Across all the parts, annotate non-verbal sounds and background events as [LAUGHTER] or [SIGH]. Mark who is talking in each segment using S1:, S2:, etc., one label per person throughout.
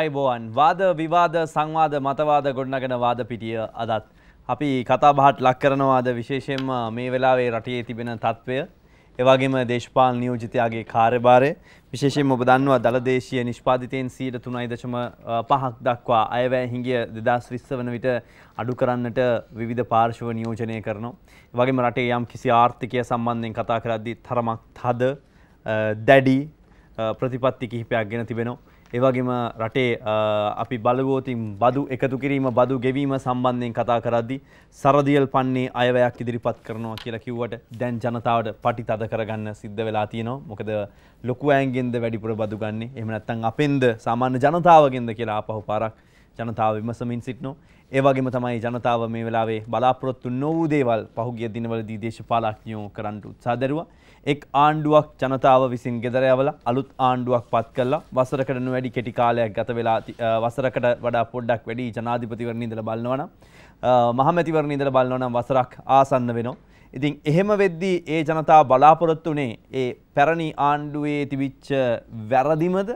S1: ආයිබෝවන් වාද විවාද සංවාද මතවාද ගොඩනගෙන වාද පිටිය අදත්. අපි කතාබහට ලක් කරනවාද විශේෂයෙන්ම මේ වෙලාවේ රටේ තිබෙන තත්ත්වය. එවගේම දේශපාල නියෝජිතයාගේ කාර්යභාරය විශේෂයෙන් ඔබ දන්නවා දළදේශීය නිෂ්පාදිතයෙන් සීට තුනයි දශම පහක් දක්වා අයවැය හිඟිය දෙදස් විස්ස වන විට අඩු කරන්නට විවිධ පාර්ශව නියෝජනය කරනවා. වගේම රටේ යම් කිසි ආර්ථිකය සම්බන්ධයෙන් කතා කරද්දී තරමක් හද දැඩි ප්‍රතිපත්ති කිහිපයක් ගෙන තිබෙනවා. ඒවගේම රටේ අපි බලවෝතින් බදු එකතු කිරීම බදු ගෙවීම සම්බන්ධයෙන් කතා කරද්දි සරදියල් පන්නේ අයවැයක් ඉදිරිපත් කරනවා කියලා කිව්වට දැන් ජනතාවට පටිතද කරගන්න සිද්ධ වෙලා තියෙනවා මොකද ලොකු අයගෙන්ද වැඩිපුර බදු ගන්න එහෙම නැත්නම් අපෙන්ද සාමාන්‍ය ජනතාවගෙන්ද කියලා ආපහු පාරක් ජනතාව විමසමින් සිටිනවා ඒ වගේම තමයි ජනතාව මේ වෙලාවේ බලාපොරොත්තු නොවූ දේවල් පහුගිය දිනවලදී දේශපාලඥයෝ කරන්න උත්සාහ දරුවා එක් ආණ්ඩුවක් ජනතාව විසින් ගෙදර යවලා අලුත් ආණ්ඩුවක් පත් කරලා වසරකට නොවැඩි කෙටි කාලයක් ගත වෙලා වසරකට වඩා පොඩ්ඩක් වැඩි ජනාධිපතිවරණ ඉඳලා බලනවා නම් මහමැතිවරණ ඉඳලා බලනවා නම් වසරක් ආසන්න වෙනවා. ඉතින් එහෙම වෙද්දී ඒ ජනතාව බලාපොරොත්තු වුණේ ඒ පැරණි ආණ්ඩුවේ තිබිච්ච වැරදිමද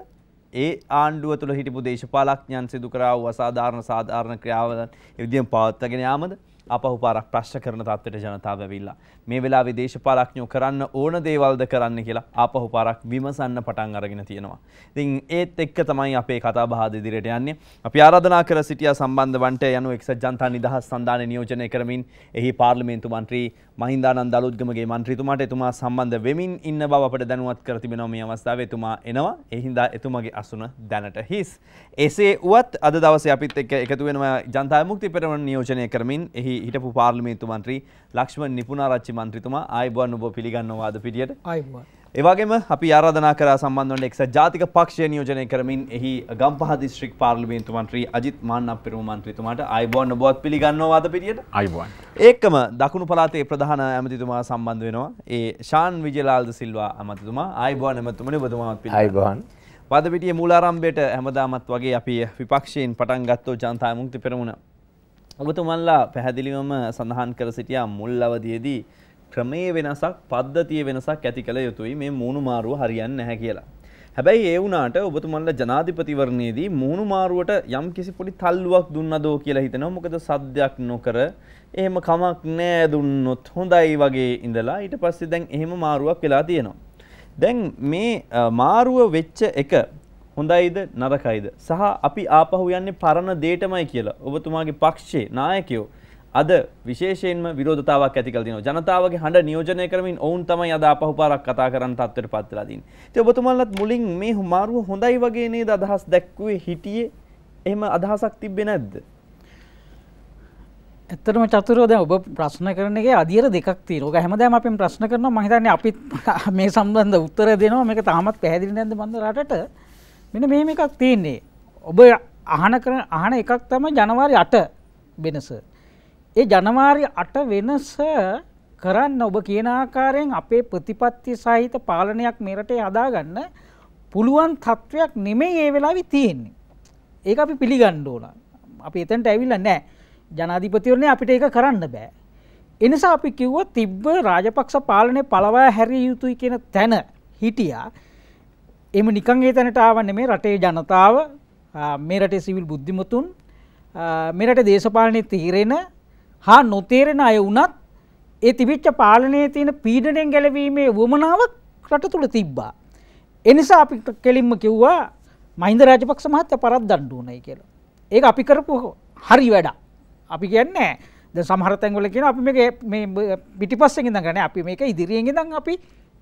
S1: ඒ ආණ්ඩුව තුළ හිටපු දේශපාලඥයන් සිදු කරා වූ අසාධාරණ සාධාරණ ක්‍රියාවන් එවිදියෙන් පවත්වාගෙන යාමද අපහු පාරක් ප්‍රශ්න කරන තත්ත්වයට ජනතාව ඇවිල්ලා. මේ වෙලාවේ දේශපාලඥයෝ කරන්න ඕන දේවල්ද කරන්න කියලා අපහු පාරක් විමසන්න පටන් අරගෙන තියෙනවා. ඉතින් ඒත් එක්ක තමයි අපේ කතා බහ දෙදිරට යන්නේ. අපි ආරාධනා කර සිටියා සම්බන්ධ වන්ට යනු එක්සත් ජනතා නිදහස් සන්ධානය නියෝජනය කරමින් එහි පාර්ලිමේන්තු මන්ත්‍රී මහින්දානන්ද අලුත්ගමගේ මන්ත්‍රීතුමාට එතුමා සම්බන්ධ වෙමින් ඉන්න බව අපට දැනුවත් කර තිබෙනවා මේ අවස්ථාවේ එතුමා එනවා. ඒ හින්දා එතුමාගේ අසුන දැනට හිස්. එසේ වුවත් අද දවසේ අපිත් එක්ක එකතු වෙනවා ජනතා විමුක්ති පෙරමුණ නියෝජනය කරමින් එහි එහි හිටපු පාර්ලිමේන්තු මන්ත්‍රී ලක්ෂ්මන් නිපුණාරච්චි මන්ත්‍රීතුමා ආයිබුවන් ඔබ පිළිගන්නවා අද පිටියට. ආයිබුවන්. එවාගේම අපි ආරාධනා කරා සම්බන්ධවන එක්සත් ජාතික පක්ෂය නියෝජනය කරමින් එහි ගම්පහ දිස්ත්‍රික් පාර්ලිමේන්තු මන්ත්‍රී අජිත් මාන්නප්පිරුම මන්ත්‍රීතුමාට අයිබෝන් ඔබවත් පිළිගන්නවා අද පිටියට අයිබෝන් ඒකම දකුණු පළාතේ ප්‍රධාන ඇමතිතුමා සම්බන්ධ වෙනවා ඒ ෂාන් විජේලාල්ද සිල්වා ඇමතිතුමා අයිබෝන් ඇමතිතුමනි ඔබතුමාත් අයිබෝන් වදපිටියේ මූලාරම්භයට හැමදාමත් වගේ අපි විපක්ෂයෙන් පටන් ගත්තෝ ජනතා විමුක්ති පෙරමුණ ඔබතුමන්ලා පැහැදිලිවම සඳහන් කර සිටියා මුල් අවධියේදී ක්‍රමයේ වෙනසක් පද්ධතිය වෙනසක් ඇති කළ යුතුයි මේ මූණු මාරුව හරියන්නේ නැහැ කියලා. හැබැයි ඒ වුණාට ඔබතුමන්ලා ජනාධිපතිවරණයේදී මූණු මාරුවට යම් කිසි පොඩි තල්ලුවක් දුන්නදෝ කියලා හිතනවා. මොකද සද්දයක් නොකර එහෙම කමක් නෑ දුන්නොත් හොඳයි වගේ ඉඳලා ඊට පස්සේ දැන් එහෙම මාරුවක් වෙලා තියෙනවා. දැන් මේ මාරුව වෙච්ච එක හොඳයිද නරකයිද සහ අපි ආපහු යන්නේ පරණ දේටමයි කියලා ඔබතුමාගේ පක්ෂයේ නායකයෝ අද විශේෂයෙන්ම විරෝධතාවක් ඇති කළ දිනවා. ජනතාවගේ හඬ නියෝජනය කරමින් ඔවුන් තමයි අද ආපහු පාරක් කතා කරන්න තත්ත්වයට පත් වෙලා තින්නේ. ඉතින් ඔබතුමාලත් මුලින් මේ මාරුව හොඳයි වගේ නේද අදහස් දැක්ුවේ හිටියේ? එහෙම අදහසක් තිබ්බේ නැද්ද?
S2: ඇත්තටම චතුරෝ දැන් ඔබ ප්‍රශ්න කරන එකේ අදියර දෙකක් තියෙනවා. ඒක හැමදාම අපෙන් ප්‍රශ්න කරනවා. මම හිතන්නේ අපිත් [LAUGHS] මේ සම්බන්ධ උත්තර දෙනවා. මේක තාමත් පැහැදිලි නැද්ද මන්ද රටට? මෙන මෙහෙම එකක් තියෙන්නේ ඔබ අහන කරන අහන එකක් තම ජනවාරි අට වෙනස. ඒ ජනවාරි අට වෙනස කරන්න ඔබ කියන ආකාරයෙන් අපේ ප්‍රතිපත්ති සහිත පාලනයක් මෙරටේ හදාගන්න පුළුවන් තත්ත්වයක් නෙමෙයි ඒ වෙලාවේ තියෙන්නේ. ඒක අපි පිළිගන්න ඕන. අපි එතනට ඇවිල්ලා නැහැ. ජනාධිපතිවරණේ අපිට ඒක කරන්න බෑ. එනිසා අපි කිව්වා තිබ්බ රාජපක්ෂ පාලනය පළවා හැරිය යුතුයි කියන තැන හිටියා. එම නිකං ඒ තැනට ආවන්න මේ රටේ ජනතාව මේ රටේ සිවිල් බුද්ධිමතුන් මෙරට දේශපාලනය තීරෙන හා නොතේරෙන අය වනත් ඒ තිබිච්ච පාලනයේ තියෙන පීඩනයෙන් ගැලවීමේ වුවමනාවක් රට තුළ තිබ්බා. එනිසා අපි කෙලින්ම කිව්වා මහින්ද රාජපක්ෂ මහත්‍ය පරත් දණ්ඩුවනයි කියලා. ඒක අපි කරපු හරි වැඩ. අපි කියන්නේ ද සමහරතැන්ගල කියෙන අපි මේ පිටිපස්සෙ ඉඳ ගැන අපි මේක ඉදිරියෙන් ඉඳන් අපි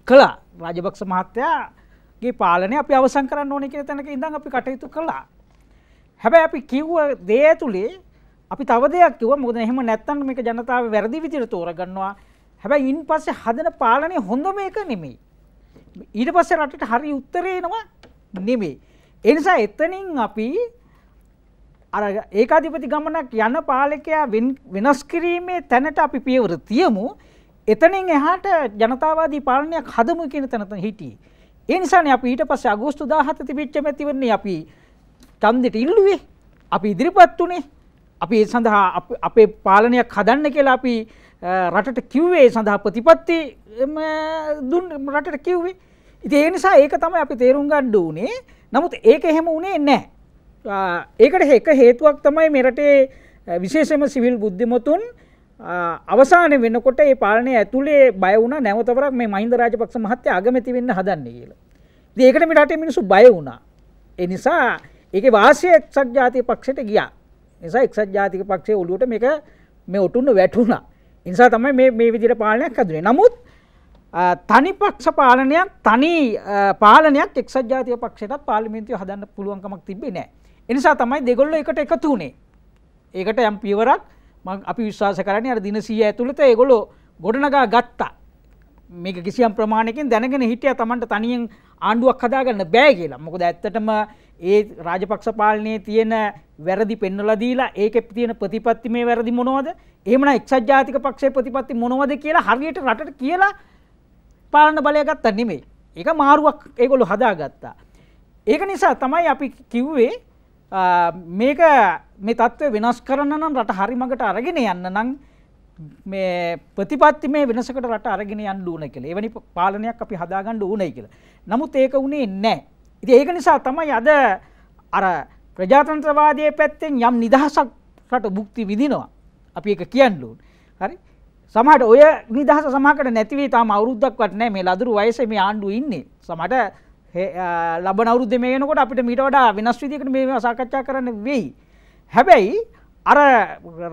S2: කලා රාජපක්ෂ මහත්තයා ගේ පාලනය අපි අවසන් කරන්න ඕන කියෙන තැනක ඉඳන් අපි කටයුතු කළා. හැබැ අපි කිව්ව දේ තුළේ අපි තවදයක් කිව මුද එහෙම නැත්තන් මේක ජනතාව වැරදි විදිර තෝරගන්නවා හැබැයි ඉන් පස්සේ හදන පාලනය හොඳම එක නෙමෙයි. ඊට පස්සේ රටට හරි උත්තරේනවා නෙමෙයි. එනිසා එතනින් අපි අර ඒකාධිපති ගමනක් යන පාලකයා වෙනස් කිරීමේ තැනට අපි පියවර තියමු. එතනින් එහාට ජනතාවාදී පාලනයක් හදමු කියන තැනතන හිටියේ. ඒ නිසානේ අපි ඊට පස්සේ අගෝස්තු 17 තිබිච්ච මැතිවරණේ අපි ඡන්දෙට ඉල්ලුවේ. අපි ඉදිරිපත් උනේ. අපි ඒ සඳහා අපේ පාලනයක් හදන්න කියලා අපි රටට කිව්වේ ඒ සඳහා ප්‍රතිපත්ති දුන් රටට කිව්වේ. ඉතින් ඒ නිසා ඒක තමයි අපි තේරුම් ගන්න ඕනේ. නමුත් ඒක එහෙම උනේ නැහැ. ඒකට එක හේතුවක් තමයි මේ රටේ විශේෂයෙන්ම සිවිල් බුද්ධිමතුන් අවසාන වෙනකොට ඒ පාලනය ඇතුළේ බයවුණ නැවතවරක් මේ මහින්ද රාජපක්ෂ මහත්තය අගමැති වෙන්න හදන්නේ කියලා. ඉතින් ඒකට මේ රටේ මිනිස්සු බය වුණා. ඒ නිසා ඒකේ වාසිය එක්සත් ජාතික පක්ෂයට ගියා. ඒ නිසා එක්සත් ජාතික පක්ෂයේ ඔළුවට මේක මේ ඔටුන්න වැටුණා. ඒ නිසා තමයි මේ මේ විදිහට පාලනයක් හදුනේ. නමුත් තනි පක්ෂ පාලනයක් තනි පාලනයක් එක්සත් ජාතික පක්ෂයටත් පාර්ලිමේන්තුවේ හදන්න පුළුවන්කමක් තිබ්බේ නැහැ. ඒ නිසා තමයි දෙගොල්ලෝ එකට එකතු වුනේ. ඒකට යම් පියවරක් අපි විශ්වාස කරන අර දිනසීය ඇතුළත ඒගොලො ගොඩනගා ගත්තා මේක කිසියම් ප්‍රමාණයකින් දැනගෙන හිටිය තමන්ට තනියෙන් ආණ්ඩුවක් හදාගන්න බෑ කියලා මොකද ඇත්තටම ඒ රාජපක්ෂ පාලනයේ තියෙන වැරදි පෙන්වලා දීලා ඒකේ තියෙන ප්‍රතිපත්ති මේ වැරදි මොනවද එහෙමනම් එක්සත් ජාතික පක්ෂයේ ප්‍රතිපත්ති මොනවද කියලා හරියට රටට කියලා පාලන බලය ගත්තා නෙමෙයි ඒක මාරුවක් ඒගොල්ලෝ හදාගත්තා ඒක නිසා තමයි අපි කිව්වේ මේක මේ තත්ත්වය වෙනස් කරන්න නම් රට හරි මඟට අරගෙන යන්න නම් මේ ප්‍රතිපත්ති මේ වෙනසකට රට අරගෙන යන්න ඕන කියලා. එවැනි පාලනයක් අපි හදාගන්න ඕනයි කියලා. නමුත් ඒක උනේ නැහැ. ඉතින් ඒක නිසා තමයි අද අර ප්‍රජාතන්ත්‍රවාදයේ පැත්තෙන් යම් නිදහසක් රට භුක්ති විඳිනවා. අපි ඒක කියන්න ඕන. හරි? සමහරට ඔය නිදහස සමහරකට නැති වෙයි තාම අවුරුද්දක්වත් නැහැ. මේ ලදරු වයසේ මේ ආණ්ඩුව ඉන්නේ. සමහරට ලබන අවුරුද්දේ මේ වෙනකොට අපිට මීට වඩා වෙනස් විදිහකට මේ සාකච්ඡා කරන්න වෙයි. හැබැයි අර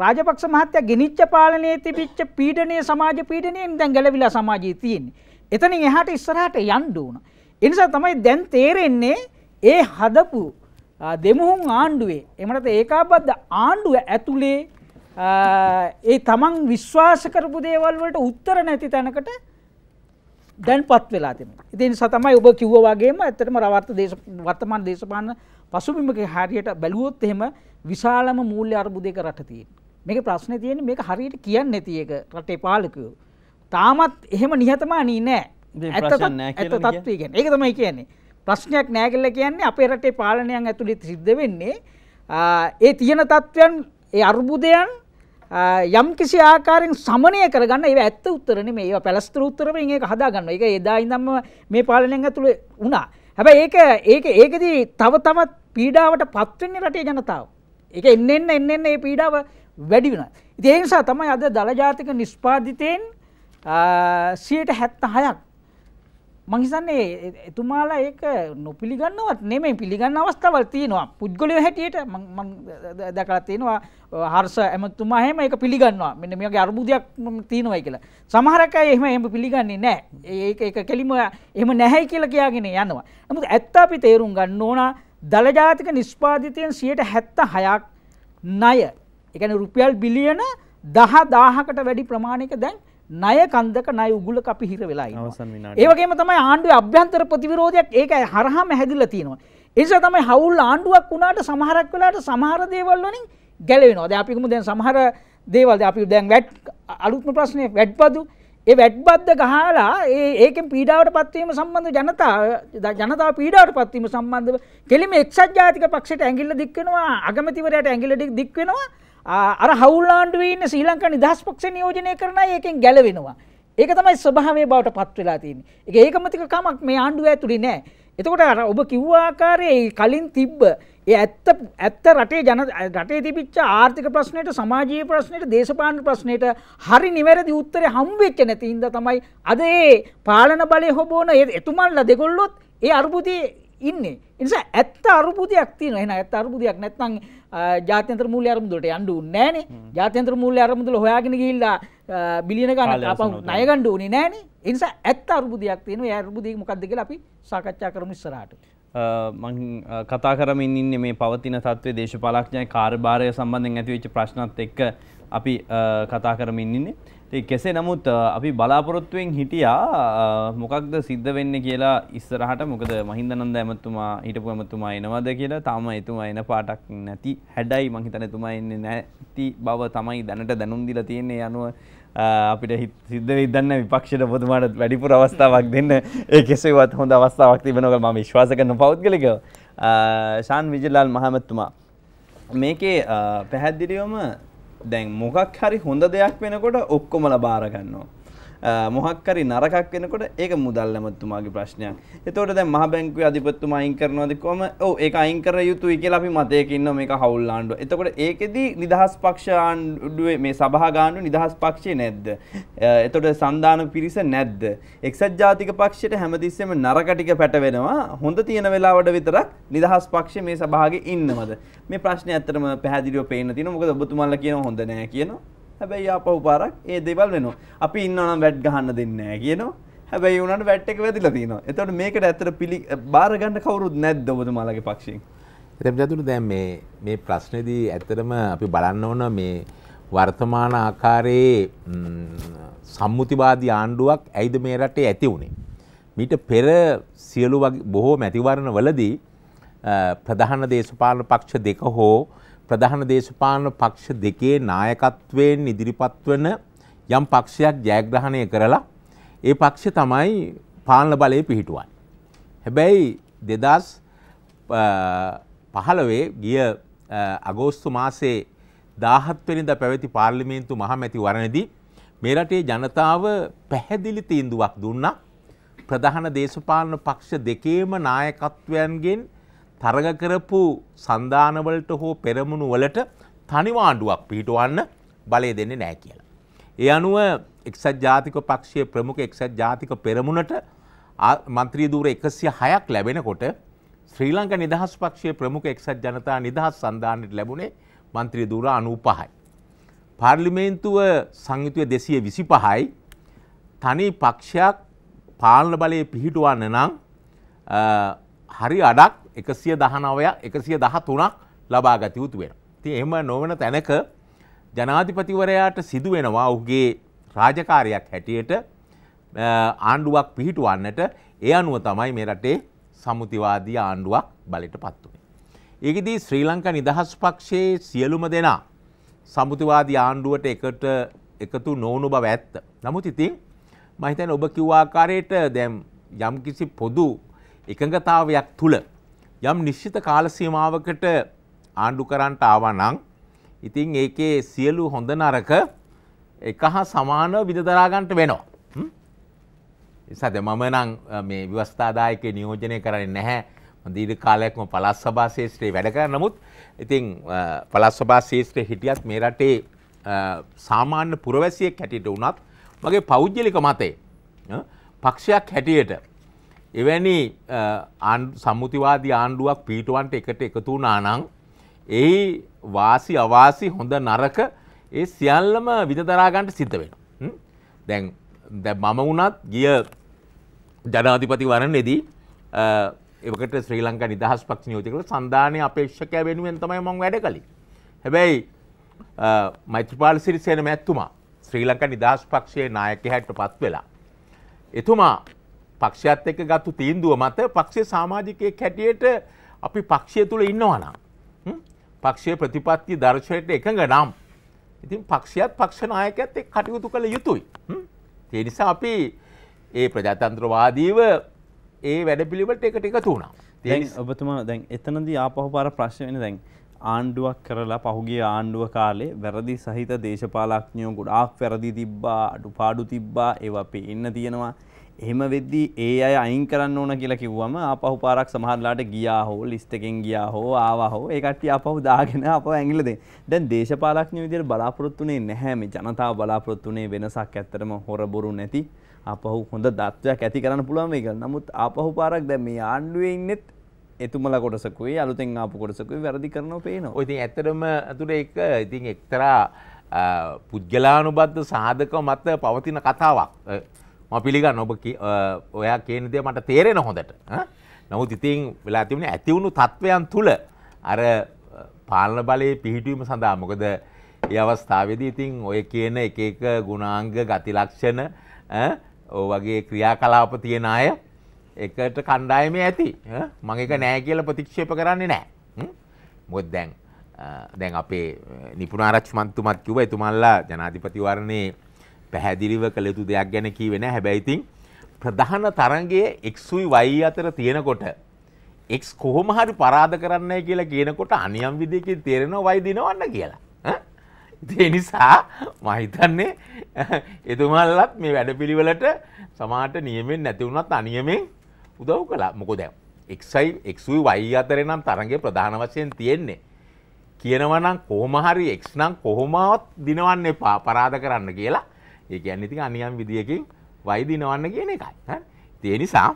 S2: රාජපක්ෂ මහත්තයා ගෙනිච්ච පාලනයේ තිබිච්ච පීඩනය සමාජ පීඩනයෙන් දැන් ගැලවිලා සමාජයේ තියෙන්නේ. එතනින් එහාට ඉස්සරහට යන්න ඕන. ඒ නිසා තමයි දැන් තේරෙන්නේ ඒ හදපු දෙමුහුන් ආණ්ඩුවේ එමණත ඒකාබද්ධ ආණ්ඩුව ඇතුලේ ඒ තමන් විශ්වාස කරපු දේවල් වලට උත්තර නැති තැනකට දැන් පත් වෙලා තිබෙන. ඉතින් නිසා තමයි ඔබ කිව්වා වගේම ඇත්තටම රවර්ත දේශ වර්තමාන දේශපාලන පසුබිමක හරියට බැලුවොත් එහෙම විශාලම මූල්‍ය අර්බුදයක රට තියෙනවා. මේක ප්‍රශ්නේ තියෙන්නේ මේක හරියට කියන්නේ නැති එක රටේ පාලකයෝ. තාමත් එහෙම නිහතමානී නෑ. ඇත්ත තත්ත්වය කියන්නේ. ඒක තමයි කියන්නේ. ප්‍රශ්නයක් නෑ කියලා කියන්නේ අපේ රටේ පාලනයන් ඇතුළේ සිද්ධ වෙන්නේ ඒ තියෙන තත්ත්වයන් ඒ අර්බුදයන් යම් කිසි ආකාරයෙන් සමනය කරගන්න ඒ ඇත්ත උත්තර නෙමෙයි ඒවා පැලස්තර උත්තර වලින් ඒක හදා ගන්නවා. ඒක එදා ඉඳන්ම මේ පාලනයෙන් ඇතුළේ වුණා. හැබැයි ඒක ඒක ඒකදී තව තවත් පීඩාවට පත් වෙන්නේ රටේ ජනතාව. ඒක එන්න එන්න එන්න එන්න මේ පීඩාව වැඩි වෙනවා. ඉතින් ඒ නිසා තමයි අද දල ජාතික නිෂ්පාදිතයෙන් 76ක් මං හිතන්නේ එතුමාලා ඒක නොපිළිගන්නවත් නෙමෙයි පිළිගන්න අවස්ථාවල් තියෙනවා පුද්ගලයෝ හැටියට මම දැකලා තියෙනවා හර්ෂ ඇමතුමා එහෙම ඒක පිළිගන්නවා මෙන්න මේගේ අරුබුදයක් තියෙනවායි කියලා සමහරක් අය එහෙම එහෙම පිළිගන්නේ නැහැ ඒක ඒක කෙලිම එහෙම නැහැයි කියලා කියාගෙන යනවා නමුත් ඇත්ත අපි තේරුම් ගන්න ඕන දල ජාතික නිෂ්පාදිතයෙන් 76ක් ණය ඒ කියන්නේ රුපියල් බිලියන 10000කට වැඩි ප්‍රමාණයක දැන් ණය කන්දක ණය උගුලක අපි හිර වෙලා ඉන්නවා. ඒ වගේම තමයි ආණ්ඩුවේ අභ්‍යන්තර ප්‍රතිවිරෝධයක් ඒක හරහාම හැදිලා තියෙනවා. ඒ නිසා තමයි හවුල් ආණ්ඩුවක් වුණාට සමහරක් වෙලාවට සමහර දේවල් වලින් ගැලවෙනවා. දැන් අපිකම දැන් සමහර දේවල් දැන් අපි දැන් වැට් අලුත්ම ප්‍රශ්නේ වැට්බදු ඒ වැඩ්බද්ධ ගහලා ඒ ඒකෙන් පීඩාවට පත්වීම සම්බන්ධ ජනතාව ජනතාව පීඩාවට පත්වීම සම්බන්ධව කෙලිම එක්සත් ජාතික පක්ෂයට ඇඟිල්ල දික්වෙනවා අගමතිවරයට ඇඟිල්ල දික්වෙනවා අර හවුලාන්ඩුව ඉන්න ශ්‍රී ලංකා නිදහස් පක්ෂ නියෝජනය කරන ඒකෙන් ගැලවෙනවා. ඒක තමයි ස්වභාවය බවට පත් වෙලා තියෙන්නේ. ඒක ඒකමතික කමක් මේ ආණ්ඩුව ඇතුළේ නෑ. එතකොට අර ඔබ කිව්ව ආකාරයේ කලින් තිබ්බ ඒ ඇත්ත ඇත්ත රටේ ජන රටේ තිබිච්ච ආර්ථික ප්‍රශ්නයට සමාජීය ප්‍රශ්නයට දේශපාලන ප්‍රශ්නයට හරි නිවැරදි උත්තරේ හම් වෙච්ච නැති හින්දා තමයි අද ඒ පාලන බලය හොබවන එතුමන්ලා දෙගොල්ලොත් ඒ අර්බුදේ ඉන්නේ. එනිසා ඇත්ත අරුබුදයක් තියෙනවා. එහෙනම් ඇත්ත අරුබුදයක් නැත්නම් ජාත්‍යන්තර මූල්‍ය අරමුදලට යන්න ඕනේ නෑනේ. ජාත්‍යන්තර මූල්‍ය අරමුදල හොයාගෙන ගිහිල්ලා බිලියන ගණන් ආපහු ණය ගන්න ඕනේ නෑනේ. ඒ නිසා ඇත්ත අරුබුදයක් තියෙනවා. ඒ අරුබුදේ මොකක්ද කියලා අපි සාකච්ඡා කරමු ඉස්සරහට.
S1: මං කතා කරමින් ඉන්නේ මේ පවතින තත්ත්වයේ දේශපාලඥයයි කාර්යභාරය සම්බන්ධයෙන් ඇතිවෙච්ච ප්‍රශ්නත් එක්ක අපි කතා කරමින් ඉන්නේ. ඒ කෙසේ නමුත් අපි බලාපොරොත්තුවෙන් හිටියා මොකක්ද සිද්ධ වෙන්න කියලා ඉස්සරහට මොකද මහින්දනන්ද ඇමතුමා හිටපු ඇමතුමා එනවද කියලා තාම එතුමා එන පාටක් නැති හැඩයි මං හිතන්නේ එතුමා එන්නේ නැති බව තමයි දැනට දැනුම් දීලා තියෙන්නේ අනුව අපිට සිද්ධ විදන්න විපක්ෂයට පොතුමාට වැඩිපුර අවස්ථාවක් දෙන්න ඒ කෙසේවත් හොඳ අවස්ථාවක් තිබෙනවා මම විශ්වාස කරන පෞද්ගලික ශාන් විජයලාල් මහමැතිතුමා මේකේ පැහැදිලිවම දැන් මොකක් හරි හොඳ දෙයක් වෙනකොට ඔක්කොමල බාරගන්නවා මොහක්කරි නරකක් වෙනකොට ඒක මුදල් ඇමතුමාගේ ප්‍රශ්නයක් එතකොට දැන් මහ බැංකුවේ අධිපතිතුමා අයින් කරනවාද කොහම ඔව් ඒක අයින් කර යුතුයි කියලා අපි මතයක ඉන්නවා මේක හවුල් ආණ්ඩුව එතකොට ඒකෙදි නිදහස් පක්ෂ ආණ්ඩුවේ මේ සභා ගාණ්ඩුව නිදහස් පක්ෂේ නැද්ද එතකොට සන්දාන පිරිස නැද්ද එක්සත් ජාතික පක්ෂයට හැමතිස්සෙම නරක ටික පැටවෙනවා හොඳ තියෙන වෙලාවට විතරක් නිදහස් පක්ෂේ මේ සභාවේ ඉන්නවද මේ ප්‍රශ්නේ ඇත්තටම පැහැදිලිව පේන්න තියෙනවා මොකද ඔබතුමාලා කියන හොඳ නෑ කියනවා හැබැයි ආපහු පාරක් ඒ දේවල් වෙනවා. අපි ඉන්නවා නම් වැට් ගහන්න දෙන්නේ නැහැ කියනවා. හැබැයි උනාට වැට් එක වැදිලා තියෙනවා. එතකොට මේකට ඇත්තට පිළි බාර ගන්න කවුරුත් නැද්ද ඔබතුමාලගේ පක්ෂයෙන්?
S3: එතෙන් දතුන දැන් මේ මේ ප්‍රශ්නේදී ඇත්තටම අපි බලන්න ඕන මේ වර්තමාන ආකාරයේ සම්මුතිවාදී ආණ්ඩුවක් ඇයිද මේ රටේ ඇති වුනේ? මීට පෙර සියලු බොහෝ මැතිවරණවලදී ප්‍රධාන දේශපාලන පක්ෂ දෙක හෝ ප්‍රධාන දේශපාලන පක්ෂ දෙකේ නායකත්වයෙන් ඉදිරිපත් වන යම් පක්ෂයක් ජයග්‍රහණය කරලා ඒ පක්ෂ තමයි පාලන බලය පිහිටුවන්. හැබැයි දෙදස් පහළවේ ගිය අගෝස්තු මාසේ දාහත්වනිද පැවැති පාර්ලිමේන්තු මහමැති වරණදී මේ රටේ ජනතාව පැහැදිලි තීන්දුවක් දුන්නා ප්‍රධාන දේශපාලන පක්ෂ දෙකේම නායකත්වයන්ගෙන් තරග කරපු සන්ධානවලට හෝ පෙරමුණු වලට තනිවාණ්ඩුවක් පිහිටුවන්න බලය දෙන්නේ නෑ කියලා. ඒ අනුව එක්සත් ජාතික පක්ෂය ප්‍රමුඛ එක්සත් ජාතික පෙරමුණට මන්ත්‍රී දූර එකසිය හයක් ලැබෙනකොට ශ්‍රී ලංක නිදහස් පක්ෂය ප්‍රමුඛ එක්සත් ජනතා නිදහස් සන්ධානයට ලැබුණේ මන්ත්‍රී දූර අනූපහයි. පාර්ලිමේන්තුව සංයුතුය දෙසිය විසි පහයි තනි පක්ෂයක් පාලන බලය පිහිටුවන්න නම් හරි අඩක් එකසිය දහනවයක් එකසිය දහ තුනක් ලබා ගත යුතු වෙන. ති එම නොවන තැනක ජනාධිපතිවරයාට සිදුවෙනවා ඔහුගේ රාජකාරයක් හැටියට ආණ්ඩුවක් පිහිටුවන්නට ඒ අනුව තමයි මේ රටේ සමුතිවාදී ආණ්ඩුවක් බලට පත් වුණේ. ඒකදී ශ්‍රී ලංකා නිදහස් පක්ෂයේ සියලුම දෙනා සමුතිවාදී ආණ්ඩුවට එකට එකතු නොවුණු බව ඇත්ත. නමුත් ඉතින් මම හිතන්නේ ඔබ කිව්ව ආකාරයට දැන් යම්කිසි පොදු එකඟතාවයක් තුල යම් නිශ්චිත කාලසීමාවකට ආණ්ඩු කරන්නට ආවනං ඉතින් ඒකේ සියලු හොඳ නරක එක හා සමානව විදදරාගන්ට වෙනවා. සද මම නං මේ විවස්ථාදායක නියෝජනය කරන්නේ නැහැ දීර කාලයක්ම පලස් සභා ශේෂත්‍රයේ වැඩ කර නමුත් ඉතින් පලස් සභා ශේෂත්‍රය හිටියත් මේ රටේ සාමාන්‍ය පුරවැසියෙක් හැටියට වුණත් මගේ පෞද්ගලික මතේ පක්ෂයක් හැටියට එවැනි සම්මුතිවාදී ආණ්ඩුවක් පීටුවන්ට එකට එකතු නානං. ඒ වාසි අවාසි හොඳ නරක ඒ සියල්ලම විදදරාගන්ට සිද්ධ වෙන. දැන් දැ මම වුණත් ගිය ජනාධිපති වරන්නේෙදී එකට ශ්‍රී ලංකා නිදහස් පක්ෂ නියෝතිකල සන්ධානය අපේක්ෂකය වෙනුවෙන් තමයි මං වැඩ කළි. හැබැයි මෛත්‍රපාල සිරිසයන මැත්තුමා ශ්‍රී ලංකා නිදහස් පක්ෂයේ නායක හැට්ට පත් වෙලා. එතුමා පක්ෂයත් එක්ක ගත්තු තීන්දුව මත පක්ෂය සාමාජිකය කැටියට අපි පක්ෂය තුළ ඉන්නවනම් පක්ෂය ප්‍රතිපත්ති දර්ශයට එකඟ නම් ඉතින් පක්ෂයත් පක්ෂනායක ඇත්තේ කටයුතු කළ යුතුයි. ඒ නිසා අපි
S1: ඒ ප්‍රජාතන්ත්‍රවාදීව ඒ වැඩපිළිවට එකට එකතු වුණා. දැන් ඔබතුමා දැන් එතනදී ආපහු පාර ප්‍රශ්න වෙන දැන් ආණ්ඩුවක් කරලා පහුගේ ආණ්ඩුව කාලේ වැරදි සහිත දේශපාලඥයෝ ගොඩාක් වැරදි තිබ්බා අඩුපාඩු තිබ්බා ඒවා පේන්න තියෙනවා එහෙම වෙද්දී ඒ අය අයින් කරන්න ඕන කියලා කිව්වම ආපහු පාරක් සමහරලාට ගියා හෝ ලිස්ට් එකෙන් ගියා හෝ ආවා හෝ ඒ කට්ටිය ආපහු දාගෙන [LAUGHS] ආපහු ඇඟිල්ල දෙන. දැන් දේශපාලඥ විදියට බලාපොරොත්තුුනේ නැහැ මේ ජනතාව බලාපොරොත්තුුනේ වෙනසක් ඇත්තටම හොර බොරු නැති ආපහු හොඳ දත්වයක් ඇති කරන්න පුළුවන් මේක. නමුත් ආපහු පාරක් දැන් මේ ආණ්ඩුවේ ඉන්නෙත් එතුමල කොටසකුයි අලුතෙන් ආපු කොටසකුයි වැරදි කරනව පේනවා.
S3: ඔය ඉතින් ඇත්තටම අතුර ඒක ඉතින් එක්තරා පුද්ගලානුබද්ධ සාධක මත පවතින කතාවක්. ම පිළිගන්න ඔබ ඔයා කියනදය මට තේරෙන හොඳට නමුත් ඉතින් වෙලා තිබුණ ඇතිවුණු තත්ත්වයන් තුළ අර පාලන බලයේ පිහිටවීම සඳහා මොකද ඒ අවස්ථාවේදී ඉතින් ඔය කියන එක එක ගුණාංග ගතිලක්ෂණ වගේ ක්‍රියාකලාප තියෙන අය එකට කණ්ඩායමේ ඇති මං එක නෑ කියලා ප්‍රතික්ෂේප කරන්නේ නෑ මොකද දැන් දැන් අපේ නිපුණ ආරච්චි මන්තුමත් කිව්වා එතුමන්ලා ජනාධිපතිවරණේ පැහැදිලිව කළ යුතු දෙයක් ගැන කීවෙන හැබැයිතින් ප්‍රධාන තරන්ගේ එක්සුයි වයි අතර තියෙනකොට. එක් කොහොම හරි පරාධ කරන්න කියලා කියනකොට අනියම් විදිකින් තේරෙන වයි දෙනවන්න කියලා. එනිසා මහිතන්නේ [LAUGHS] එතුමල්ලත් මේ වැඩ පිළිවලට සමාට නියමෙන් නැතිවුණත් අනියමෙන් උදව් කලා මොකො දැම්. එක්සයි එක්සුයි වයි අතර නම් තරගේ ප්‍රධාන වශයෙන් තියෙන්නේ. කියනවනම් කොහොමහරි එක්නම් කොහොමවත් දිනවන්නේ පා පරාධ කරන්න කියලා ඒ කියන්නේ ඉතින් අනියම් විදියකින් වයි දිනවන්න කියන එකයි. හරි. ඒ නිසා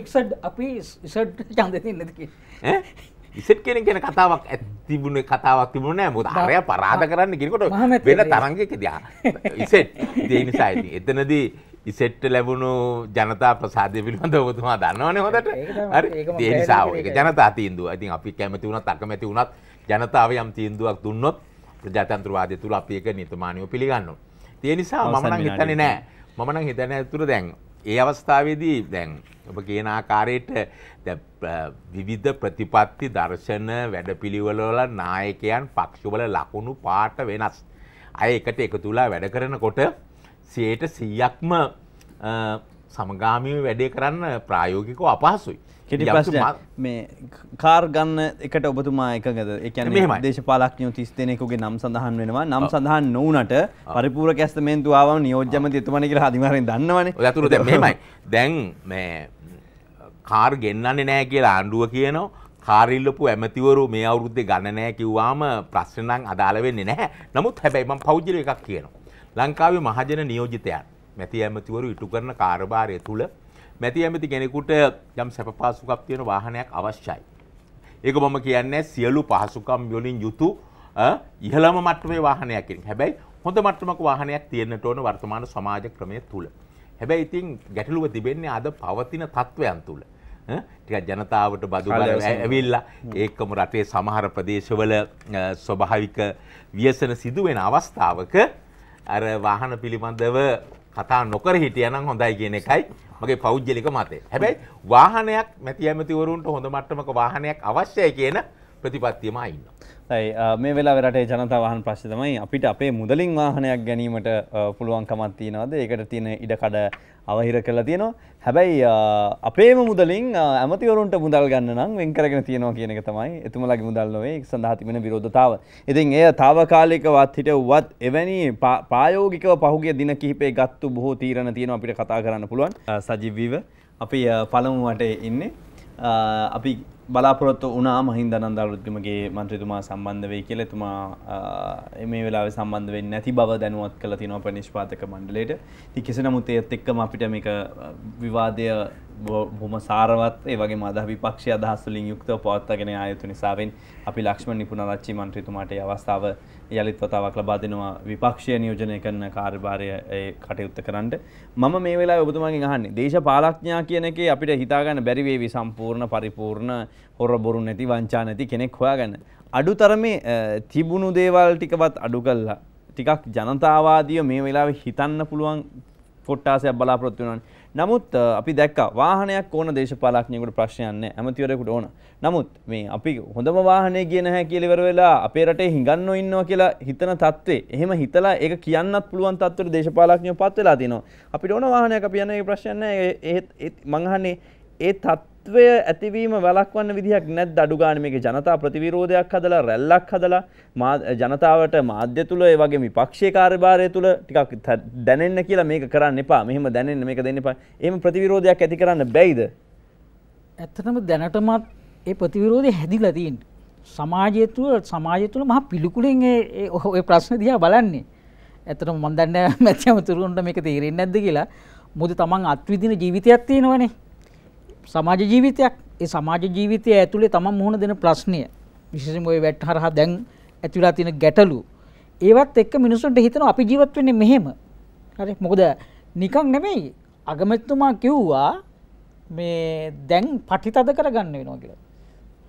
S2: ඉක්සඩ් අපි ඉසඩ් ඡන්දෙ දෙන්නේ නැති කියන්නේ.
S3: ඈ ඉසට් කෙනෙක් ගැන කතාවක් තිබුණේ කතාවක් තිබුණේ නැහැ මොකද අරයා පරාද කරන්න කියනකොට වෙන තරංගයකදී ඉසට් ඒ නිසා ඉතින් එතනදී ඉසෙට්ට ලැබුණු ජනතා ප්‍රසාදය පිළිබඳ ඔබතුමා දන්නවනේ හොඳට
S4: හරි ඒ නිසා ඒක ජනතා
S3: තීන්දුව. ඉතින් අපි කැමති වුණත් අකමැති වුණත් ජනතාව යම් තීන්දුවක් දුන්නොත් ප්‍රජාතන්ත්‍රවාදය තුල අපි ඒක නිතමානීව පිළිගන්නවා. තිය නිසා මමනං හිතන්නේ නෑ මමනං හිතන ඇතුර දැන් ඒ අවස්ථාවේදී දැන් ඔබ කියන ආකාරයට විවිධ ප්‍රතිපත්ති දර්ශන වැඩපිළිවෙලවල නායකයන් පක්ෂවල ලකුණු පාට වෙනස්. අය එකට එකතුලා වැඩ කරනකොට සියයට සීයක්ම සමගාමීව වැඩේ කරන්න ප්‍රායෝගිකව අපහසුයි. කෙටි ප්‍රශ්න
S1: මේ කාර් ගන්න එකට ඔබතුමා එකඟද එකන්නේ දේශපාලක්ඥයෝ තිස් දෙනෙකුගේ නම් සඳහන් වෙනවා නම් සඳහන් නොවනට පරිපූර කැස්තමේන්තු ආවම නියෝජ්‍යමති එතුමනි කියලා අධිමාරයෙන් දන්නවනේ යතුරු දැන්
S3: මෙහෙමයි දැන් මේ කාර් ගෙන්නන්නේ නැහැ කියලා ආණ්ඩුව කියනවා කාරිල්ලපු ඇමතිවරු මේ අවුරුද්දේ ගණන නැහැ කිව්වාම ප්‍රශ්න නම් අදාළ වෙන්නේ නැහැ. නමුත් හැබැයි මම පෞද්ගලික එකක් කියනවා. ලංකාවේ මහජන නියෝජිතයන් මැති ඇමතිවරු ඉටු කරන කාර්යභාරය තුළ මැති ඇමති කෙනෙකුට යම් සැප පාසුකක් තියෙන වාහනයක් අවශ්‍යයි. ඒක මම කියන්නේ සියලු පහසුකම් වලින් යුතු ඉහළම මට්ටමේ වාහනයක් කියන. හැබැයි හොඳ මට්ටමක වාහනයක් තියෙන්නට ඕන වර්තමාන සමාජ ක්‍රමය තුල. හැබැයි ඉතින් ගැටලුව තිබෙන්නේ අද පවතින තත්වයන් තුල. ටිකක් ජනතාවට බදු බල ඇවිල්ලා ඒකම රටේ සමහර ප්‍රදේශවල ස්වභාවික ව්‍යසන සිදුවෙන අවස්ථාවක අර වාහන පිළිබඳව කතා නොකර හිටියනම් හොඳයි කියන එකයි මගේ පෞද්ගලික මතය. හැබැයි වාහනයක් මැති ඇමතිවරුන්ට හොඳ මට්ටමක වාහනයක් අවශ්‍යය කියන ප්‍රතිපත්තියම ඉන්නවා.
S1: තයි මේ වෙලා රටේ ජනතා වාහන ප්‍රශ්න තමයි අපිට අපේ මුදලින් වාහනයක් ගැනීමට පුළුවන්කමක් තියෙනවද ඒකට තියෙන ඉඩ කඩ අවහිර කරලා තියෙනවා හැබැයි අපේම මුදලින් ඇමතිවරුන්ට මුදල් ගන්න නම් වෙන් කරගෙන තියෙනවා කියන එක තමයි එතුමලගේ මුදල් නොවේ ඒක සඳහා තිබෙන විරෝධතාව. ඉතින් එය తాවකාලිකවත් හිටවුවත් එවැනි ප්‍රායෝගිකව පහුගිය දින කිහිපේ ගත්තු බොහෝ තීරණ තියෙනවා අපිට කතා කරන්න පුළුවන් සජීවීව අපි පළමු වටේ ඉන්නේ අපි බලාපොරොත්තු වනා මහින්ද නන්දාරුත්ගමගේ මන්ත්‍රතුමා සම්බන්ධ වේ කියල එතුමා මේ වෙලා සම්බන්ධ වෙන් නැති බව දැනුවත් කළ තිනව පනිශ්පාතක මණ්ඩලට ති කෙස නමුත් ඒත් එක්කම අපිට මේක විවාදය බොහොම සාරවත් ඒ වගේ මද විපක්ෂ අදහස්තුලින් යුක්ත පවත්තගෙන ආයුතු නිසාවෙන් අපි ලක්ෂ්ම නිපුණ රච්චි මන්ත්‍රතුමාට අවස්ථාව යළිත් වතාවක් ලබා දෙනවා විපක්ෂය නියෝජනය කරන කාර්යභාරය කටයුත්ත කරන්නට මම මේ වෙලා ඔබතුමාගේ අහන්නේ දේශපාලඥා කියන එකේ අපිට හිතාගන්න බැරි වේවි සම්පූර්ණ පරිපූර්ණ හොර බොරු නැති වංචා නැති කෙනෙක් හොයාගන්න අඩුතරමේ තිබුණු දේවල් ටිකවත් අඩු කළා ටිකක් ජනතාවාදීව මේ වෙලාවේ හිතන්න පුළුවන් කොට්ටාසයක් බලාපොරොත්තු වෙනවා නමුත් අපි දැක්ක වාහනයක් ඕන දේශපාලක්ඥයකුට ප්‍රශ්යන්නේ ඇමතිවරෙකුට ඕන නමුත් මේ අපි හොඳම වාහනය කියන හැ කියලිවර වෙලා අපේ රටේ හිඟන්න ඉන්නවා කියලා හිතන තත්වේ එහෙම හිතලා ඒ කියන්නත් පුළුවන් තත්වට දේශපාලක්ඥය පත් වෙලා තිනවා අපිට ඕන වාහනයක් අපි යන්නේ ප්‍රශ්යන්න ඒත් මංහන්නේ ඒ තත්ව තත්ත්වය ඇතිවීම වලක්වන්න විදිහක් නැත් අඩුගාන මේක ජනතා ප්‍රතිවිරෝධයක් හදලා රැල්ලක් හදලා ජනතාවට මාධ්‍ය තුළ ඒ වගේ විපක්ෂයේ කාර්යභාරය තුළ ටිකක් දැනෙන්න කියලා මේක කරන්න එපා. මෙහෙම දැනෙන්න මේක දෙන්න එපා. එහෙම ප්‍රතිවිරෝධයක් ඇති කරන්න බැයිද?
S2: ඇත්තටම දැනටමත් ඒ ප්‍රතිවිරෝධය හැදිලා තියෙන්නේ. සමාජය තුළ සමාජය තුළ මහා පිළිකුලෙන් ඒ ඔය ප්‍රශ්න දිහා බලන්නේ. ඇත්තටම මම දන්නේ [LAUGHS] මැතිවතුරුන්ට මේක තේරෙන්නේ නැද්ද කියලා. මොකද තමන් අත්විඳින ජීවිතයක් තියෙනවනේ. සමාජ ජීවිතයක් ඒ සමාජ ජීවිතය ඇතුළේ තම මුහුණ දෙන ප්‍රශ්නය විශෂම ඔය වැට් හරහා දැන් ඇතුලා තියෙන ගැටලු ඒවත් එක්ක මිනිසුන්ට හිතන අපි ජීවත් වෙන්නේ මෙහෙම හරි මොකද නිකං නෙමෙයි අගමැතිතුමා කිව්වා මේ දැන් පටිතද කරගන්න වෙනවා කියලා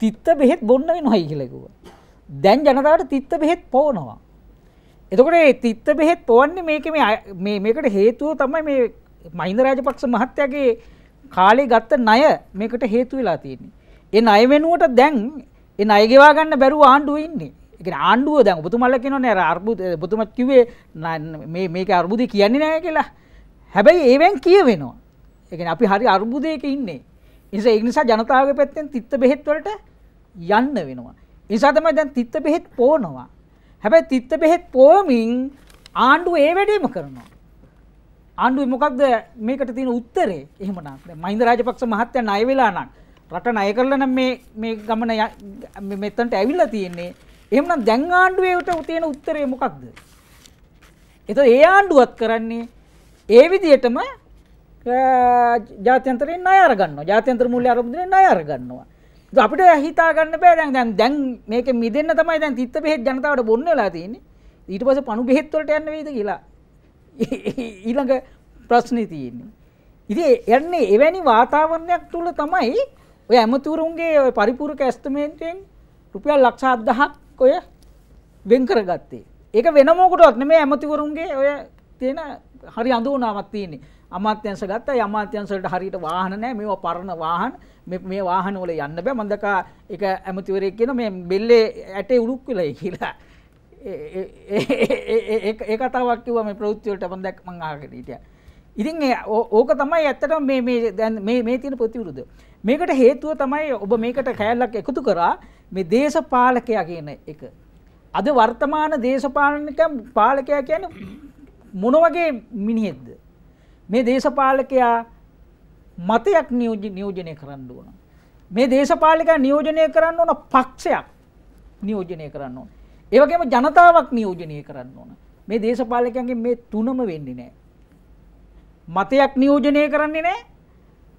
S2: තිත්ත බෙහෙත් බොන්න වෙනවයි කියලා කිව්වා දැන් ජනතාවට තිත්ත බෙහෙත් පොවනවා එතකොට ඒ තිත්ත බෙහෙත් පොවන්නේ මේකේ මේ මේකට හේතුව තමයි මේ මහින්ද රාජපක්ෂ මහත්තයාගේ කාලේ ගත්ත ණය මේකට හේතු වෙලා තියෙන්නේ. ඒ ණය වෙනුවට දැන් ඒ ණය ගෙවා ගන්න බැරුව ආණ්ඩුව ඉන්නේ. ඒ කියන්නේ ආණ්ඩුව දැන් ඔබතුමාලා කියනෝනේ අර අර්බුද ඔබතුමා කිව්වේ මේ මේක අර්බුදේ කියන්නේ නැහැ කියලා. හැබැයි ඒවෙන් කියවෙනවා. ඒ කියන්නේ අපි හරි අර්බුදයක ඉන්නේ. ඒ නිසා ජනතාවගේ පැත්තෙන් තිත්ත බෙහෙත් වලට යන්න වෙනවා. ඒ නිසා තමයි දැන් තිත්ත බෙහෙත් පෝනවා. හැබැයි තිත්ත බෙහෙත් පෝමින් ආණ්ඩුව ඒ වැඩේම කරනවා. ආණ්ඩුවේ මොකක්ද මේකට තියෙන උත්තරේ? එහෙමනම් දැන් මහින්ද රාජපක්ෂ මහත්තයා ණය වෙලා නම් රට ණය කරලා නම් මේ මේ ගමන මෙතනට ඇවිල්ලා තියෙන්නේ. එහෙමනම් දැන් ආණ්ඩුවේට තියෙන උත්තරේ මොකක්ද? එතකොට ඒ ආණ්ඩුවත් කරන්නේ ඒ විදිහටම ජාත්‍යන්තරයෙන් ණය අරගන්නවා. ජාත්‍යන්තර මූල්‍ය අරමුදලෙන් ණය අරගන්නවා. ඉතින් අපිට හිතා ගන්න බෑ දැන් දැන් දැන් මේකෙ මිදෙන්න තමයි දැන් තිත්ත බෙහෙත් ජනතාවට බොන්න වෙලා තියෙන්නේ. ඊට පස්සේ පණු බෙහෙත් වලට යන්න වෙයිද කියලා ඊළඟ ප්‍රශ්නේ තියෙන්නේ. ඉතින් යන්නේ එවැනි වාතාවරණයක් තුල තමයි ඔය ඇමතුරුන්ගේ ඔය පරිපූර්ක ඇස්තමේන්තුවෙන් රුපියල් ලක්ෂ 7000ක් ඔය වෙන් කරගත්තේ. ඒක වෙන මොකටවත් නෙමෙයි ඇමතිවරුන්ගේ ඔය තියෙන හරි අඳුනාවක් තියෙන්නේ. අමාත්‍යංශ ගත්තා. අමාත්‍යංශ වලට හරියට වාහන නැහැ. මේවා පරණ වාහන. මේ මේ වාහන වල යන්න බෑ. මම දකා ඒක ඇමතිවරයෙක් කියන මේ බෙල්ලේ ඇටේ උලුක් වෙලයි කියලා. ඒ කතාවක් කිව්ව මේ ප්‍රවෘත්තිවලට මම දැක් මම අහගෙන හිටියා. ඉතින් ඕක තමයි ඇත්තටම මේ මේ දැන් මේ මේ තියෙන ප්‍රතිවිරුද්ධ. මේකට හේතුව තමයි ඔබ මේකට කැලලක් එකතු කරා මේ දේශපාලකයා කියන එක. අද වර්තමාන දේශපාලනික පාලකයා කියන්නේ මොන වගේ මිනිහෙක්ද? මේ දේශපාලකයා මතයක් නියෝජනය කරන්න ඕන. මේ දේශපාලකයා නියෝජනය කරන්න ඕන පක්ෂයක් නියෝජනය කරන්න ඕන. ඒ වගේම ජනතාවක් නියෝජනය කරන්න ඕන. මේ දේශපාලකයන්ගේ මේ තුනම වෙන්නේ නැහැ. මතයක් නියෝජනය කරන්නේ නැහැ.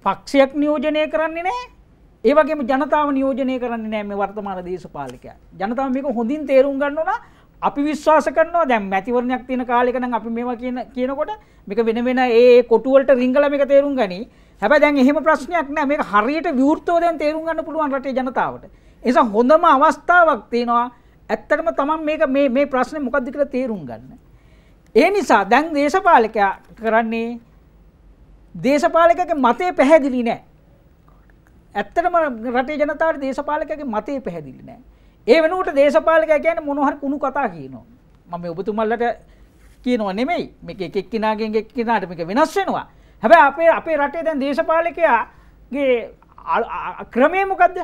S2: පක්ෂයක් නියෝජනය කරන්නේ නැහැ. ඒ වගේම ජනතාව නියෝජනය කරන්නේ නැහැ මේ වර්තමාන දේශපාලකයා. ජනතාව මේක හොඳින් තේරුම් ගන්න ඕන. අපි විශ්වාස කරනවා දැන් මැතිවරණයක් තියෙන කාලෙක නම් අපි මේවා කියන කියනකොට මේක වෙන වෙන ඒ කොටු වලට රිංගලා මේක තේරුම් ගනි. හැබැයි දැන් එහෙම ප්‍රශ්නයක් නැහැ. මේක හරියට විවෘතව දැන් තේරුම් ගන්න පුළුවන් රටේ ජනතාවට. ඒ නිසා හොඳම අවස්ථාවක් තියෙනවා ඇත්තටම තමන් මේක මේ මේ ප්‍රශ්නේ මොකක්ද කියලා තේරුම් ගන්න. ඒ නිසා දැන් දේශපාලකයා කරන්නේ දේශපාලකගේ මතය පැහැදිලි නෑ. ඇත්තටම රටේ ජනතාවට දේශපාලකගේ මතය පැහැදිලි නෑ. ඒ වෙනුවට දේශපාලකයා කියන්නේ මොන හරි කුණු කතා කියනවා. මම ඔබතුමල්ලට කියනවා නෙමෙයි මේක එක එක්කිනාගෙන් එක්කිනාට මේක වෙනස් වෙනවා. හැබැයි අපේ අපේ රටේ දැන් දේශපාලකයාගේ ක්‍රමය මොකද්ද?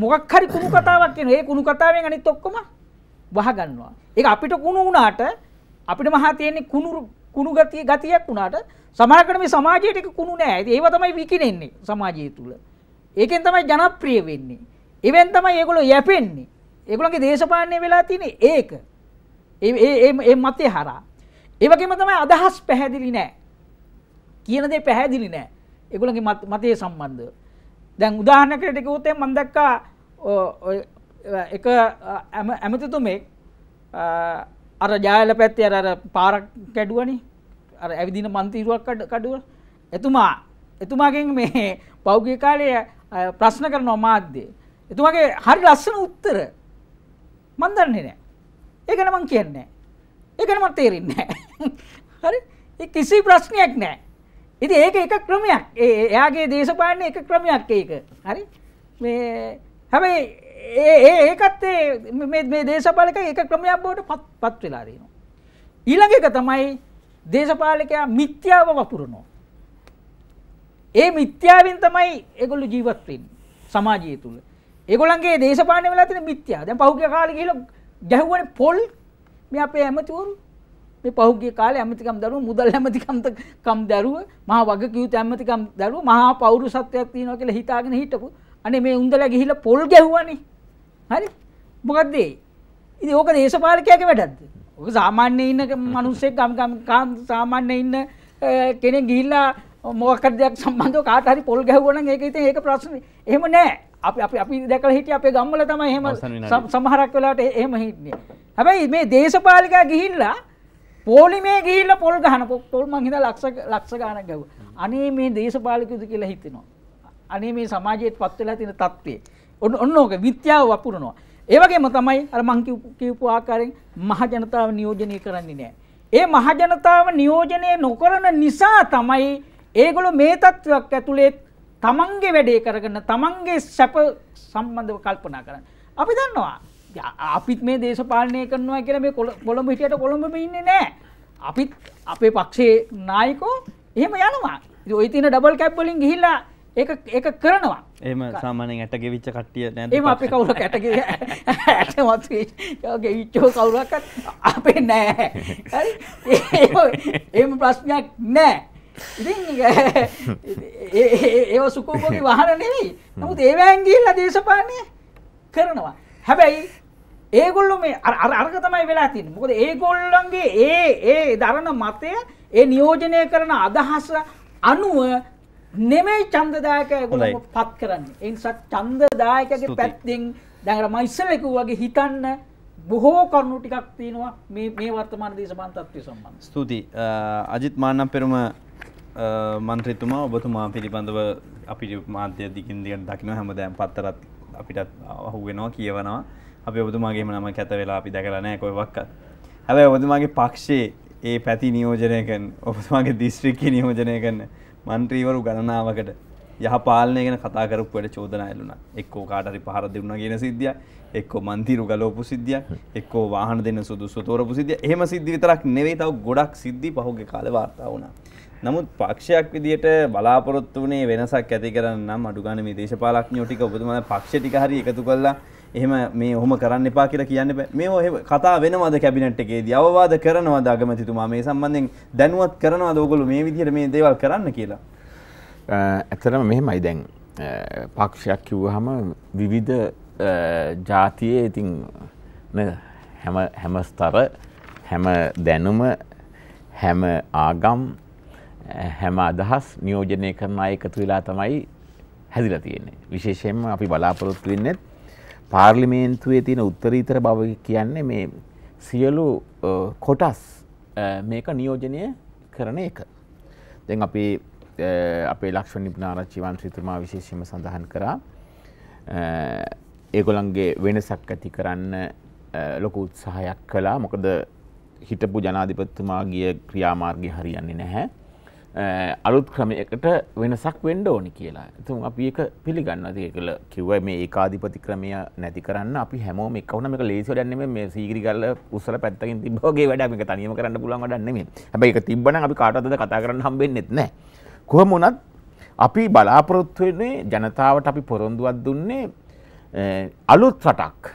S2: මොකක් හරි කුණු කතාවක් කියන. ඒ කුණු කතාවෙන් අනිත් ඔක්කොම වහගන්නවා. ඒක අපිට කුණු වුණාට අපිට මහා තියෙන්නේ කුණු කුණු ගතිය ගතියක් වුණාට සමහරකට මේ සමාජයට ඒක කුණු නෑ. ඒව තමයි විකිණෙන්නේ සමාජය තුල. ඒකෙන් තමයි ජනප්‍රිය වෙන්නේ. ඉවෙන් තමයි ඒගොල්ලෝ යැපෙන්නේ. ඒගොල්ලන්ගේ දේශපාලනය වෙලා තියෙන්නේ ඒක. ඒ ඒ ඒ මතය හරහා. ඒ වගේම තමයි අදහස් පැහැදිලි නෑ. කියන දේ පැහැදිලි නෑ. ඒගොල්ලන්ගේ මතයේ සම්බන්ධව. දැන් උදාහරණයකට කිව්වොත් මම දැක්කා එක ඇමතිතුමෙක් අර ජාල පැත්තේ අර පාරක් කැඩුවනි අර ඇවිදින මන්තීරුවක් කඩුව එතුමා එතුමාගෙන් මේ පෞගිය කාලය ප්‍රශ්න කර නොමාධ්‍යය එතුමාගේ හරි ලස්සන උත්තර මන්දන්නේ නෑ ඒකන මං කියන්නේ ඒකන මත් තේරෙන්න [LAUGHS] හරි කිසි ප්‍රශ්නයක් නෑ ඉති ඒක එක ක්‍රමයක් එයාගේ දේශපාලන එක ක්‍රමයක් ඒක හරි මේ හැබැයි ඒකත් මේ දේශපාලක එක ක්‍රමයක් බවට පත් වෙලා තියෙනවා. ඊළඟ එක තමයි දේශපාලකයා මිත්‍යාව වපුරනවා. ඒ මිත්‍යාවෙන් තමයි ඒගොල්ලෝ ජීවත් වෙන්නේ සමාජය තුල. ඒගොල්ලන්ගේ දේශපාලන වෙලා තියෙන මිත්‍යාව. දැන් පහුගිය කාලේ ගිහලා ගැහුවනේ පොල් මේ අපේ ඇමතිවරු මේ පහුගිය කාලේ ඇමතිකම් දරුවෝ මුදල් ඇමතිකම් කම් දරුවෝ මහා වගකීතු ඇමතිකම් දරුවෝ මහා පෞරුෂත්වයක් තියෙනවා කියලා හිතාගෙන හිටපු අනේ මේ උන්දලා ගිහිල්ලා පොල් ගැහුවනේ හරි මොකක්ද ඉතින් ඕක දේශපාලකයාගේ වැඩක්ද? ඔක සාමාන්‍ය ඉන්න මිනිස්සෙක් ගම් සාමාන්‍ය ඉන්න කෙනෙක් ගිහිල්ලා මොකක්ද දෙයක් සම්බන්ධව කාට හරි පොල් ගැහුවා නම් ඒක ඉතින් ඒක ප්‍රශ්නේ. එහෙම නෑ. අපි අපි අපි දැකලා හිටියේ අපේ ගම්වල තමයි එහෙම සමහරක් වෙලාවට එහෙම හිටින්නේ. හැබැයි මේ දේශපාලිකයා ගිහිල්ලා පොලිමේ ගිහිල්ලා පොල් ගහන පොල් මං හිතා ලක්ෂ ලක්ෂ ගාණක් ගැහුවා. අනේ මේ දේශපාලකයුද කියලා හිතෙනවා. අනේ මේ සමාජයේත් පත් වෙලා තියෙන තත්ත්වේ. ඔන්න ඔන්නෝක විද්‍යාව වපුරනවා. ඒවගේම තමයි අර මංකි කියපු ආකාරයෙන් මහජනතාව නියෝජනය කරන්නේ නෑ. ඒ මහජනතාව නියෝජනය නොකරන නිසා තමයි ඒගොලු මේ තත්ත්වයක් ඇතුළේ තමන්ගේ වැඩේ කරගන්න තමන්ගේ සැප සම්බන්ධව කල්පනා කරන්න. අපි දන්නවා අපිත් මේ දේශපාලනය කරනවා කියෙන මේ කොළඹ හිටියට කොළඹම ඉන්නේ නෑ. අපිත් අපේ පක්ෂේ නායකෝ එහෙම යනවා. ඉතින් ඔය තියෙන ඩබල් කැප් වලින් ගිහිල්ලා ඒක කරනවා
S1: එම සාමානෙන් ඇටගේ විච්ච කට්ටිය නැ
S2: එම අපි කවුර ඇටගේ ඇටමත් විච්චෝ කවුරක්ත් අපේ නෑ එම ප්‍රශ්නයක් නෑ ඉති ඒ සුකෝකෝකි වහන නෙවී නමුත් ඒවෑන්ගේල්ල දේශපානය කරනවා හැබැයි ඒගොල්ලො මේ අර්ග තමයි වෙලා තින් මොකද ඒගොල්ලන්ගේ ඒ ඒ දරණ මතය ඒ නියෝජනය කරන අදහස අනුව නෙමෙයි ඡන්දදායක ඒගොල්ලෝ පත් කරන්නේ. ඒ නිසා ඡන්දදායකගේ පැත්තෙන් දැන් අර මම ඉස්සෙල්ලා කිව්වාගේ හිතන්න බොහෝ කරුණු ටිකක් තියෙනවා මේ මේ වර්තමාන දේශපාලන තත්ත්වය සම්බන්ධ.
S1: ස්තුතියි. අජිත් මාන්නම් පෙරම මන්ත්‍රීතුමා ඔබතුමා පිළිබඳව අපි මාධ්‍ය දිගින් දිගට දකින්න හැමදාම පත්තරත් අපිටත් අහු වෙනවා කියවනවා. අපි ඔබතුමාගේම නම කැත වෙලා අපි දැකලා නැහැ කොයිවක්වත්. හැබැයි ඔබතුමාගේ පක්ෂයේ ඒ පැති නියෝජනය කරන ඔබතුමාගේ දිස්ත්‍රික්කයේ නියෝජනය කරන මන්ත්‍රීවරු ගණනාවකට යහ පාලනය ගැන කතා කරපු වැඩ චෝදනා ඇලුනා. එක්කෝ කාටරි පහර දෙන්නා කියන සිද්ධිය, එක්කෝ මන්තිරු ගලවපු සිද්ධිය, එක්කෝ වාහන දෙන්න සුදුසු තෝරපු සිද්ධිය. එහෙම සිද්ධි විතරක් නෙවෙයි තව ගොඩක් සිද්ධි පහුගිය කාලේ වාර්තා වුණා. නමුත් පක්ෂයක් විදියට බලාපොරොත්තු වුණේ වෙනසක් ඇති කරන්න නම් අඩුගානේ මේ දේශපාලඥයෝ ටික ඔබතුමාලා පක්ෂ ටික හරි එකතු කරලා එහෙම මේ ඔහොම කරන්න එපා කියලා කියන්න බෑ. මේ ඔහෙ කතා වෙනවද කැබිනට් එකේදී? අවවාද කරනවද අගමැතිතුමා මේ සම්බන්ධයෙන් දැනුවත් කරනවද ඔයගොල්ලෝ මේ විදිහට මේ දේවල් කරන්න කියලා?
S4: ඇත්තටම මෙහෙමයි දැන් පක්ෂයක් කිව්වහම විවිධ ජාතියේ ඉතින් හැම හැම ස්තර හැම දැනුම හැම ආගම් හැම අදහස් නියෝජනය කරන අය එකතු වෙලා තමයි හැදිලා තියෙන්නේ. විශේෂයෙන්ම අපි බලාපොරොත්තු වෙන්නේ පාර්ලිමේන්තුවේ තියෙන උත්තරීතර බව කියන්නේ මේ සියලු කොටස් මේක නියෝජනය කරන එක. දෙන් අපි අපේ ලක්ෂණ නිපනාරච්චිවන් ශ්‍රීතුමා විශේෂම සඳහන් කරා ඒගොළන්ගේ වෙනසක් ඇති කරන්න ලොකු උත්සාහයක් කලා මොකද හිටපු ජනාධිපත්තුමාගේ ක්‍රියාමාර්ගය හරියන්නේ නැහැ. අලුත් ක්‍රමයකට වෙනසක් වෙන්ඩ ඕනි කියලා තුන් අපි ඒක පිළිගන්න තිය කළ කිව්ව මේ ඒකාධිපති ක්‍රමය නැති කරන්න අපි හැමෝම එකවන එක ලේසි ඩන්න මේ සීගරිගල්ල උසල පැත්තකින් තිබෝගේ වැඩම එක තනියම කරන්න පුළන් ඩන්නේ හැබ එක තිබන අපි කාටද කතා කරන්න හම්බෙන්න්නෙත් නෑ කොහම වනත් අපි බලාපොරොත්තුවන්නේ ජනතාවට අපි පොරොන්දුවත් දුන්නේ අලුත් රටක්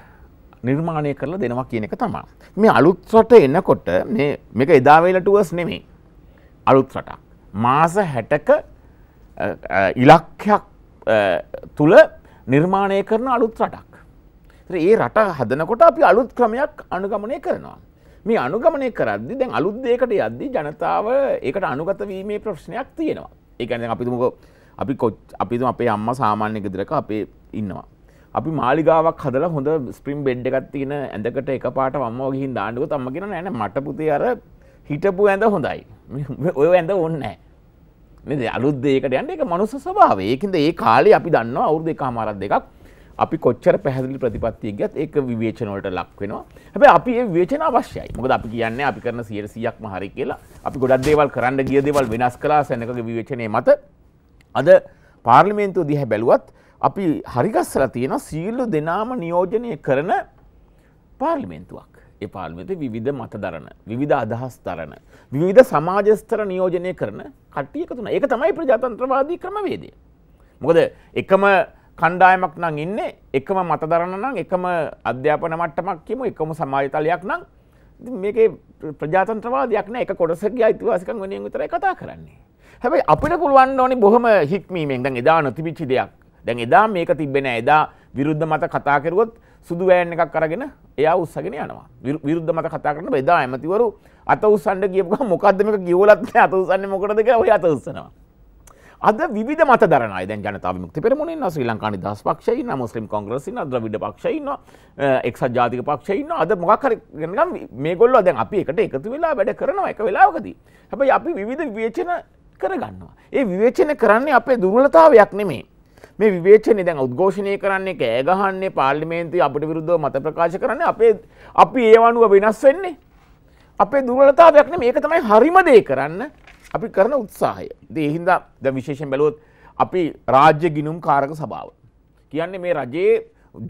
S4: නිර්මාණය කරලා දෙනවා කියන එක තමා මේ අලුත්රට එන්නකොට මේක එදාවේලටුවස් නෙමේ අලුත් රටක් මාස 60ක ඉලක්කයක් තුල නිර්මාණය කරන අලුත් රටක්. ඒ රට හදනකොට අපි අලුත් ක්‍රමයක් අනුගමනය කරනවා. මේ අනුගමනය කරද්දි දැන් අලුත් දෙයකට යද්දි ජනතාව ඒකට අනුගත වීමේ ප්‍රශ්නයක් තියෙනවා. ඒ කියන්නේ අපි තුමුක අපි අපි තුම අපේ අම්මා සාමාන්‍ය ගෙදරක අපේ ඉන්නවා. අපි මාලිගාවක් හදලා හොඳ ස්ප්‍රින් බෙඩ් එකක් තියෙන ඇඳකට එකපාරට අම්මව ගිහින් දාන්නකොත් අම්මා කියනවා නෑ නෑ මට පුතේ අර හිටපු ඇඳ හොඳයි. ඔය ඇඳ ඕන්නෑ. මෙද අලුත් දෙයකට යන්න එක මනුස්ස ස්වභාවය. ඒකින්ද ඒ කාලේ අපි දන්නවා අවුරුදු එකමාරක් දෙකක් අපි කොච්චර පැහැදිලි ප්‍රතිපත්තියක් ගියත් ඒක විවේචන වලට ලක් වෙනවා. හැබැයි අපි ඒ විවේචන අවශ්‍යයි. මොකද අපි කියන්නේ අපි කරන 100%ක්ම හරි කියලා. අපි ගොඩක් දේවල් කරන්න ගිය දේවල් වෙනස් කළා සෙනඟගේ විවේචනයේ මත. අද පාර්ලිමේන්තුව දිහා බැලුවත් අපි හරිගස්සලා තියෙනවා සීලු දෙනාම නියෝජනය කරන පාර්ලිමෙන්තුවක් ඒ පාර්ලිමෙන්තු විධ මත දරන විධ අදහස් දරන විවිධ සමාජස්තර නියෝජනය කරන කට්ටිය එකතුන ඒක තමයි ප්‍රජාතන්ත්‍රවාදී ක්‍රමවේදය මොකද එකම කණ්ඩායමක් නම් ඉන්නේ එකම මත දරන නම් එකම අධ්‍යාපන මට්ටමක් කියමු එකම සමාජතලයක් නම් මේක ප්‍රජාතන්ත්‍රවාදයක් නෑ එක කොටසගේ අයිතිවාසිකම් වෙනුවෙන් විතරයි කතා කරන්නේ හැබැයි අපිට පුළුවන් ඕනේ බොහොම හික්මීමෙන් දැන් එදා නොතිබිච්ච දෙයක් දැන් එදා මේක තිබෙන්නේ නෑ එදා විරුද්ධ මත කතා කරුවොත් සුදු වෑන් එකක් අරගෙන එයා උස්සගෙන යනවා. විරුද්ධ මත කතා කරන බෙදා ඇමතිවරු අත උස්සන්න කියපු ගමන් මොකද්ද මේක කියවලත් නැහැ අත උස්සන්නේ මොකටද කියලා ඔය අත උස්සනවා. අද විවිධ මත දරන අය දැන් ජනතා විමුක්ති පෙරමුණ ඉන්නවා ශ්‍රී ලංකා නිදහස් පක්ෂය ඉන්නවා මුස්ලිම් කොංග්‍රස් ඉන්නවා ද්‍රවිඩ පක්ෂය ඉන්නවා එක්සත් ජාතික පක්ෂය ඉන්නවා අද මොකක් හරි නිකන් මේගොල්ලෝ දැන් අපි එකට එකතු වෙලා වැඩ කරනවා එක වෙලාවකදී. හැබැයි අපි විවිධ විවේචන කරගන්නවා. ඒ විවේචන කරන්නේ අපේ දුර්වලතාවයක් නෙමෙයි. මේ විවේචනය දැන් උද්ඝෝෂණය කරන්නේ කෑගහන්නේ පාර්ලිමේන්තුවේ අපිට විරුද්ධව මත ප්‍රකාශ කරන්නේ අපේ අපි ඒ අනුව වෙනස් වෙන්නේ. අපේ දුර්වලතාවයක් නෙමෙයි මේක තමයි හරිම දේ කරන්න අපි කරන උත්සාහය. ඉතින් ඒ හින්දා දැන් විශේෂයෙන් බැලුවොත් අපි රාජ්‍ය ගිණුම් කාරක සභාව. කියන්නේ මේ රජයේ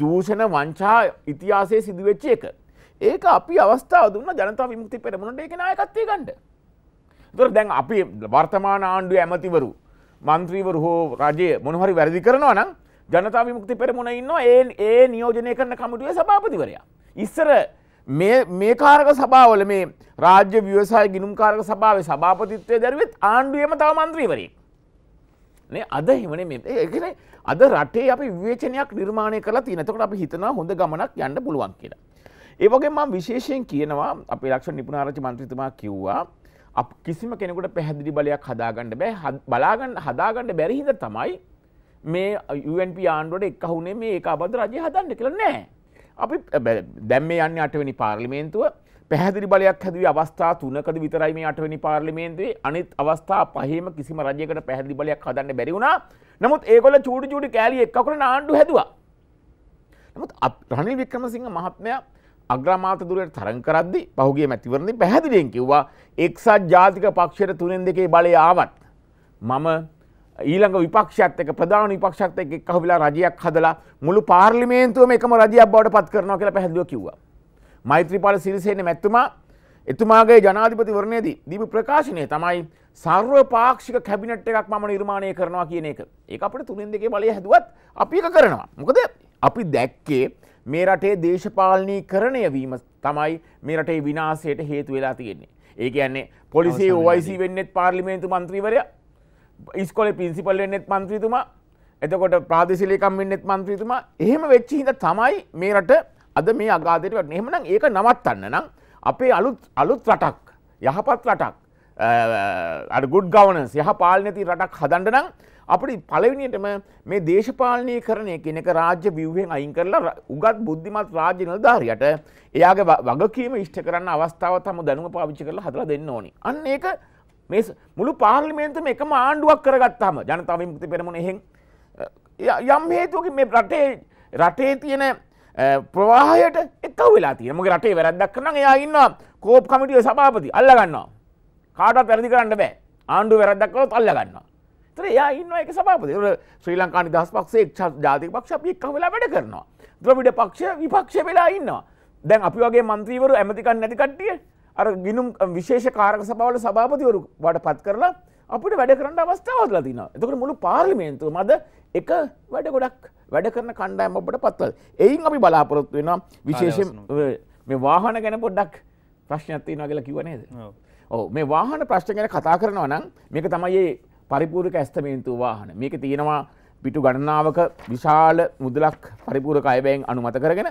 S4: දූෂණ වංචා ඉතිහාසයේ සිදුවෙච්ච එක. ඒක අපි අවස්ථාව දුන්නා ජනතා විමුක්ති පෙරමුණට ඒක නායකත්වය ගන්න. ඒතර දැන් අපි වර්තමාන ආණ්ඩුවේ ඇමතිවරු මන්ත්‍රීවරු හෝ රජය මොනහරි වැරදි කරනවා නම් ජනතා විමුක්ති පෙරමුණ ඉන්න ඒ ඒ නියෝජනය කරන කමිටුවේ සභාපතිවරයා. ඉස්සර මේ කාරක සභාවල මේ රාජ්‍ය ව්‍යවසාය ගිනුම්කාරක සභාව සභාපතිත්වය දැරුවත් ආණ්ඩුවම තව මන්ත්‍රීවරී. අද හිමන ඒන අද රටේ අපි විවේචනයක් නිර්මාණය කලා තිනතකට අපි හිතනවා හොඳ ගමනක් යන්න පුළුවන් කියලා. ඒවගේ මම විශේෂයෙන් කියනවා අප ලක්ෂ නිපුණාරචි මන්ත්‍රතුමා කිව්වා අප කිසිම කෙනෙකුට පැහැදිලි බලයක් හදාගන්න බෑ බලාගන්න හදාගන්න බැරිහිද තමයි මේ UNP ආණ්ඩුවට එක් අහුනේ මේ ඒක අබද රජය හදන්න කියලා නෑ. අපි දැම් මේ යන්න අටවැනි පාර්ලිමේන්තුව පැහැදිලි බලයක් හැදුවේ අවස්ථා තුනකද විතරයි මේ අටවැනි පාර්ලිමේන්තුවේ අනිත් අවස්ථා පහේම කිසිම රජයකට පැහැදිලි බලයක් හදන්න බැරි වුණා. නමුත් ඒගොල්ල චූටි චූටි කෑලි එක්ක කරන ආණ්ඩුව හැදුවා. නමුත් රනිල් වික්‍රමසිංහ මහත්මයා අග්‍රමාත දුරයට තරං කරද්දි පහුගේ මැතිවරණි පැහැදිලියෙන් කිව්වා එක්සත් ජාතික පක්ෂයට තුනෙන් දෙකේ බලය ආවත් මම ඊළඟ විපක්ෂත් එක්ක ප්‍රධාන විපක්ෂත් එක්ක එක්කහුවිලා රජයක් හදලා මුළු පාර්ලිමේන්තුවම එකම රජයක් බවට පත් කරනවා කියලා පැහැදිලිව කිව්වා. මෛත්‍රීපාල සිරිසේන මැතිතුමා එතුමාගේ ජනාධිපතිවරණයේදී දීපු ප්‍රකාශනය තමයි සර්ව පාක්ෂික කැබිනට් එකක් මම නිර්මාණය කරනවා කියන එක. ඒක අපිට තුනෙන් දෙකේ බලය හැදුවත් අපි එක කරනවා. මොකද අපි දැක්කේ මේ රටේ දේශපාලනීකරණය වීම තමයි මේ රටේ විනාශයට හේතු වෙලා තියෙන්නේ. ඒ කියන්නේ පොලිසිය OIC වෙන්නෙත් පාර්ලිමේන්තු මන්ත්‍රීවරයා. ඉස්කෝලේ ප්‍රින්සිපල් වෙන්නෙත් මන්ත්‍රීතුමා. එතකොට ප්‍රාදේශීය ලේකම් වෙන්නෙත් මන්ත්‍රීතුමා. එහෙම වෙච්ච හින්දා තමයි මේ රට අද මේ අගාධයට වැටෙන්නේ. එහෙමනම් ඒක නවත්තන්න නම් අපේ අලුත් අලුත් රටක් යහපත් රටක් අර good governance යහ පාලනති රටක් හදන්න නම් අපි පළවිනියටම මේ දේශපාලනය කරණය කෙනෙක රාජ්‍ය ව්‍යවහෙන් අයින් කරලා උගත් බුද්ධිමත් රාජ්‍ය නිලධාරියට එයාගේ වගකීම ඉෂ්ට කරන්න අවස්ථාව තම දැනුම පාවිච්චි කරලා හදලා දෙන්න ඕනි. අන්න ඒක මේ මුළු පාර්ලිමේන්තුවම එකම ආණ්ඩුවක් කරගත්තාම ජනතාව විමුක්ති පෙරමුණ එහෙන් යම් හේතුවකින් මේ රටේ රටේ තියෙන ප්‍රවාහයට එකව වෙලා තියෙනමගේ රටේ වැරද්දක් කරනවා එයා ඉන්නවා කෝප් කමිටියේ සභාපති අල්ලගන්නවා කාටවත් වැරදි කරන්න බෑ ආණ්ඩුව වැරද්දක් කළොත් අල්ලගන්නවා තර යා ඉන්න එක සභාපති ශ්‍රී ලංකා නිදහස් පක්ෂේ ජාතික පක්ෂ අපි එක්කම වෙලා වැඩ කරනවා. ද්‍රවිඩ පක්ෂ විපක්ෂ වෙලා ඉන්නවා. දැන් අපි වගේ මන්ත්‍රීවරු ඇමතිකන් නැති කට්ටිය අර ගිනුම් විශේෂ කාරක සභාවල සභාපතිවරු වට පත් කරලා අපිට වැඩ කරන්න අවස්ථාවදලා තිනවා. එතකොට මුළු පාර්ලිමේන්තුව මද එක වැඩ ගොඩක් වැඩ කරන කණ්ඩායම අපට පත්වල. එයින් අපි බලාපොරොත්තු වෙනවා විශේෂයෙන් මේ වාහන ගැන පොඩ්ඩක් ප්‍රශ්නයක් තියෙනවා කියලා කිව්ව නේද? ඔව්. මේ වාහන ප්‍රශ්න ගැන කතා කරනවා නම් මේක තමයි පරිපූරක ඇස්තමේන්තු වාහන මේක තියෙනවා පිටු ගණනාවක විශාල මුදලක් පරිපූරක අයබැයෙන් අනුමත කරගෙන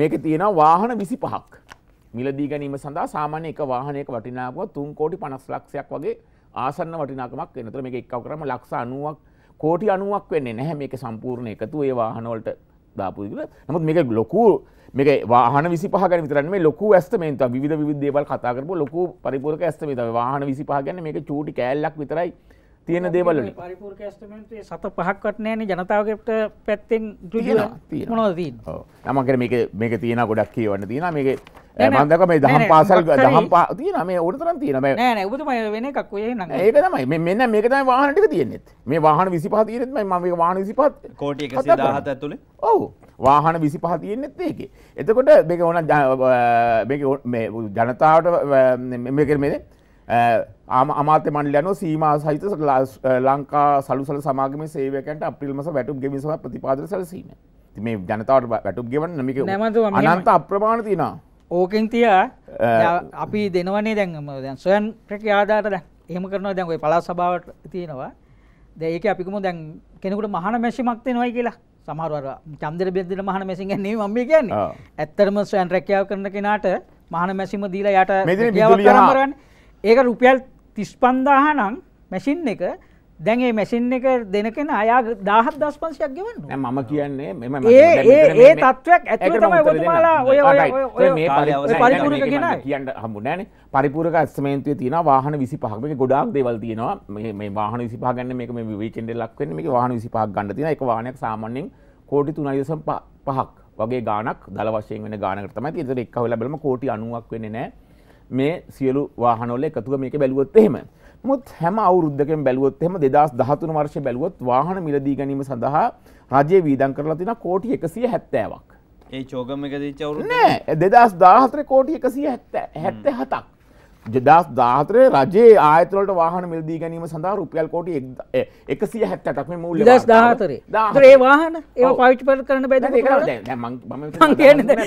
S4: මේක තියෙනවා වාහන විසි පහක් මිලදී ගැනීම සඳහා සාමාන්‍ය එක වාහනයක වටිනාකුව තුන් කෝටි පනස් ලක්ෂයක් වගේ ආසන්න වටිනාකමක් වෙනතර මේ එක්කව කරම ලක්ෂ අනුවක් කෝටි අනුවක් වෙන්නේ නැහැ මේක සම්පූර්ණ එකතු ඒ වාහනවලට දාපුදිල නමුත් මේක ලොකු මේක වාහන විසි පහග විතරන් මේ ලොකු ඇස්තමේන්තු විධ විදේවල් කතාකරපු ලොකු පරිපුරක ඇස්තමේත වාහන විසි පහගන්න මේක චූටි කෑල්ලක් විතරයි තියෙන දේවල් වලින්
S2: පරිපූර්ණ ඇස්ටිමේට් මේ සත පහක්වත් නැහැනේ ජනතාවකට පැත්තෙන් ඍජුව
S4: මොනවද තියෙන්නේ ඔව් මම කියන්නේ මේක මේක තියෙනවා ගොඩක් කියවන්න තියෙනවා මේක මම දක මේ දහම් පාසල් දහම් පා
S2: තියෙනවා මේ ඕන තරම් තියෙනවා මේ නෑ නෑ ඔබතුමා වෙන එකක් ඔය නංග ඒක
S4: තමයි මේ මෙන්න මේක තමයි වාහන ටික තියෙන්නේ මේ වාහන 25 තියෙන්නේත් මම මේක වාහන 25 කෝටි 117 ඇතුලේ ඔව් වාහන 25 තියෙන්නේත් ඒකේ. එතකොට මේක ඕන මේක මේ ජනතාවට මේක මේ අමාත්‍ය මණ්ඩලයන සීමා සහිත ලංකා සලුසල සමාගම සේවකට අපිල්මස වැටුම් ගෙමිසහ ප්‍රතිපාදර සැලසීම මේ ජනතාවට වැටුම් ගෙවන්න නමික අනන්ත
S2: අප්‍රමාණ තිනා ඕකෙන් තිය අපි දෙනවනේ දැන්ම දැන් සොයන් ප්‍රක ආදාට දැ එහෙම කරනවා දැන්ගයි පලා සභාවට තියෙනවා දැඒක අපිකම දැන් කෙනෙකුට මහන මැසිමක් තියෙනවයි කියලා සමහරවර චන්දර බෙදදින මහන මැසින් නේ මම කියන්නේ ඇත්තරම සොයන් රැකියාව කරන කෙනාට මහන මැසිම දීලා යට ඒක රුපියල් තිස්පන්දාහ නම් මැසින් එක දැන්ඒ මැසින් එක දෙනකෙන අයා දාහත් දස් පන්සියක් ගෙවන්න
S4: මම කියන්නේ මෙම ඒ තත්ත්වයක් ඇ කියන්න හමුණෑන පරිපුරක ස්මේන්තුව තියෙන වාහන විසි පහක ගොඩක් දෙවල් තියෙනවා මේ වාහන විසි පාගන්න මේක මේ විවේචෙන්ඩ ලක්වෙන මේ වාහන විසි පහක් ගන්න තින එක වානයක් සාමන්‍යෙන් කෝටි තුනයිදසම් පහක් වගේ ගානක් දල වශයෙන් වෙන ගානකරතම ඇති එතර එක්හවෙල බලම කෝටි අනුවක් වෙන නෑ මේ සියලු වාහනොල එකතුව මේක බැලුවොත් එහෙම. මුත් හැම අවුරුද්දකෙන් බැලුවොත් එහෙම 2013 වර්ෂය බැලුවොත් වාහන මිලදී ගැනීම සඳහා රජය වීදම් කරලා තියෙනවා කෝටි 170ක්.
S1: ඒ චෝගම් එක දීච්ච අවුරුද්ද නෑ
S4: 2014 කෝටි 177ක්. දෙදස් ධාතරය රජයේ ආයතවලට වාහන මිල්දී ගැනීම සඳහා රුපියල් කෝටි
S2: එකසිය හැත්තටක් මේ මූල්‍ය දස් ධාතරේ ඒ වාහන ඒ පාවිච්චි පර කරන්න බැ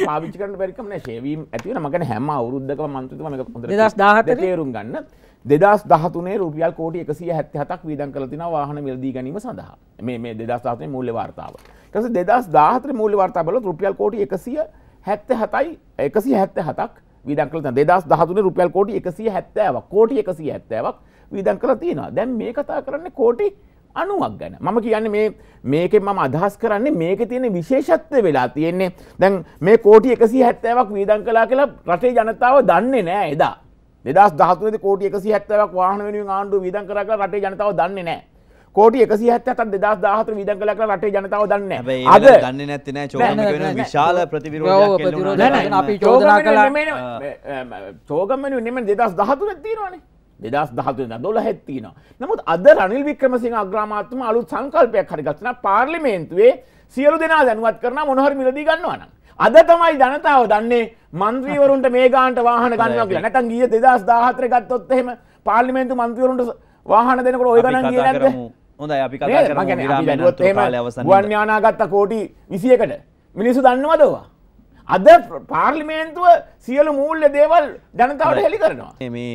S4: පාවිච්චි කරන බැරිකම ශේවීම් ඇතිවන මගන හැම අවුරුද්ධක මන්තුතුම එක පොඳ දස් ධාතර තේරුම් ගන්න දෙදස් දහතුනේ රුපියල් කෝටි එකසිය හැත්ත හතක් වීදන් කලතින වාහන මිල්දී ගැනීම සඳහා මේ දෙදස් ධාතනේ මූල්‍ය වාර්තාව ටස දෙදස් ධාතර මූල්‍ය වාර්තා බල රුපියල් කෝටි එකසිය හැත්ත හතයි එකසි හැත්ත හතක් විදන් කළ දෙදස් දහතුන රුපියල් කෝටි එකසිය හැත්තෑවක් කෝටි එකසිය ඇත්තෑවක් විදන් කළ තියෙනවා දැන් මේ කතා කරන්න කෝටි අනුවක් ගැන මම කියන්න මේ මේක මම අදහස් කරන්නේ මේක තියෙන විශේෂත්ව වෙලා තියෙන්නේ දැන් මේ කෝටි එකසි හැත්තෑවක් වීදන් කලා කියලා රටේ ජනතාව දන්නේ නෑ එදා දෙදස් දහතුනද කෝටි එකසි හැත්තවක් වාහන වෙනුවෙන් ආණ්ඩුව වීදන් කරලා රටේ ජනතාව දන්නේ නෑ කෝටි එකසි හත්තත් දෙදස් දාහතර විදන් කලක් රටේ ජනතාව දන්න අද දන්න නැතින චෝගම විශාල ප්‍රතිවිරෝධ අපි චෝදනා කලා චෝගමන නම දෙදස් දහතුර තිීරවානේ දෙදස් දහතුන දොල හැත්තින නමුත් අද රනිල් වික්‍රමසිං අග්‍රාමාත්ම අලු සංකල්පයක් හරිගත්න පාර්ලිමේන්තුවේ සියලු දෙනා දැනුවත් කරන මොහර මිලදී ගන්නවනම්. අද තමයි ජනතාව දන්නේ මන්ත්‍රීවරුන්ට මේ ගාන්ට වාහන ගන්නවා කියලා නැතන් ගිය දෙදස් දාහතර ගත්තොත් එහෙම පාර්ලිමේන්තු මන්ත්‍රීවරුන්ට වාහන දෙනකොට ඔය ගණන් ගියේ නැද්ද?
S1: හොඳ අපි කතා කරමු විරාම යන තුරු කාලය අවසන් ගුවන්
S4: යානා ගත්ත කෝටි 20කට මිනිස්සු දන්නවද ඔවා අද පාර්ලිමේන්තුව සියලු මූල්්‍ය දේවල් ජනතාවට හෙළි කරනවා.
S1: මේ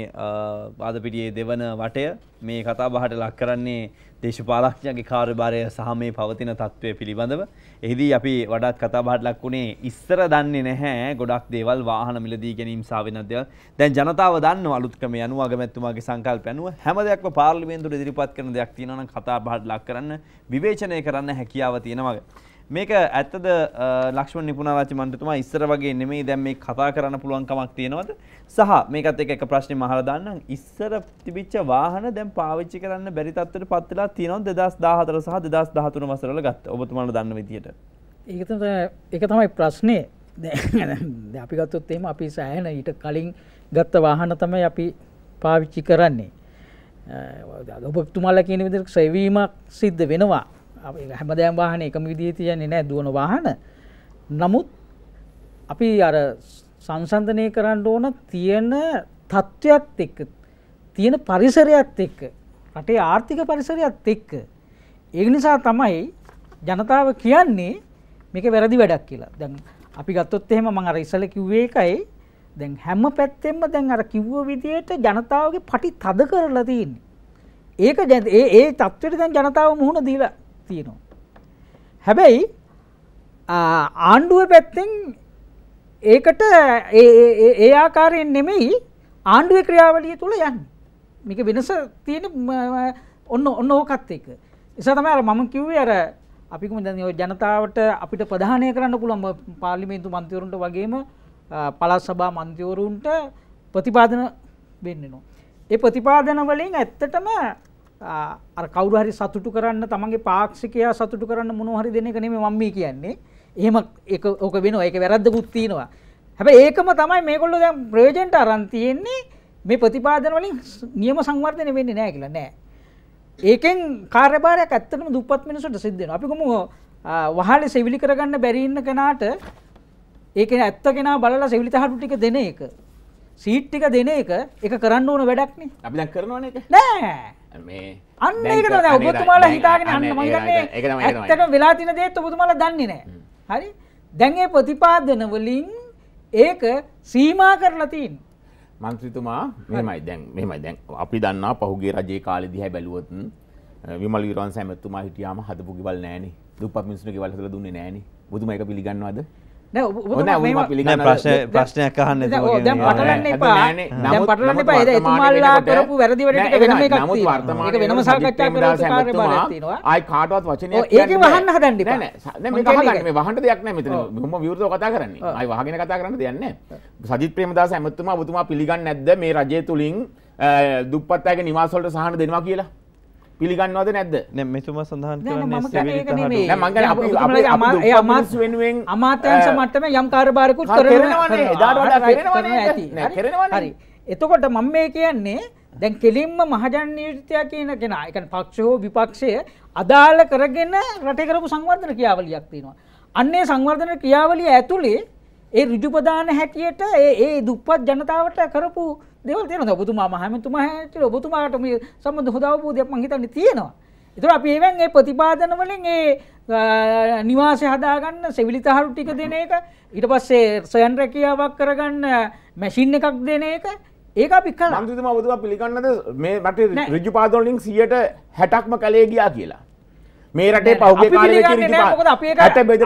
S1: පාදපිටියේ දෙවන වටය මේ කතා බහට ලක් කරන්නේ දේශපාලක්ඥගේ කාර්භාරය සහ මේ පවතින තත්ත්වය පිළිබඳව. එහිදී අපි වඩත් කතාබාට ලක් වුණේ ඉස්සර දන්නේ නැහැ ගොඩක් දේවල් වාහන මිලදී ගැනීම් සාවිනදය දැන් ජනතාව දන්න අලුත්කම යනු අගමැත්තුමාගේ සංකල්ප යනුව හැම දෙයක් පාර්ලිමේන්තුට දිරිපත් කරන දෙයක් තියෙනවන කතාබාට ලක් කරන්න විවේචනය කරන්න හැකියාව තියෙනවගේ. මේක ඇත්තද ලක්ෂ්ම නිපුණරාචි මන්ත්‍රතුමා ඉස්සර වගේ නෙමෙයි දැන් මේ කතා කරන්න පුළුවන් කමක් තියෙනවද සහ මේකත් එක්ක එක ප්‍රශ්නේ මහලා දාන්නම් ඉස්සර තිබිච්ච වාහන දැන් පාවිච්චි කරන්න බැරි තත්ත්වයට පත් වෙලා තියෙනවද 2014 සහ 2013 වසරවල ගත්ත ඔබතුමාලා දන්න විදියට
S2: ඒක තමයි ඒක තමයි ප්‍රශ්නේ දැන් අපි ගත්තොත් එහෙම අපි සෑහෙන ඊට කලින් ගත්ත වාහන තමයි අපි පාවිච්චි කරන්නේ. ඔබතුමාලා කියන විදිහට සෙවීමක් සිද්ධ වෙනවා. හැමදෑම් වාහන එකම විදිී තියන්නේ නෑ දුවන වාහන නමුත් අපි අර සංසන්ධනය කරන්න ඕන තියෙන තත්ත්වයක් එක්ක තියෙන පරිසරයක් එක්ක රටේ ආර්ථික පරිසරයක් එක්ක ඒ නිසා තමයි ජනතාව කියන්නේ මේක වැරදි වැඩක් කියලා දැන් අපි ගත්තොත් එහෙම මං අර ඉස්සල කිව්වේ එකයි දැන් හැම පැත්තෙම දැන් අර කිව්ව විදියට ජනතාවගේ පටි තද කරලා තියෙන්නේ ඒක ඒ ඒ තත්ත්වයට දැන් ජනතාව මුහුණ දීලා තියෙනවා. හැබැයි ආණ්ඩුව පැත්තෙන් ඒකට ඒ ආකාරයෙන් නෙමෙයි ආණ්ඩුවේ ක්‍රියාවලිය තුළ යන්න මේක වෙනස තියෙන ඔන්න ඔන්න ඕකත් එක නිසා තමයි අර මම කිව්වේ අර අපිකම දැන් ඔය ජනතාවට අපිට ප්‍රධානය කරන්න පුළුවන් පාර්ලිමේන්තු මන්ත්‍රීවරුන්ට වගේම පළාත් සභා මන්ත්‍රීවරුන්ට ප්‍රතිපාදන වෙන්නේ නෝ ඒ ප්‍රතිපාදන වලින් ඇත්තටම අර කවුරු හරි සතුටු කරන්න තමන්ගේ පාක්ෂිකයා සතුටු කරන්න මොනවා හරි දෙන එක නෙමෙයි මම මේ කියන්නේ. එහෙම ඒක ඕක වෙනවා. ඒක වැරද්දකුත් තියෙනවා. හැබැයි ඒකම තමයි මේගොල්ලෝ දැන් ප්‍රයෝජනට අරන් තියෙන්නේ මේ ප්‍රතිපාදන වලින් නියම සංවර්ධනය වෙන්නේ නැහැ කියලා නෑ. ඒකෙන් කාර්යභාරයක් ඇත්තටම දුප්පත් මිනිසුන්ට සිද්ධ වෙනවා. අපි කොහොම වහලේ සෙවිලි කරගන්න බැරි ඉන්න කෙනාට ඒක ඇත්ත කෙනා බලලා සෙවිලි තහඩු ටික දෙන එක සීට් ටික දෙන එක ඒක කරන්න ඕන වැඩක් නේ. අපි දැන් කරනවනේ ඒක. නෑ. අන්න එකට ඔබතුමාල හිතාගෙන අන්න මගන්නේ ඇත්තට වෙලා තින දේත් ඔබතුමාල දන්නේ නෑ හරි දැන්ඒ ප්‍රතිපාදනවලින් ඒක සීමා කරලතින්
S4: මන්ත්‍රතුමා මෙමයි දැන් මෙමයි දැන් අපි දන්නා පහුගේ රජේ කාලෙ දිහ බැලුවතුන් විමල් විරන් සැමත්තුමා හිටියාම හදපු කිවල් නෑන දුප මිසුන කිවල්හල දුන්නේ නෑන බුතුම එක පිළිගන්නවාද
S2: ප්‍රශ්නයක් අහන්න පටලන්න එපා නම් පටලන්න එපා එතුමාල්ලා කරපු වැරදිවට වෙනම එකක් තියෙනවා වෙනම සාකච්ඡා කරලා කාර්ය බලයක් තියෙනවා
S4: ආයි කාටවත් වචනයක් ඒක වහන්න
S2: හදන්න එපා නෑ මේක අහගන්න
S4: මේ වහන්න දෙයක් නෑ මෙතන බොහොම විවෘතව කතා කරන්නේ ආයි වහගෙන කතා කරන්න දෙයක් නෑ සජිත් ප්‍රේමදාස ඇමතුමා ඔබතුමා පිළිගන්නේ නැද්ද මේ රජය තුලින් දුප්පත් අයගේ නිවාස වලට සහන දෙනවා කියලා පිළිගන්නවද නැද්ද මෙතුම සඳහන් අමාත්‍ය
S2: වෙනුවෙන් අමාත්‍යංශ මට්ටම යම් කාර්භාරකුත් කරනවා එතකොට මම මේ කියන්නේ දැන් කෙලින්ම මහජන නීතිය කියන කෙනා ඒ කියන්නේ පක්ෂ හෝ විපක්ෂය අදාළ කරගෙන රටේ කරපු සංවර්ධන ක්‍රියාවලියක් තියෙනවා. අන්නේ සංවර්ධන ක්‍රියාවලිය ඇතුලේ ඒ ඍජු ප්‍රදාන හැටියට ඒ ඒ දුප්පත් ජනතාවට කරපු දේවල් තියෙනවා. ඔබතුමා මහමතුමා හැටියට ඔබතුමාට මේ සම්බන්ධ හොඳ අවබෝධයක් මං හිතන්නේ තියෙනවා. ඒතර අපි එවෙන් ඒ ප්‍රතිපාදන වලින් ඒ නිවාසය හදාගන්න සෙවිලි තහවුරු ටික දෙන එක ඊට පස්සේ සයන් රැකියාවක් කරගන්න මැෂින් එකක් දෙන එක ඒක අපි කළා. මන්ත්‍රීතුමා ඔබතුමා පිළිගන්නද මේ රටේ ඍජු පාදන වලින් 160ක්ම කැලේ ගියා
S4: කියලා? මේ රටේ පෞගේ කාලේ වෙච්ච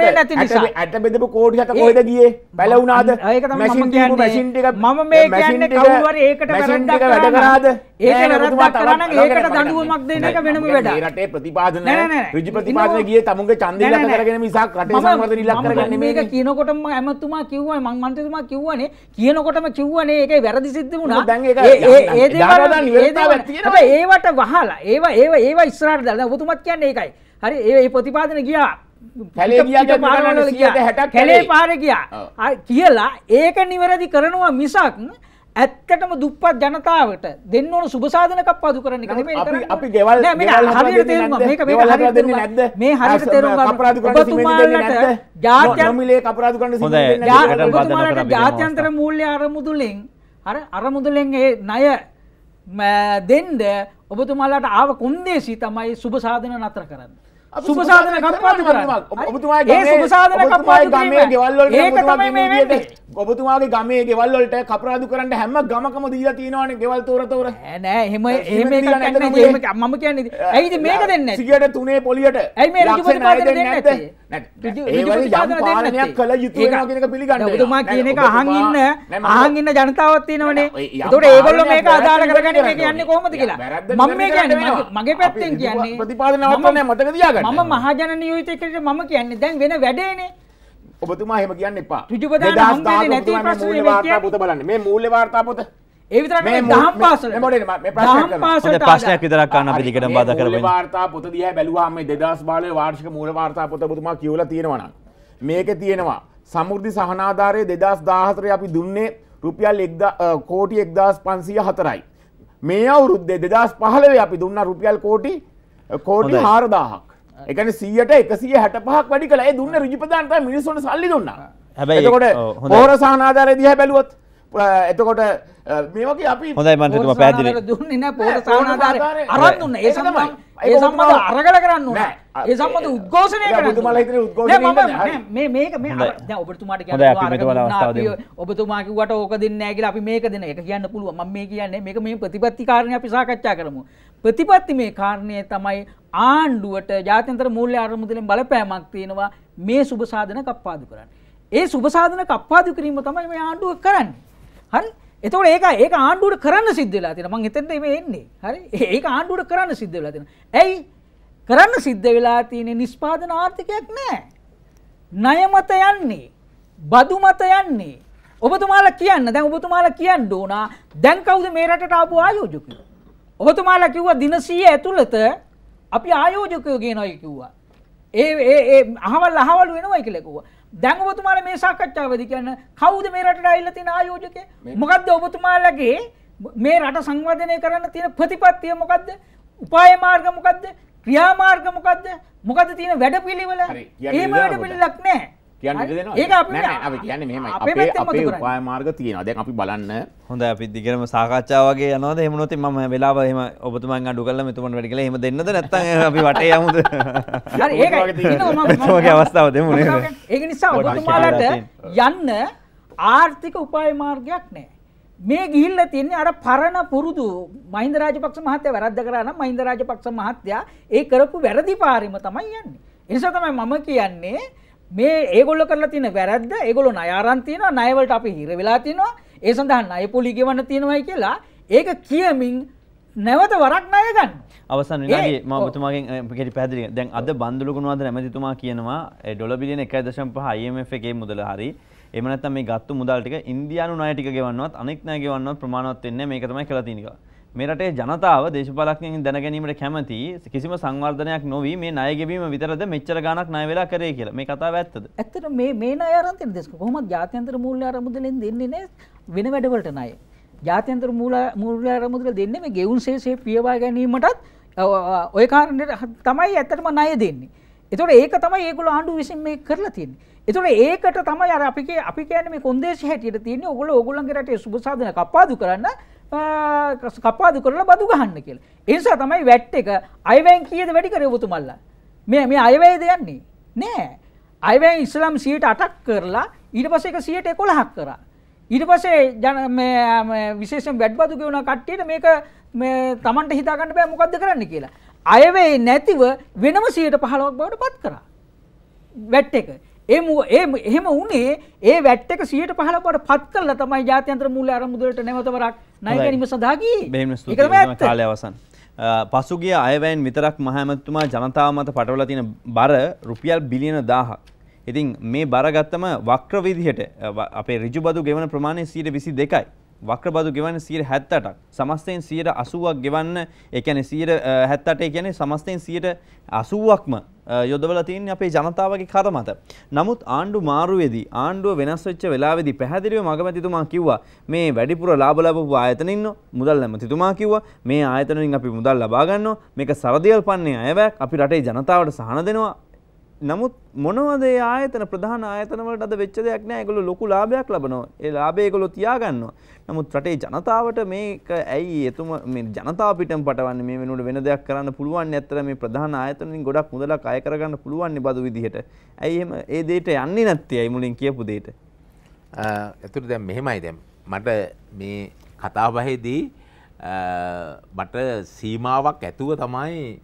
S4: රීති ඇට බෙදපු කෝටි හත ඇට බෙදපු කෝටි හත කොහෙද ගියේ බැලුණාද මැෂින් ටික මම මේ කියන්නේ කවුරු හරි ඒකට වැරද්දක් කරාද ඒක වැරද්දක් කරා නම් ඒකට
S2: දඬුවමක් දෙන එක වෙනම වැඩ. මේ
S4: රටේ ප්‍රතිපාදන ඍජු ප්‍රතිපාදන ගියේ තමුන්ගේ ඡන්දය ඉලක්ක කරගෙන මිසක් රටේ සංවර්ධන ඉලක්ක කරගෙන නෙමෙයි. මේක
S2: කියනකොටම ඇමතුමා කිව්වා මං මන්ත්‍රීතුමා කිව්වනේ කියනකොටම කිව්වනේ ඒකේ වැරදි සිද්ධ වුණා. දැන් ඒක ඒ දේවල් ඒවට වහලා ඒවා ඒවා ඒවා ඉස්සරහට දාලා ඔබතුමත් කියන්නේ ඒකයි. හරි ඒ ප්‍රතිපාදන ගියා කැලේ පාර ගියා කියලා ඒක නිවැරදි කරනවා මිසක් ඇත්තටම දුප්පත් ජනතාවට දෙන්න ඕන සුබ සාධනකක් පාදු කරන එක නෙමෙයි අපි අපි ගෙවල් ගෙවල් හරියට තේරුම් මේක මේක හරියට දෙන්නේ නැද්ද මේ හරියට තේරුම් ගන්න අපරාධ කරන්න සිමෙන්ති දෙන්නේ නැද්ද ජාත්‍යන්තර මිලේක අපරාධ කරන්න සිමෙන්ති දෙන්නේ නැද්ද ඔබතුමාලට ජාත්‍යන්තර මූල්‍ය අරමුදලෙන් අර අරමුදලෙන් ඒ ණය දෙන්න ඔබතුමාලට ආව කොන්දේසි තමයි සුබ සාධන නතර කරන්නේ සුපසාධන කම්පාත කරන්න
S4: ඔබතුමාගේ සුපසාධන කම්පාත ගමේ ගෙවල්වලට ඒක තමයි මේ වෙන්නේ ඔබතුමාගේ ගමේ ගෙවල්වලට කපරාදු කරන්න හැම ගමකම දීලා තියෙනවානේ ගෙවල් තොර තොර නෑ එහෙම එහෙම එකක් නෑ මම කියන්නේ ඇයි ඉතින් මේක දෙන්නේ සිගට
S2: තුනේ පොලියට ඇයි මේ ඍජු ප්‍රතිපාදන දෙන්නේ නැත්තේ ඔබතුමා කියන එක අහන් ඉන්න අහන් ඉන්න ජනතාවත් තියෙනවනේ එතකොට ඒගොල්ලෝ මේක අදාළ කරගන්නේ මේ කියන්නේ කොහොමද කියලා මම මේ කියන්නේ මගේ පැත්තෙන් කියන්නේ ප්‍රතිපාදන නවත්තන්නේ මතක තියාගන්න මම මහජන නියෝජිතයෙකුට මම කියන්නේ දැන් වෙන වැඩේනේ.
S4: ඔබතුමා එහෙම කියන්න එපා. ඍජුපදාන හම්බෙන්නේ නැති ප්‍රශ්නේ මේ වාර්තා පොත බලන්න. මේ මූල්‍ය වාර්තා පොත
S2: ඒ විතරක් නෙමෙයි දහම් පාසල. මේ මොඩේ
S4: මේ ප්‍රශ්න කරනවා. ඔන්න ප්‍රශ්නයක් විතරක් ගන්න අපි දිගටම බාධා කරගෙන. මූල්‍ය වාර්තා පොත දිහා බැලුවාම මේ 2012 වාර්ෂික මූල්‍ය වාර්තා පොත ඔබතුමා කියවලා තියෙනවා නං. මේකේ තියෙනවා සමෘද්ධි සහනාධාරය 2014 අපි දුන්නේ රුපියල් 1000 කෝටි 1504යි. මේ අවුරුද්දේ 2015 අපි දුන්න රුපියල් කෝටි කෝටි 4000ක්. එකන සීට එකසිය හැට පහක් වැඩි කළ දුන්න රජිපදාන්ත මිනිසුන් සල්ලි දුන්න
S1: හැබයිකොට හෝර
S4: සහනාධාරය දිහ බැලුවොත් එතකොට මේක
S2: අපි හොඳයි මන්ටම පැදිල දුන්නන පෝර සහනාධාර අරන් දුන්න ඒ සමයි ඒ සම්බඳ අරගල කරන්න ඒ සම්බඳ උද්ඝෝෂණය කරන්න මේ මේක මේ ඔබතුමාට ඔබතුමාකිවට ඕක දෙන්න ඇගල අපි මේක දෙන එක කියන්න පුළුව ම මේ කියන්නේ මේක මේ ප්‍රතිපත්ති කාරණය අපි සාකච්ඡා කරමු ප්‍රතිපත්ති මේ කාරණය තමයි ආණ්ඩුවට ජාතන්තර මූල්‍ය අරමුදලින් බලපෑමක් තියෙනවා මේ සුභසාධන කප්පාදු කරන්න. ඒ සුභසාධන කප්පාදු කිරීම තමයි මේ ආණ්ඩුව කරන්න. හරි එතකොට ඒක ඒක ආණ්ඩුවට කරන්න සිද්ධ වෙලා තියෙනවා. මං එතෙන්ද මේ එන්නේ. හරි ඒක ආණ්ඩුවට කරන්න සිද්ධ වෙලා තියෙනවා. ඇයි කරන්න සිද්ධ වෙලා තියෙන්නේ නිෂ්පාදන ආර්ථිකයක් නැහැ. ණය මත යන්නේ. බදු මත යන්නේ. ඔබතුමාලා කියන්න දැන් ඔබතුමාලා කියන්න ඕනා දැන් කවුද මේ රටට ආපු ආයෝජකයෝ? ඔබතුමාලා කිව්වා දින 100 ඇතුළත අපි ආයෝජකයෝ කියනයි කිව්වා. ඒ ඒ ඒ අහවල් අහවල් වෙනවා කියලා කිව්වා. දැන් ඔබතුමාලා මේ සාකච්ඡාවේදී කියන කවුද මේ රටට ආවිල්ලා තියෙන ආයෝජකය? මොකද්ද ඔබතුමාලගේ මේ රට සංවර්ධනය කරන්න තියෙන ප්‍රතිපත්තිය මොකද්ද? උපාය මාර්ග මොකද්ද? ක්‍රියාමාර්ග මොකද්ද? මොකද්ද තියෙන වැඩපිළිවෙල? එහෙම වැඩපිළිවෙලක් නැහැ. කියන්න කියන්න මෙම අපේ උපාය
S4: මාර්ග තියෙනවාද අපි බලන්න හොඳ අපි දිගරම
S1: සාකච්ඡාවගේ යනවාද එමනොති ම වෙලාව එම ඔබතුමන් අඩු කල්ල මෙතුමන් වැඩිකල එම දෙන්නද නැත්ත අපි වට යමුද ඒගේ අවස්ථාව දෙමුණ
S2: ඒ නිසා ඔබතුමාලට යන්න ආර්ථික උපාය මාර්ගයක් නෑ මේ ගිල්ල තියන්නේ අර පරණ පුරුදු මහින්ද රාජපක්ෂ මහත්තය වැරද්ද කරන්න මහින්ද රාජපක්ෂ මහත්තයා ඒ කරපු වැරදි පාරිම තමයි යන්නේ එනිසා තමයි මම කියන්නේ මේ ඒගොල්ල කරලා තියෙන වැරද්ද ඒගොල්ලෝ ණය අරන් තියනවා ණයවලට අපි හිර වෙලා තිනවා ඒ සඳහා ණය පොලි ගෙවන්න තියෙනවායි කියලා ඒක කියමින් නැවත වරක් ණය ගන්න.
S1: අවසන් විනාඩියේ මම ඔබතුමාගෙන් කෙටි පැහැදිලි දැන් අද බන්දුලු ගුණවර්ධන ඇමතිතුමා කියනවා ඩොලර් බිලියන 1.5 IMF එකේ මුදල හරි එහෙම නැත්නම් මේ ගත්තු මුදල් ටික ඉන්දියානු ණය ටික ගෙවන්නවත් අනෙක් ණය ගෙවන්නවත් ප්‍රමාණවත් වෙන්නේ නැහැ මේක තමයි කියලා තියෙනවා. මේ රටේ ජනතාව දේශපාලකයන් දැන ගැනීමට කැමති කිසිම සංවර්ධනයක් නොවී මේ ණය ගෙවීම විතරද මෙච්චර ගාණක් ණය වෙලා කරේ කියලා. මේ කතාව ඇත්තද?
S2: ඇත්තට මේ මේ ණය අරන් තියෙන දේශක කොහොමද ජාත්‍යන්තර මූල්‍ය අරමුදලෙන් දෙන්නේ නේ වෙන වැඩවලට ණය. ජාත්‍යන්තර මූල මූල්‍ය අරමුදල දෙන්නේ මේ ගෙවුන් ශේෂය පියවා ගැනීමටත් ඔය කාරණේ තමයි ඇත්තටම ණය දෙන්නේ. එතකොට ඒක තමයි ඒගොල්ලෝ ආණ්ඩුව විසින් මේ කරලා තියෙන්නේ. එතකොට ඒකට තමයි අර අපි අපි කියන්නේ මේ කොන්දේසි හැටියට තියෙන්නේ. ඔයගොල්ලෝ ඕගොල්ලන්ගේ රටේ සුබ සාධන කපාදු කරන්න කපාදු කරලා බදු ගහන්න කියලා. ඒ නිසා තමයි වැට් එක අයවැයෙන් කීයද වැඩි කරේ ඔබතුමල්ලා? මේ මේ අයවැයද යන්නේ? නෑ. අයවැයෙන් ඉස්ලාම් 108ක් කරලා ඊට පස්සේ ඒක 111ක් කරා. ඊට පස්සේ ජන මේ විශේෂයෙන් වැට් බදු ගෙවන කට්ටියට මේක මේ Tamanට හිතා ගන්න බෑ මොකද්ද කරන්න කියලා. අයවැය නැතිව වෙනම 115ක් බවට පත් කරා. වැට් එක. ඒ ඒ එහෙම වුණේ ඒ වැට් එක 115ට පත් කරලා තමයි ජාත්‍යන්තර මූල්‍ය ආරමුදලට නැවත වරක් ණය ගැනීම සඳහා ගියේ.
S1: ඒක තමයි කාලය අවසන්. පසුගිය අයවැයෙන් විතරක් මහමැතුමා ජනතාව මත පටවලා තියෙන බර රුපියල් බිලියන 1000ක්. ඉතින් මේ බර ගත්තම වක්‍ර විදිහට අපේ ඍජුබදු ගෙවන ප්‍රමාණය 122යි. වක්‍රබදු ගෙවන්නේ 178ක්. සමස්තයෙන් 180ක් ගෙවන්න, ඒ කියන්නේ 178 කියන්නේ සමස්තයෙන් 80%ක්ම යොදවලා තියෙන්නේ අපේ ජනතාවගේ කර මත. නමුත් ආණ්ඩු මාරුවේදී ආණ්ඩුව වෙනස් වෙච්ච වෙලාවේදී පැහැදිලිව මගමැතිතුමා කිව්වා මේ වැඩිපුර ලාභ ලබපු ආයතන ඉන්න මුදල් නැමැතිතුමා කිව්වා මේ ආයතන වලින් අපි මුදල් ලබා ගන්නවා මේක සරදියල් පන්නේ අයවැයක් අපි රටේ ජනතාවට සහන දෙනවා නමුත් මොනවද ඒ ආයතන ප්‍රධාන ආයතන වලට අද වෙච්ච දෙයක් නෑ. ඒගොල්ලෝ ලොකු ලාභයක් ලබනවා. ඒ ලාභය ඒගොල්ලෝ තියාගන්නවා. නමුත් රටේ ජනතාවට මේක ඇයි එතුම මේ ජනතාව පිටම පටවන්නේ මේ වෙනුවට වෙන දෙයක් කරන්න පුළුවන් නැත්තර මේ ප්‍රධාන ආයතන වලින් ගොඩක් මුදලක් අය කරගන්න පුළුවන් නේ බදු විදිහට. ඇයි එහෙම ඒ දෙයට යන්නේ නැත්තේ ඇයි මුලින් කියපු දෙයට? අ එතකොට දැන් මෙහෙමයි දැන් මට මේ
S3: කතාබහේදී මට සීමාවක් ඇතුව තමයි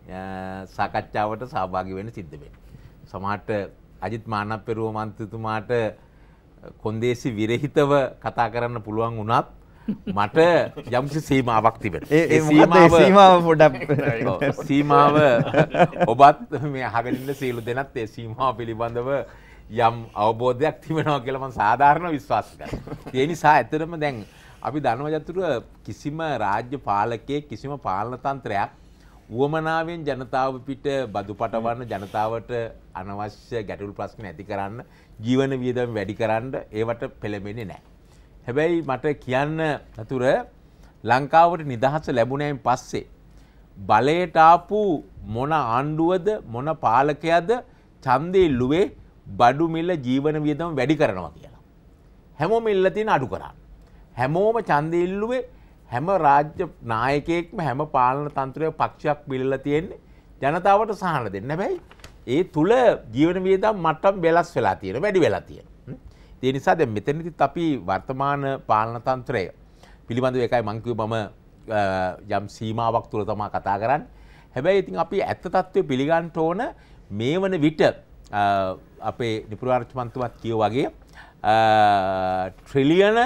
S3: සාකච්ඡාවට සහභාගි වෙන්න සිද්ධ වෙන්නේ. සමහට අජිත් මානපෙරුව මන්තතුමාට කොන්දේසි විරහිතව කතා කරන්න පුළුවන් වුණත් මට යම්සි සීමාවක් තිබෙන සීමාව පොඩක් [LAUGHS] සීමාව ඔබත් මේ හගලින්ද සීලු දෙනත් ඒ සීමාව පිළිබඳව යම් අවබෝධයක් තිබෙනවා කියලම සාධාරණ විශ්වාස කර. ඒ නිසා ඇතරම දැන් අපි දනවජතුර කිසිම රාජ්‍ය පාලකයේ කිසිම පාලනතන්ත්‍රයක් වුවමනාවෙන් ජනතාව පිට බදු පටවන්න ජනතාවට අනවශ්‍ය ගැටුල් ප්‍රශ්න ඇති කරන්න ජීවන වියදම් වැඩි කරන්න ඒවට පෙළඹෙන්නේ නෑ. හැබැයි මට කියන්න නතුර ලංකාවට නිදහස ලැබුණයෙන් පස්සේ. බලයට ආපු මොන ආණ්ඩුවද මොන පාලකයද ඡන්දේ ඉල්ලුවේ බඩු මිල ජීවන වියදම වැඩි කරනවා කියලා. හැමෝම ඉල්ල තියෙන අඩු කරා. හැමෝම ඡන්දේ ඉල්ලුවේ හැම රාජ්‍ය නායකයෙක්ම හැම පාලන තන්ත්‍රය පක්ෂයක් පිළිල තියෙන්නේ ජනතාවට සහන දෙන්න බැයි. ඒ තුළ ජීවන වියදම් මට්ටම් වෙලස් වෙලා තියෙන වැඩි වෙලා තියෙන. ඒ නිසා දැන් මෙතනදිත් අපි වර්තමාන පාලන තන්ත්‍රය පිළිබඳව එකයි මං කිව්ව මම යම් සීමාවක් තුළ තමයි කතා කරන්නේ. හැබැයි ඉතින් අපි ඇත්ත తත්වයේ පිළිගන්න ඕන මේ වන විට අපේ නිපුරාර්ථමන්තුමත් කියෝ වගේ ට්‍රිලියන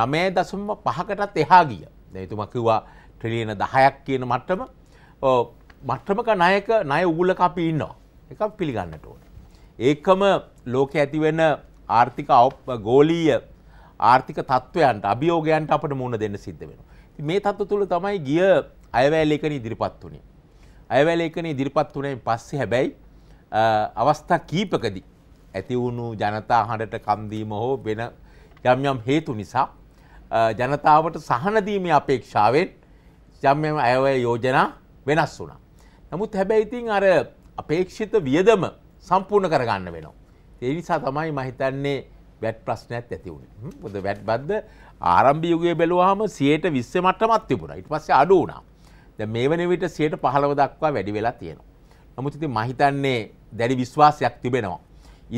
S3: නමය දසම පහකටත් එහා ගිය එතුමා කිව්වා ට්‍රිලියන 10ක් කියන මට්ටම මට්ටමක ණයක ණය උගුලක අපි ඉන්නවා. එකක් පිළිගන්නට ඕනේ. ඒකම ලෝකයේ ඇතිවෙන ආර්ථික ගෝලීය ආර්ථික තත්ත්වයන්ට අභියෝගයන්ට අපට මුහුණ දෙන්න සිද්ධ වෙනවා. මේ තත්ත්ව තුළ තමයි ගිය අයවැය ලේඛන ඉදිරිපත් වුණේ. අයවැය ලේඛන ඉදිරිපත් වුණේ පස්සේ හැබැයි අවස්ථා කීපකදී ඇති වුණු ජනතා හඬට කම් දීම හෝ වෙන යම් යම් හේතු නිසා ජනතාවට සහනදීමේ අපේක්ෂාවෙන් යම් ඇය යෝජනා වෙනස් වුණා. නමුත් හැබැයිතින් අර අපේක්ෂිත වියදම සම්පූර්ණ කරගන්න වෙනවා. ඒ නිසා තමයි මහිතන්නේ වැට් ප්‍රශ්නයක් ඇති වුණේ. මොකද වැට් බද්ද ආරම්භ යුගයේ බැලුවාම 120 මට්ටමක් තිබුණා. ඊට පස්සේ අඩු වුණා. දැන් මේ වෙන විට 115 දක්වා වැඩි වෙලා තියෙනවා. නමුත් ඉතින් මහිතන්නේ දැඩි විශ්වාසයක් තිබෙනවා.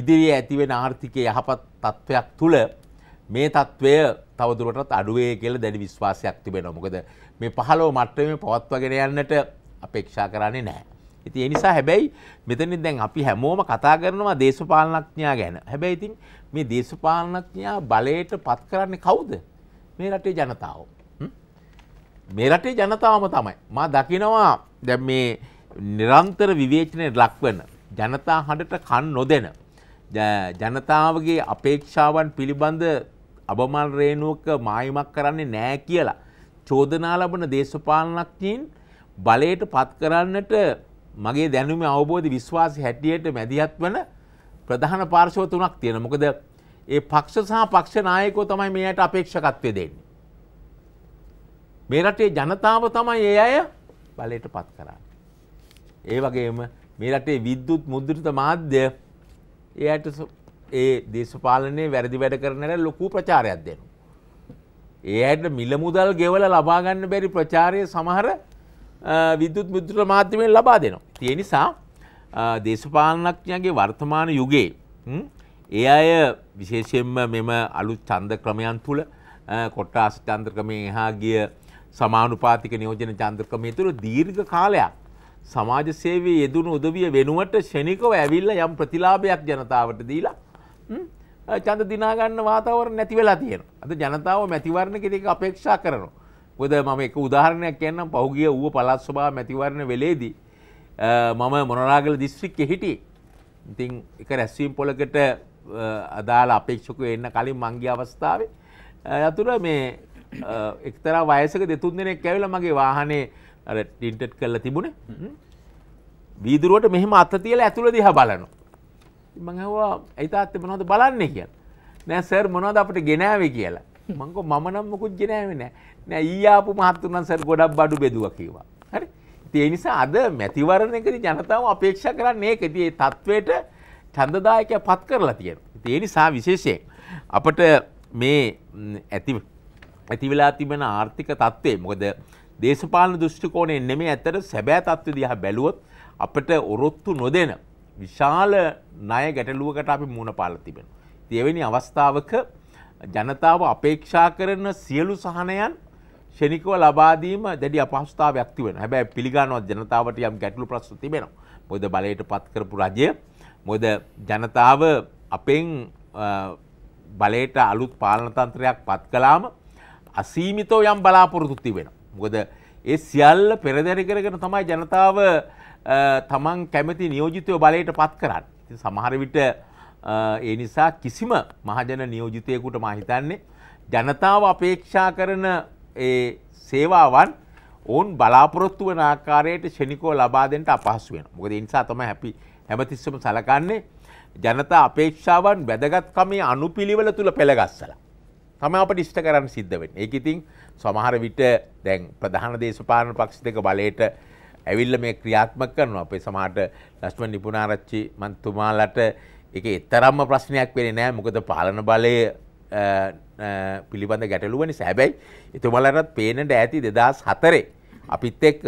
S3: ඉදිරියේ ඇතිවෙන ආර්ථිකයේ යහපත් තත්ත්වයක් තුළ මේ තත්ත්වය තවදුරටත් අඩුවේ කියල දැඩි විශ්වාසයක් තිබෙන මොකද මේ පහලෝ මට්ටම පවත්වගෙන යන්නට අපේක්ෂා කරන්නේ නෑ. ඉති එනිසා හැබැයි මෙතනි දැන් අපි හැමෝම කතා කරනවා දේශපාලනඥා ගැන හැබැයි ඉතින් මේ දේශපාලනඥා බලයට පත් කරන්නේ කවුද මේ රටේ ජනතාව. මේ රටේ ජනතාවම තමයි. මා දකිනවා දැ මේ නිරන්තර විවේචනය ලක්වන ජනතා හඬට කන් නොදෙන. ජනතාවගේ අපේක්ෂාවන් පිළිබඳ අබමල් රේනුවක මායිමක් කරන්නේ නෑ කියලා. චෝදනා ලබන දේශපාලනක්ඥයින් බලයට පත් කරන්නට මගේ දැනුම අවබෝධ විශ්වාස හැටියට මැදිහත් වන ප්‍රධාන පාර්ශව තුනක් තියෙන මොකද ඒ පක්ෂ සහ පක්ෂ නායකෝ තමයි මේයට අපේක්ෂකත්වය දෙන්නේ. මේ රටේ ජනතාව තමයි ඒ අය බලයට පත් කරන්නේ. ඒ වගේම මේ රටේ විද්‍යුත් මුද්‍රිත මාධ්‍ය ඒ අයට ඒ දේශපාලනය වැරදි වැඩ කරනට ලොකු ප්‍රචාරයක් දෙනු. ඒ අයට මිල මුදල් ගෙවල ලබාගන්න බැරි ප්‍රචාරය සමහර විදුත් මුදුර මාධ්‍යමෙන් ලබා දෙනවා. තිය නිසා දේශපාලනඥගේ වර්තමාන යුගයේ ඒ අය විශේෂයෙන්ම මෙම අලුත් චන්ද ක්‍රමයන් තුළ කොට්ටාස චන්ද්‍රකමේ එහා ගිය සමානුපාතික නියෝජන චන්ද්‍රකමය තුළ දීර්ඝ කාලයක් සමාජ සේවයේ යෙදුණු උදවිය වෙනුවට ෂණිකව ඇවිල්ලා යම් ප්‍රතිලාභයක් ජනතාවට දීලා චන්ද දිනාගන්න වාතාවර නැති වෙලා තියෙන අද ජනතාව මැතිවරණ කෙරෙක අපේක්ෂා කරනවා. පොද මම එක උදාහරණයක් කියන්නම් පහුගිය වූ පලත්ස්වභා මැතිවරණ වෙලේදී මම මොනරාගල දිස්ත්‍රික් හිටිය ඉතිං එක රැස්වීම් පොලකට අදාළ අපේක්ෂකු එන්න කලින් මංගේ අවස්ථාවේ යතුර මේ එක්තර වයසක දෙතුන් දෙනෙක් කැවිල මගේ වාහනේ ටින්ටට් කරලා තිබුණ වීදුරුවට මෙහෙම අත්තියල ඇතුළ දිහ බලනවා මඟවා ඇයිතාත්ත මොනොද බලන්නේ කිය නෑ සර් මොනොද අපට ගෙනාවේ කියලා මංකො මම නම් මොකුත් ගෙනාවේ නෑ නෑ ඊආපු මහත්තුනන් සර් ගොඩක් බඩු බෙදුව කිවා හරි ඒ නිසා අද මැතිවරණයකදී ජනතාව අපේක්ෂා කරන්නේ ඒකදී ඒ තත්වයට ඡන්දදායකය පත් කරලා තියෙනවා. ඒ නිසා විශේෂයෙන් අපිට මේ ඇති ඇති වෙලා තිබෙන ආර්ථික තත්ත්වය මොකද දේශපාලන දෘෂ්ටි කෝණයෙන් නෙමෙයි ඇත්තට සැබෑ තත්ත්වය දිහා බැලුවොත් අපිට ඔරොත්තු නොදෙන විශාල ණය ගැටලුවකට අපි මුණ පාල තිබෙන. එවැනි අවස්ථාවක ජනතාව අපේක්ෂා කරන සියලු සහනයන් ෂෙනිකව ලබාදීම දැඩි අපහස්ථාව ඇක්ති වෙන හැබැයි පිළිගන්නවත් ජනතාවට යම් ගැටලු ප්‍රශ්න තිබෙනවා. මොද බලයට පත් කරපු රජය මොද ජනතාව අපෙන් බලයට අලුත් පාලනතන්ත්‍රයක් පත් කලාම අසීමිතෝ යම් බලාපොරොතු තිබෙන. මොකද ඒ සියල්ල පෙරදැරි කරගෙන තමයි ජනතාව තමන් කැමති නියෝජිතය බලයට පත් කරන්න. සමහරවිට ඒ නිසා කිසිම මහජන නියෝජිතයකුට මහිතන්නේ. ජනතාව අපේක්ෂා කරන සේවාවන් ඔවුන් බලාපොරොත්තු වන ආකාරයට ෂණිකෝ ලබා දෙන්නට අපහසු වෙනවා. මොකද ඒ නිසා තමයි අපි හැමතිස්සම සලකන්නේ ජනතා අපේක්ෂාවන් වැදගත්කමේ අනුපිළිවෙල තුල පෙළගස්සලා. තමයි අපිට ඉෂ්ට කරන්න සිද්ධ වෙන්නේ. ඒක ඉතින් සමහර විට දැන් ප්‍රධාන දේශපාලන පක්ෂ දෙක බලයට ඇවිල්ල මේ ක්‍රියාත්මක කරනවා අපේ සමහට ලස්මන් නිපුණාරච්චි මන්තුමාලට එක එතරම්ම ප්‍රශ්නයක් වෙන නෑ මොකද පාලන බලය පිළිබඳ ගැටලුවනි සැබැයි එතුමලටත් පේනට ඇති දෙදස් හතරේ අපිත් එක්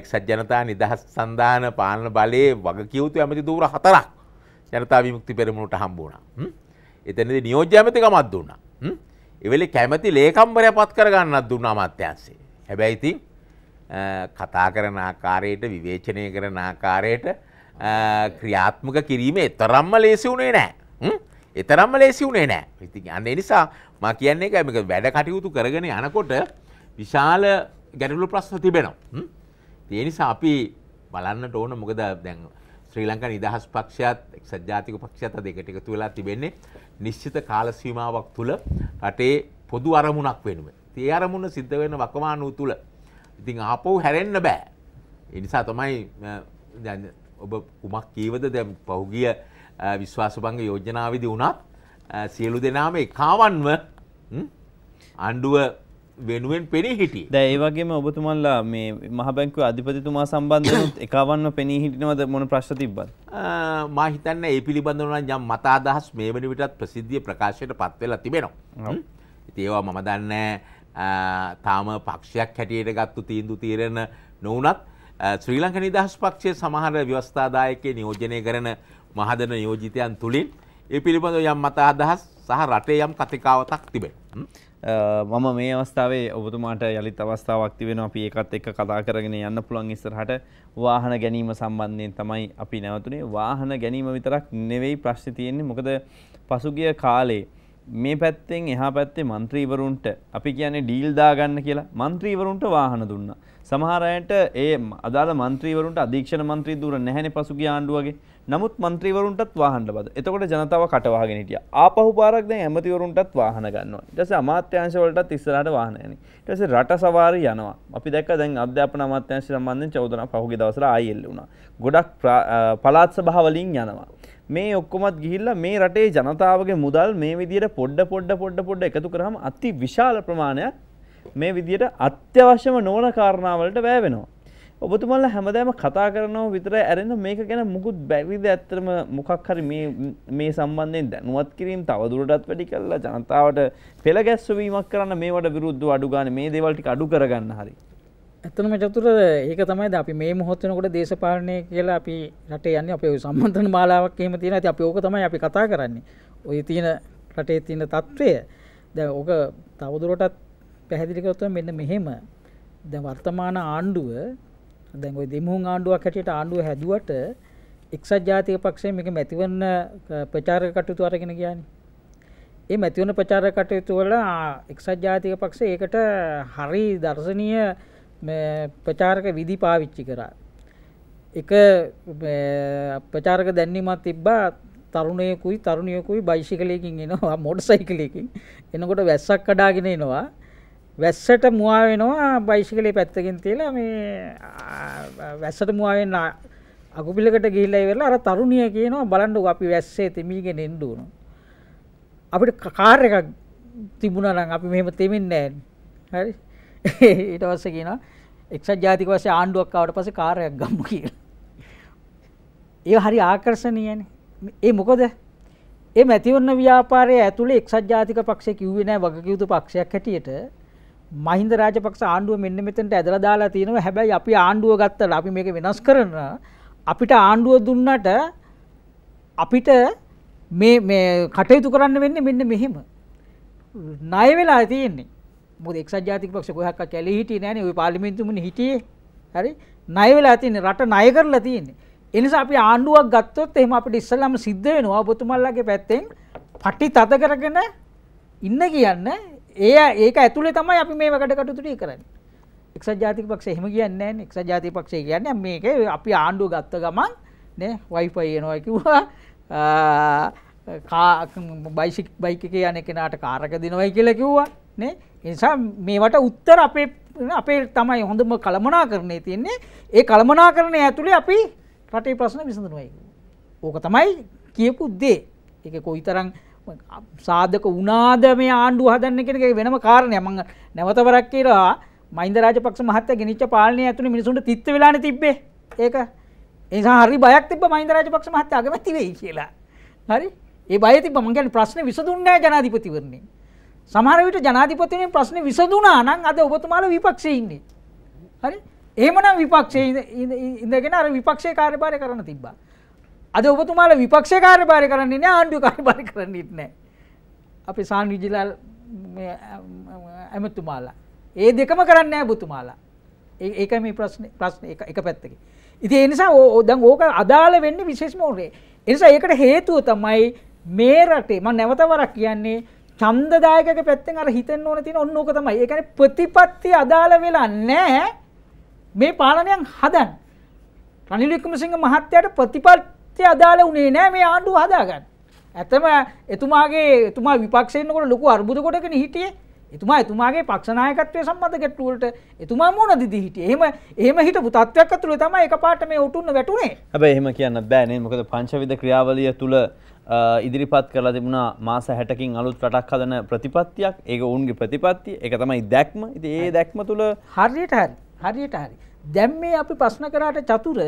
S3: එක්සත් ජනතා නිදහස් සන්ධාන පාලන බලයේ වග කියවතු ඇමති දූර හතරක් ජනතා විමුක්ති පෙරමුණට හම්බුණා එතනද නියෝජ්‍ය ඇමතික මත් දුන්නා එවෙලි කැමති ලේකම්බරය පත් කරගන්නත් දුන්න අමාත්‍යන්සේ හැබැයිතින් කතා කරන ආකාරයට විවේචනය කරන ආකාරයට ක්‍රියාත්මක කිරීමේ තරම්ම ලේසි වුණේ නෑ. එතරම්ම ලේසි වුණේ නෑ. ඉතින් අන්නේ නිසා මම කියන්නේ එකයි මේක වැඩ කටයුතු කරගෙන යනකොට විශාල ගැටලු ප්‍රශ්න තිබෙනවා. ඒ නිසා අපි බලන්නට ඕන මොකද දැන් ශ්‍රී ලංකා නිදහස් පක්ෂයත් එක්සත් ජාතික පක්ෂයත් අද එකට එකතු වෙලා තිබෙන්නේ නිශ්චිත කාල සීමාවක් තුල රටේ පොදු අරමුණක් වෙනුවෙන්. ඒ අරමුණ සිද්ධ වෙන වකවානුව තුල ඉතින් ආපහු හැරෙන්න බෑ. එනිසා තමයි දැන් ඔබ කුමක් කීවද දැන් පහුගිය විශ්වාසභංග යෝජනාවේදී වුණත්
S1: සියලු දෙනාම එකාවන්ව ආණ්ඩුව වෙනුවෙන් පෙනී හිටියේ. දැන් ඒ වගේම ඔබතුමන්ලා මේ මහ බැංකුවේ අධිපතිතුමා සම්බන්ධව එකාවන්ව පෙනී හිටිනවද මොන ප්‍රශ්න තිබ්බද?
S3: මම හිතන්නේ ඒ පිළිබඳව නම් යම් මත අදහස් මේ වෙන විටත් ප්‍රසිද්ධියේ ප්‍රකාශයට පත් වෙලා තිබෙනවා. ඉතින් ඒවා මම දන්නේ නැහැ. තාම පක්ෂයක් හැටියට ගත්තු තීන්දු තීරණ නොවනත් ශ්‍රී ලංක නිදහස් පක්ෂය සමහර ව්‍යවස්ථාදායකයේ නියෝජනය කරන මහදන නියෝජිතයන් තුළින් ඒ පිළිබඳව යම්
S1: මත අදහස් සහ රටේ යම් කතිකාවතක් තිබේ. මම මේ අවස්ථාවේ ඔබතුමාට යළිත් අවස්ථාවක් තිබෙන අපි ඒකත් එක්ක කතා කරගෙන යන්න පුළුවන් ඉස්සරහට වාහන ගැනීම සම්බන්ධයෙන් තමයි අපි නැවතුනේ වාහන ගැනීම විතරක් නෙවෙයි ප්‍රශ්නේ තියෙන්නේ මොකද පසුගිය කාලේ මේ පැත්තෙන් එහා පැත්තේ මන්ත්‍රීවරුන්ට අපි කියන්නේ ඩීල් දාගන්න කියලා මන්ත්‍රීවරුන්ට වාහන දුන්නා. සමහර අයට ඒ අදාළ මන්ත්‍රීවරුන්ට අධීක්ෂණ මන්ත්‍රී දුර නැහැනේ පසුගිය ආණ්ඩුව වගේ. නමුත් මන්ත්‍රීවරුන්ටත් වාහන්න බද එතකොට ජනතාව කටවාගෙන හිටිය ආපහු පාරක් දැන් ඇමතිවරුන්ටත් වාහන ගන්නවා ඊට පස්සේ අමාත්‍යාංශවලටත් ඉස්සරහට වාහන යන්නේ ඊට පස්සේ රට සවාරි යනවා අපි දැක්ක දැන් අධ්‍යාපන අමාත්‍යාංශ සම්බන්ධයෙන් චෝදනා පහුගිය දවසට ආයෙල් වුණා ගොඩක් පළාත් සභා වලින් යනවා මේ ඔක්කොමත් ගිහිල්ලා මේ රටේ ජනතාවගේ මුදල් මේ විදිහට පොඩ පොඩ පොඩ පොඩ එකතු කරාම අති විශාල ප්‍රමාණයක් මේ විදිහට අත්‍යවශ්‍යම නොවන කාරණාවලට වැය වෙනවා ඔබතුමල්ල හැමදෑම කතා කරනව විතර ඇරෙන මේක ගැන මුකුත් බැරිද ඇත්තරම මොකක් හරි මේ සම්බන්ධයෙන් දැනුවත් කිරීම තවදුරටත් වැඩි කරලා ජනතාවට පෙළ ගැස්වීමක් කරන්න මේවට විරුද්ධ අඩුගාන මේ දේවල්ටි අඩු කරගන්න හරි.
S2: ඇතනම චතුර ඒක තමයි අපි මේ මොහොත්වනකොට දේශපාලනය කියලා අපි රටේ යන්න අපේ සම්බන්ධන මාලාවක් එහෙම තියෙන ඇති අපි ඕක තමයි අපි කතා කරන්නේ. ඔය තියෙන රටේ තියෙන තත්ත්වය දැ ඕක තවදුරටත් පැහැදිලිකරත්ව මෙන්න මෙහෙම දැ වර්තමාන ආණ්ඩුව දැන් ওই දෙමුහුන් ආණ්ඩුවක් හැටියට ආණ්ඩුව හැදුවට එක්සත් ජාතික පක්ෂය මේක මැතිවරණ ප්‍රචාරක කටයුතු අරගෙන ගියානේ. ඒ මැතිවරණ ප්‍රචාරක කටයුතු වල එක්සත් ජාතික පක්ෂය ඒකට හරි දර්ශනීය ප්‍රචාරක විදි පාවිච්චි කරා. එක ප්‍රචාරක දැන්වීමක් තිබ්බා තරුණයෙකුයි තරුණියකුයි බයිසිකලයකින් එනවා මොටර් සයිකලයකින් එනකොට වැස්සක් කඩාගෙන එනවා. වැස්සට මුවා වෙනවා බයිසිකලේ පැත්තකින් තියලා මේ වැස්සට මුවා වෙන්න අගුපිලකට ගිහිල්ලා ඉවරලා අර තරුණිය කියනවා බලන්නකෝ අපි වැස්සේ තෙමීගෙන එන්න උන. අපිට කාර් එකක් තිබුණා නම් අපි මෙහෙම තෙමින්නේ නැහැ. හරි. ඊට පස්සේ කියනවා එක්සත් ජාතික පස්සේ ආණ්ඩුවක් ආවට පස්සේ කාර් එකක් ගම්මු කියලා. ඒ හරි ආකර්ෂණීයනේ. ඒ මොකද? ඒ මැතිවරණ ව්‍යාපාරයේ ඇතුලේ එක්සත් ජාතික පක්ෂය කිව්වේ නැහැ වගකීතු පක්ෂයක් හැටියට මහින්ද රාජපක්ෂ ආණ්ඩුව මෙන්න මෙතනට ඇදලා දාලා තියෙනවා. හැබැයි අපි ආණ්ඩුව ගත්තට අපි මේක වෙනස් කරන අපිට ආණ්ඩුව දුන්නට අපිට මේ මේ කටයුතු කරන්න වෙන්නේ මෙන්න මෙහෙම. ණය වෙලා තියෙන්නේ. මොකද එක්සත් ජාතික පක්ෂ කොහොක්ක කැලේ හිටියේ නැහනේ. ওই පාර්ලිමේන්තුවමනේ හිටියේ. හරි? ණය වෙලා තියෙන්නේ. රට ණය කරලා තියෙන්නේ. ඒ නිසා අපි ආණ්ඩුවක් ගත්තොත් එහෙම අපිට ඉස්සල්ලාම සිද්ධ වෙනවා ඔබතුමාලගේ පැත්තෙන් පටි තත කරගෙන ඉන්න කියන්නේ ඒ ඒක ඇතුළේ තමයි අපි මේ වැඩ කටයුතු ටික කරන්නේ. එක්සත් ජාතික පක්ෂය එහෙම කියන්නේ නැහැ. එක්සත් ජාතික පක්ෂය කියන්නේ මේක අපි ආණ්ඩුව ගත්ත ගමන් නේ Wi-Fi එනවා කිව්වා. බයිසික් බයික් එකේ යන කෙනාට කාර් එක දෙනවයි කියලා කිව්වා. නේ? ඒ නිසා මේවට උත්තර අපේ අපේ තමයි හොඳම කළමනාකරණය තියෙන්නේ. ඒ කළමනාකරණය ඇතුලේ අපි රටේ ප්‍රශ්න විසඳනවායි. ඕක තමයි කියපු දේ. ඒක කොයිතරම් සාධක වුණාද මේ ආණ්ඩුව හදන්න කියන එක වෙනම කාරණයක්. මම නැවතවරක් කියලා මහින්ද රාජපක්ෂ මහත්තයා ගෙනිච්ච පාලනය ඇතුළේ මිනිසුන්ට තිත්ත වෙලානේ තිබ්බේ. ඒක ඒ නිසා හරි බයක් තිබ්බ මහින්ද රාජපක්ෂ මහත්තයා අගමැති වෙයි කියලා. හරි? ඒ බය තිබ්බ මම කියන්නේ ප්‍රශ්නේ විසඳුන්නේ නැහැ ජනාධිපතිවරණි. සමහර විට ජනාධිපතිවරණි ප්‍රශ්නේ විසඳුණා නම් අද ඔබතුමාලා විපක්ෂයේ ඉන්නේ. හරි? එහෙමනම් විපක්ෂයේ ඉඳගෙන අර විපක්ෂයේ කාර්යභාරය කරන්න තිබ්බා. අද ඔබතුමාලා විපක්ෂ කාර්යභාරය කරන්නේ නැහැ ආණ්ඩුව කාර්යභාරය කරන්නේත් නැහැ. අපේ සාන් විජිලාල් මේ ඇමතුමාලා. ඒ දෙකම කරන්නේ නැහැ ඔබතුමාලා. ඒකයි මේ ප්‍රශ්නේ ප්‍රශ්නේ එක පැත්තකින්. ඉතින් ඒ නිසා දැන් ඕක අදාළ වෙන්නේ විශේෂම උරේ. ඒ නිසා ඒකට හේතුව තමයි මේ රටේ මම නැවත වරක් කියන්නේ ඡන්දදායකක පැත්තෙන් අර හිතෙන්න ඕන තියෙන ඔන්න ඕක තමයි. ඒ කියන්නේ ප්‍රතිපත්ති අදාළ වෙලා නැහැ මේ පාලනයන් හදන්න. රනිල් වික්‍රමසිංහ මහත්තයාට ප්‍රතිපත්ති තේ අදාළ වුණේ නෑ මේ ආණ්ඩුව හදාගන්න. ඇතම එතුමාගේ එතුමා විපක්ෂයෙන්කොට ලොකු අර්බුද කොටගෙන හිටියේ එතුමා එතුමාගේ පක්ෂනායකත්වය සම්බන්ධ ගැට්ටුවලට එතුමා මූුණ දිදි හිටිය එහම එහම හිට පුතත්වයක් තුළ තම එක පාට මේ ඔටුන්න වැටුනේ
S1: හැබ එහෙම කියන්න බෑනේ මොකද පංචවිද ක්‍රියාවලිය තුළ ඉදිරිපත් කරලා තිබුණා මාස හැටකින් අලුත් රටක් හදන ප්‍රතිපත්තියක් ඒක ඔවුන්ගේ ප්‍රතිපත්ති එක තමයි දැක්ම ඉතින් ඒ
S2: දැක්ම තුල හරියට හරි හරියට හරි දැන් මේ අපි ප්‍රශ්න කරාට චතුර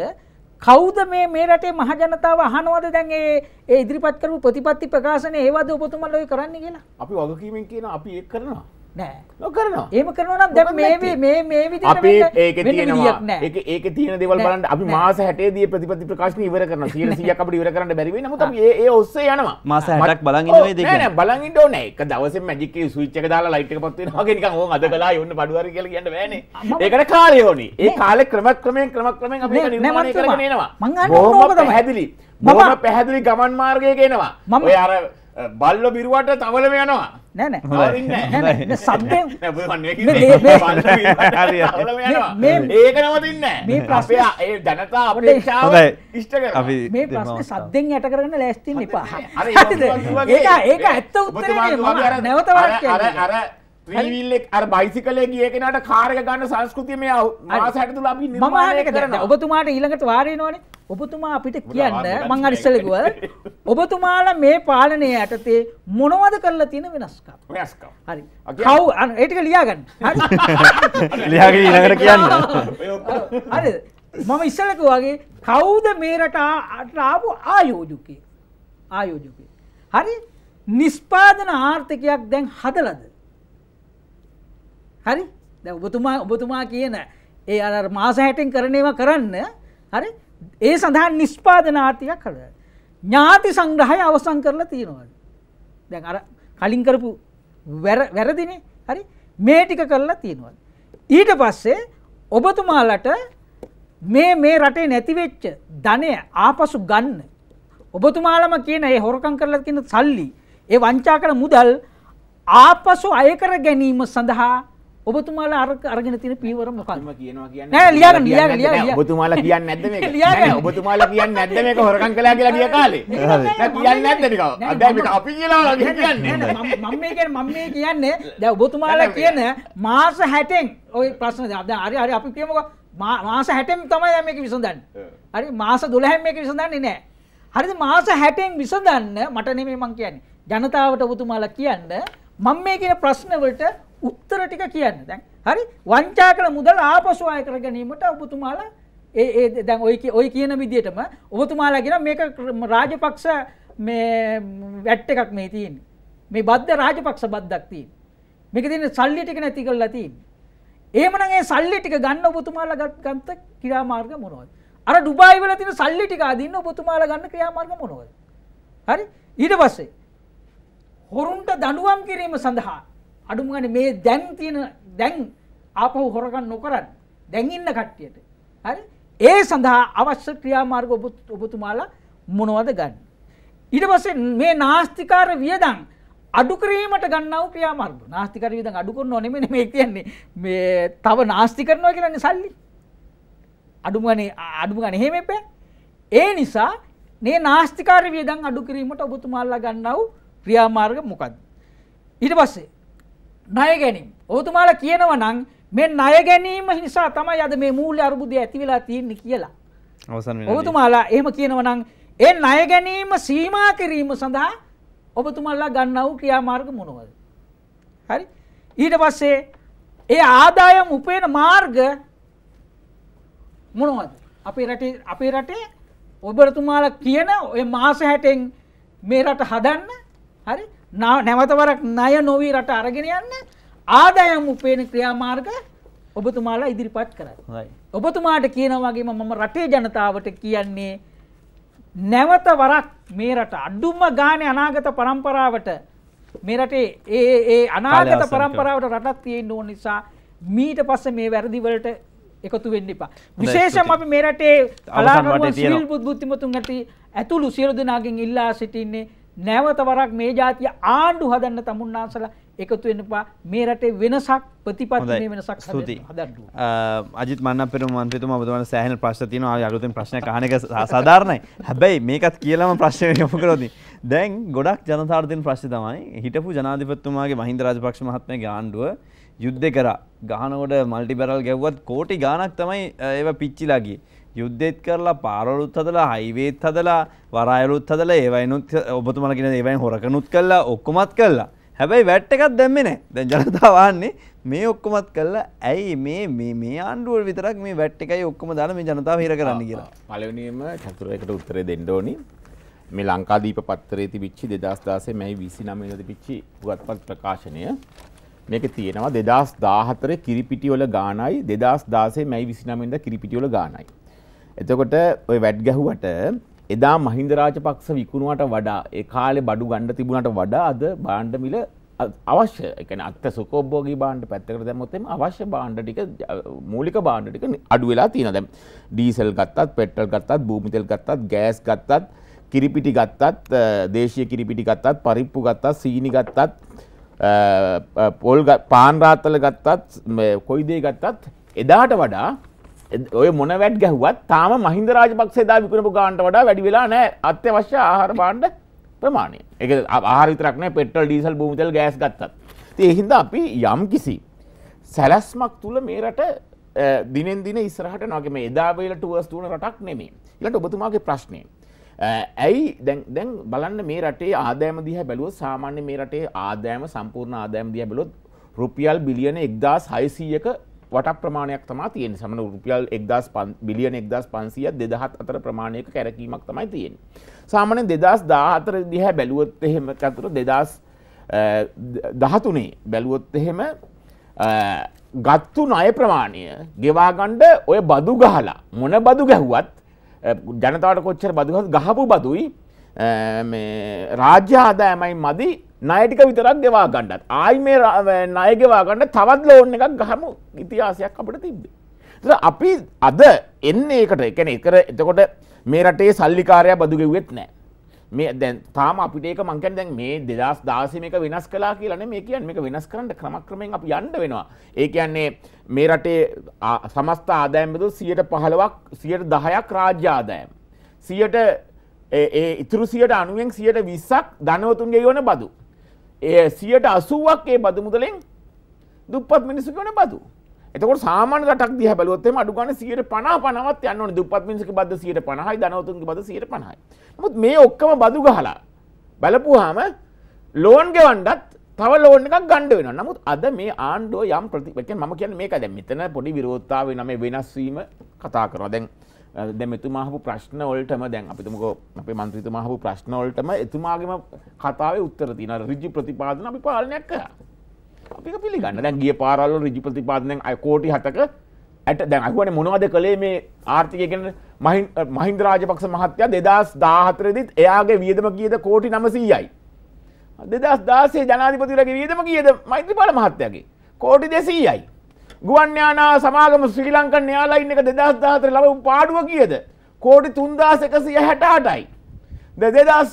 S2: කවුද මේ මේ රටේ මහජනතාව අහනවද දැන් ඒ ඒ ඉදිරිපත් කරපු ප්‍රතිපත්ති ප්‍රකාශන ඒවද ඔබතුමා ලෝයි කරන්නේ කියලා අපි වගකීමෙන් කියන අපි ඒක කරනවා නෑ නොකරනවා ඒම කරනවා දැ මේ මේ අපි ඒක තියෙනවා
S4: ඒක තියන දෙවල් බලට අපි මාස හැටේදී ප්‍රතිපති ප්‍රකාශන ඉවර කරන සිය සියක් අපට ඉවර කරන්න බැරිවේ නමුත් ඒ ඔස්සේ යනවා
S1: මාස හැටක් බලන්
S4: බලන්ට ඕන එක දවස මැජික සුච්චක දාලා ලයිට් පත්ව හගෙනක හෝ අද කලා යන්න බඩුවර කියල කියන්න බෑන ඒකට කාලයෝනි ඒ කාල ක්‍රම ක්‍රමයෙන් ක්‍රම ක්‍රමෙන් අප නිර්මාණය කරගෙනවා මං හෝම පැහැදිලි මම පැහැදිලි ගමන් මාර්ගය ගෙනවා මම අර බල්ල බිරුවට තවලම යනවා නැන
S2: ඒක නවතින්න මේ ප්‍රස්ය ඒ ජනතා අපටාව ඉෂ්ට අපි මේ ප්‍රශ්න සද්දෙන් යට කරන්න ලැස්තින් එපා ඒ ඒක ඇත්ත උත්තර නැවතවක් අර ්‍රීවිල්ලෙක් අර බයිසිකලේ ගිය කෙනට කාරක ගන්න සංස්කෘතිය මේ මාස හැට තුළ අපි මහක කරන ඔබතුමාට ඊළඟට වාරයනවානේ ඔබතුමා අපිට කියන්න මං අරිස්සලකුව ඔබතුමාල මේ පාලනය ඇටතේ මොනවද කරලා තියෙන වෙනස්කම් වෙනස්කම් හරි කව් අන්න ඒටික ලියාගන්න [LAUGHS] ලියාගෙන ඊළඟට කියන්න [LAUGHS] හරි මම ඉස්සලක වගේ කවුද මේ රට ආපු ආයෝජකේ ආයෝජකේ හරි නිස්පාදන ආර්ථිකයක් දැන් හදලද හරි ඔබතුමා ඔබතුමා කියන ඒ අර මාස හැටෙන් කරනේවා කරන්න හරි ඒ සඳහන් නිස්්පාදන ආර්ථයක් කළ ඥාති සංග්‍රහය අවසං කරලා තියෙනවද දැන් අර කලින් කරපු වැරදිනේ හරි මේ ටික කරලා තියෙනවද ඊට පස්සේ ඔබතුමාලට මේ මේ රටේ නැතිවෙච්ච ධනය ආපසු ගන්න ඔබතුමාලම කියන ඒ හොරකම් කරලා කියන සල්ලි ඒ වංචා කළ මුදල් ආපසු අයකර ගැනීම සඳහා ඔබතුමාලා අර අරගෙන තියෙන පීවර මොකක්ද කියනවා කියන්නේ නෑ ලියාගන්න ලියාගන්න ලියාගන්න ඔබතුමාලා
S4: කියන්නේ නැද්ද මේක ලියාගන්න
S2: ඔබතුමාලා කියන්නේ නැද්ද මේක හොරකම් කළා කියලා ගිය කාලේ නෑ කියන්නේ නැද්ද නිකන් දැන් මේක අපි කියලා කියන්නේ මම මේ කියන්නේ මම මේ කියන්නේ දැන් ඔබතුමාලා කියන මාස 60න් ওই ප්‍රශ්න දැන් හරි හරි අපි කියමුකෝ මාස 60න් තමයි දැන් මේක විසඳන්නේ හරි මාස 12න් මේක විසඳන්නේ නෑ හරිද මාස 60න් විසඳන්න මට නෙමෙයි මං කියන්නේ ජනතාවට ඔබතුමාලා කියන්න මම මේ කියන ප්‍රශ්න වලට උත්තර ටික කියන්න දැන් හරි වංචා කළ මුදල් ආපසු අය කර ගැනීමට ඔබතුමාලා ඒ ඒ දැන් ඔය ඔය කියන විදිහටම ඔබතුමාලා කියන මේක රාජපක්ෂ මේ වැට් එකක් මේ තියෙන්නේ මේ බද්ද රාජපක්ෂ බද්දක් තියෙන්නේ මේක තියෙන සල්ලි ටික නැති කරලා තියෙන්නේ එහෙමනම් ඒ සල්ලි ටික ගන්න ඔබතුමාලා ගත්ත ක්‍රියාමාර්ග මොනවද අර ඩුබායි වල තියෙන සල්ලි ටික අදින්න ඔබතුමාලා ගන්න ක්‍රියාමාර්ග මොනවද හරි ඊට පස්සේ හොරුන්ට දඬුවම් කිරීම සඳහා අඩුම ගන්නේ මේ දැන් තියෙන දැන් ආපහු හොරගම් නොකරන්න. දැන් ඉන්න කට්ටියට. හරි? ඒ සඳහා අවශ්‍ය ක්‍රියාමාර්ග ඔබතුමාලා මොනවද ගන්න? ඊට පස්සේ මේ නාස්තිකාර වියදම් අඩු කිරීමට ගන්නා වූ ක්‍රියාමාර්ග. නාස්තිකාර වියදම් අඩු කරනව නෙමෙයි මේ කියන්නේ. මේ තව නාස්ති කරනවා කියන්නේ සල්ලි. අඩුම ගන්නේ අඩුම ගන්නේ එහෙම එපා. ඒ නිසා මේ නාස්තිකාර වියදම් අඩු කිරීමට ඔබතුමාලා ගන්නා වූ ක්‍රියාමාර්ග මොකද්ද? ඊට පස්සේ ණය ගැනීම. ඔවුතුමාලා කියනවා නම් මේ ණය ගැනීම නිසා තමයි අද මේ මූල්‍ය අර්බුදය ඇති වෙලා තියෙන්නේ කියලා. අවසන් වෙනවා. ඔවුතුමාලා එහෙම කියනවා නම් ඒ ණය ගැනීම සීමා කිරීම සඳහා ඔබතුමාලා ගන්නා වූ ක්‍රියාමාර්ග මොනවද? හරි. ඊට පස්සේ ඒ ආදායම් උපයන මාර්ග මොනවද? අපේ රටේ අපේ රටේ ඔබතුමාලා කියන ඔය මාස 60න් මේ රට හදන්න හරි නැවතවරක් ණය නොවී රට අරගෙන යන්න ආදායම් උපයන ක්‍රියාමාර්ග ඔබතුමාලා ඉදිරිපත් කරයි. ඔබතුමාට කියනවා වගේම මම රටේ ජනතාවට කියන්නේ නැවත වරක් මේ රට අඩුම ගානේ අනාගත પરම්පරාවට මේ රටේ ඒ ඒ අනාගත પરම්පරාවට රටක් තියෙන්න ඕන නිසා මීට පස්සේ මේ වැරදි වලට එකතු වෙන්න එපා. විශේෂම අපි මේ රටේ කලාකරුවන් සිවිල් බුද්ධිමතුන් ඇති ඇතුළු සියලු දෙනාගෙන් ඉල්ලා සිටින්නේ නැවත වරක් මේ ජාතිය ආණ්ඩු හදන්න තමුන්නාසලා එකතු වෙන්න එපා මේ රටේ වෙනසක් ප්‍රතිපත්තියේ වෙනසක් හදන්න
S1: අජිත් මන්න පෙරම මන්ත්‍රීතුමා ඔබතුමාට සෑහෙන ප්‍රශ්න තියෙනවා ආයෙ අලුතෙන් ප්‍රශ්නයක් අහන එක සාධාරණයි හැබැයි මේකත් කියලාම ප්‍රශ්න යොමු කරොදී දැන් ගොඩක් ජනතාවට තියෙන ප්‍රශ්නේ තමයි හිටපු ජනාධිපතිතුමාගේ මහින්ද රාජපක්ෂ මහත්මයාගේ ආණ්ඩුව යුද්ධ කරා ගහනකොට මල්ටි බැරල් ගැව්වත් කෝටි ගාණක් තමයි ඒව පිච්චිලා ගියේ යුද්ධෙත් කරලා පාරලුත් හදලා හයිවේත් හදලා වරායලුත් හදලා ඒවයිනුත් ඔබතුමලගෙන ඒවයින් හොරකනුත් කල්ලා ඔක්කොමත් කල්ලා හැබැයි වැට් එකක් දැම්මේ නැහැ. දැන් ජනතාව ආන්නේ මේ ඔක්කොමත් කළා ඇයි මේ මේ මේ ආණ්ඩුව විතරක් මේ වැට් එකයි ඔක්කොම දාලා මේ ජනතාව හිර කරන්න කියලා.
S4: පළවෙනියෙන්ම චතුරයකට උත්තරේ දෙන්න ඕනි. මේ ලංකාදීප පත්තරේ තිබිච්චි 2016 මැයි 29 වෙනිදා තිබිච්චි පුවත්පත් ප්‍රකාශනය මේක තියෙනවා 2014 කිරිපිටිවල ගානයි 2016 මැයි 29 වෙනිදා කිරිපිටිවල ගානයි. එතකොට ඔය වැඩ් ගැහුවට එදා මහින්ද රාජපක්ෂ විකුණුවට වඩා ඒ කාලේ බඩු ගන්න තිබුණට වඩා අද භාණ්ඩ මිල අවශ්‍ය ඒ කියන්නේ අත්ත සුකෝභෝගී භාණ්ඩ පැත්තකට දැම්මොත් එimhe අවශ්‍ය භාණ්ඩ ටික මූලික භාණ්ඩ ටික අඩු වෙලා තියෙනවා දැන් ඩීසල් ගත්තත් පෙට්‍රල් ගත්තත් භූමි තෙල් ගත්තත් ගෑස් ගත්තත් කිරිපිටි ගත්තත් දේශීය කිරිපිටි ගත්තත් පරිප්පු ගත්තත් සීනි ගත්තත් පොල් පාන් රාත්තල ගත්තත් කොයි දේ ගත්තත් එදාට වඩා ඔය මොන වැඩ් ගැහුවත් තාම මහින්ද රාජපක්ෂ එදා විකුණපු ගාන්ට වඩා වැඩි වෙලා නෑ අත්‍යවශ්‍ය ආහාර භාණ්ඩ ප්‍රමාණය. ඒක ආහාර විතරක් නෑ පෙට්‍රල් ඩීසල් භූමි තෙල් ගෑස් ගත්තත්. ඉතින් ඒ හින්දා අපි යම් කිසි සැලැස්මක් තුල මේ රට දිනෙන් දින ඉස්සරහට යනවා. මේ එදා වේල ටුවර්ස් දුවන රටක් නෙමෙයි. ඊළඟට ඔබතුමාගේ ප්‍රශ්නේ. ඇයි දැන් දැන් බලන්න මේ රටේ ආදායම දිහා බැලුවොත් සාමාන්‍ය මේ රටේ ආදායම සම්පූර්ණ ආදායම දිහා බැලුවොත් රුපියල් බිලියන 1600ක වට ප්‍රමාණයක් තමා තියෙන සමන රුපියල් එක්දස් බිලියන එක්දස් පන්සියත් දෙදහත් අතර ප්‍රමාණයක කැරකීමක් තමයි තියෙන්. සාමන දෙදස් දා අතර දිහ බැලුවොත් එහෙම චතුර දෙදස් දහතුනේ බැලුවොත් එහෙම ගත්තු නය ප්‍රමාණය ගෙවාගණ්ඩ ඔය බදු ගහලා මොන බදු ගැහුවත් ජනතාවට කොච්චර බදුහත් ගහපු බදුයි රාජ්‍ය ආදායමයි මදි නයටික විතරක් ගෙවා ගණ්ඩත් ආයි මේ නයගෙවාගන්න තවත් ලෝන් එකක් ගහමු ඉතිහාසයක් අපට තිබ්බේ. අපි අද එන්න ඒකට එකන එකර එතකොට මේ රටේ සල්ලිකාරය බදුගෙවෙත් නෑ මේ දැන් තාම අපිටේක මංකන් දැන් මේ දෙදස් දාසමක වෙනස් කලා කියලන මේ කියන් මේක වෙනස් කරට ක්‍රමක්‍රමෙන් අප යන්ඩ වෙනවා ඒ කියන්නේ මේ රටේ සමස්ථ ආදායම්බදු සියට පහළවක් සියට දහයක් රාජ්‍යාදායම් සියට ඒ ඉතුරු සියට අනුවෙන් සියට විස්සක් ධනවතුන්ගේ යොන බදු ඒ සියට අසුවක් ඒ බදු මුදලෙන් දුප්පත් මිනිසුකන බතු එතකොට සාමාන රටක් දිහ බැලුවොත්තේ අඩුගන සියට පනා පනවත් යන්න දුපත් මිනිසක බද සියට පනහයි දනවතුන්ගේ බද සියට පනහයි මුත් මේ ඔක්කම බදු ගහලා බලපුහාම ලෝන්ගේ වන්ඩත් තව ලෝන එකක් ගණ්ඩ වෙන නමුත් අද මේ ආණ්ඩුව යම් ප්‍රතිපකෙන් ම කියන මේක දැ මෙතන පොඩි විරෝත්තාව නම වෙනස්වීම කතා කරවා දැන්. දැමතුමාහපු ප්‍රශ්නවලටම දැන් අපිතමක අප මන්ත්‍රීතමහපු ප්‍රශ්නවලටම එතුමාගේම කතාවේ උත්තර තින රිජි ප්‍රතිපාදන අපි පාලනයක් කර අපි පිළිගන්න දැන් ගිය පාරල්ල රිජි ප්‍රතිපාදනයෙන් අයකෝටි හතක ඇට දැන් අහුවන මොනවද කළේ මේ ආර්ථිකයගෙන මහින්ද රාජපක්ෂ මහත්තයා දෙදස් දාහතරදිත් එයාගේ වියදම කියද කෝටි නමසීයයි. දෙදස් දාසේ ජනාධිපතිරගේ වියදම කියද මෛත්‍රපාල මහත්තයගේ කෝටි දෙසීයයි. ගුවන්්‍යයානා සමාගම ශ්‍රී ලංකන් යාලයින් එක දෙදස් දාතර ලබ පාඩුව කියද. කෝඩි තුන්දාස එකසිය හැටාටයි. ද දෙදස්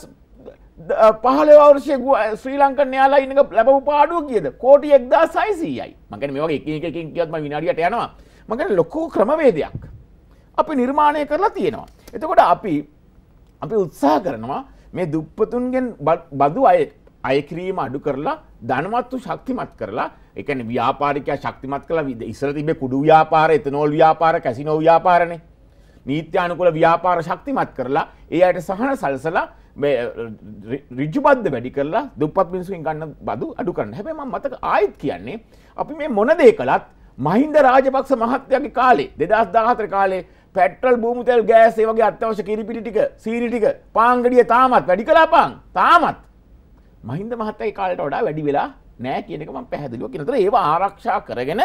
S4: පහලවර්ෂය ශ්‍රී ලංක යාලයින්න ලැබ පාඩුව කියද කෝටි එක්දා සයිසීයයි මකන මේක එකකින් කියත්ම විනාඩියට යනවා මකන ලොකෝ ක්‍රමවේදයක්. අපි නිර්මාණය කරලා තියෙනවා. එතකොට අපි අපි උත්සා කරනවා මේ දුප්පතුන්ගෙන් බදු අය අයකිරීම අඩු කරලා ධනවත්තු ශක්තිමත් කරලා ඒ කියන්නේ ව්‍යාපාරිකයා ශක්තිමත් කළා ඉස්සර තිබේ කුඩු ව්‍යාපාර, එතනෝල් ව්යාපාර, කැසිනෝ ව්‍යාපාරනේ. නීත්‍යානුකූල ව්‍යාපාර ශක්තිමත් කරලා ඒ අයට සහන සල්සලා මේ ඍජු බද්ද වැඩි කරලා දුප්පත් මිනිසුන් ගන්න බදු අඩු කරන්න. හැබැයි මම මතක ආයෙත් කියන්නේ අපි මේ මොන දේ කළත් මහින්ද රාජපක්ෂ මහත්තයාගේ කාලේ 2014 කාලේ පෙට්‍රල් භූමි තෙල් ගෑස් ඒ වගේ අත්‍යවශ්‍ය කිරිපිටි ටික සීනි ටික පාංගඩිය තාමත් වැඩි කළා පාන් තාමත් මහින්ද මහත්තයාගේ කාලේට වඩා වැඩි වෙලා නෑ කියනක ම පැහැදිලිව කියනතර ඒ ආරක්ෂා කරගෙන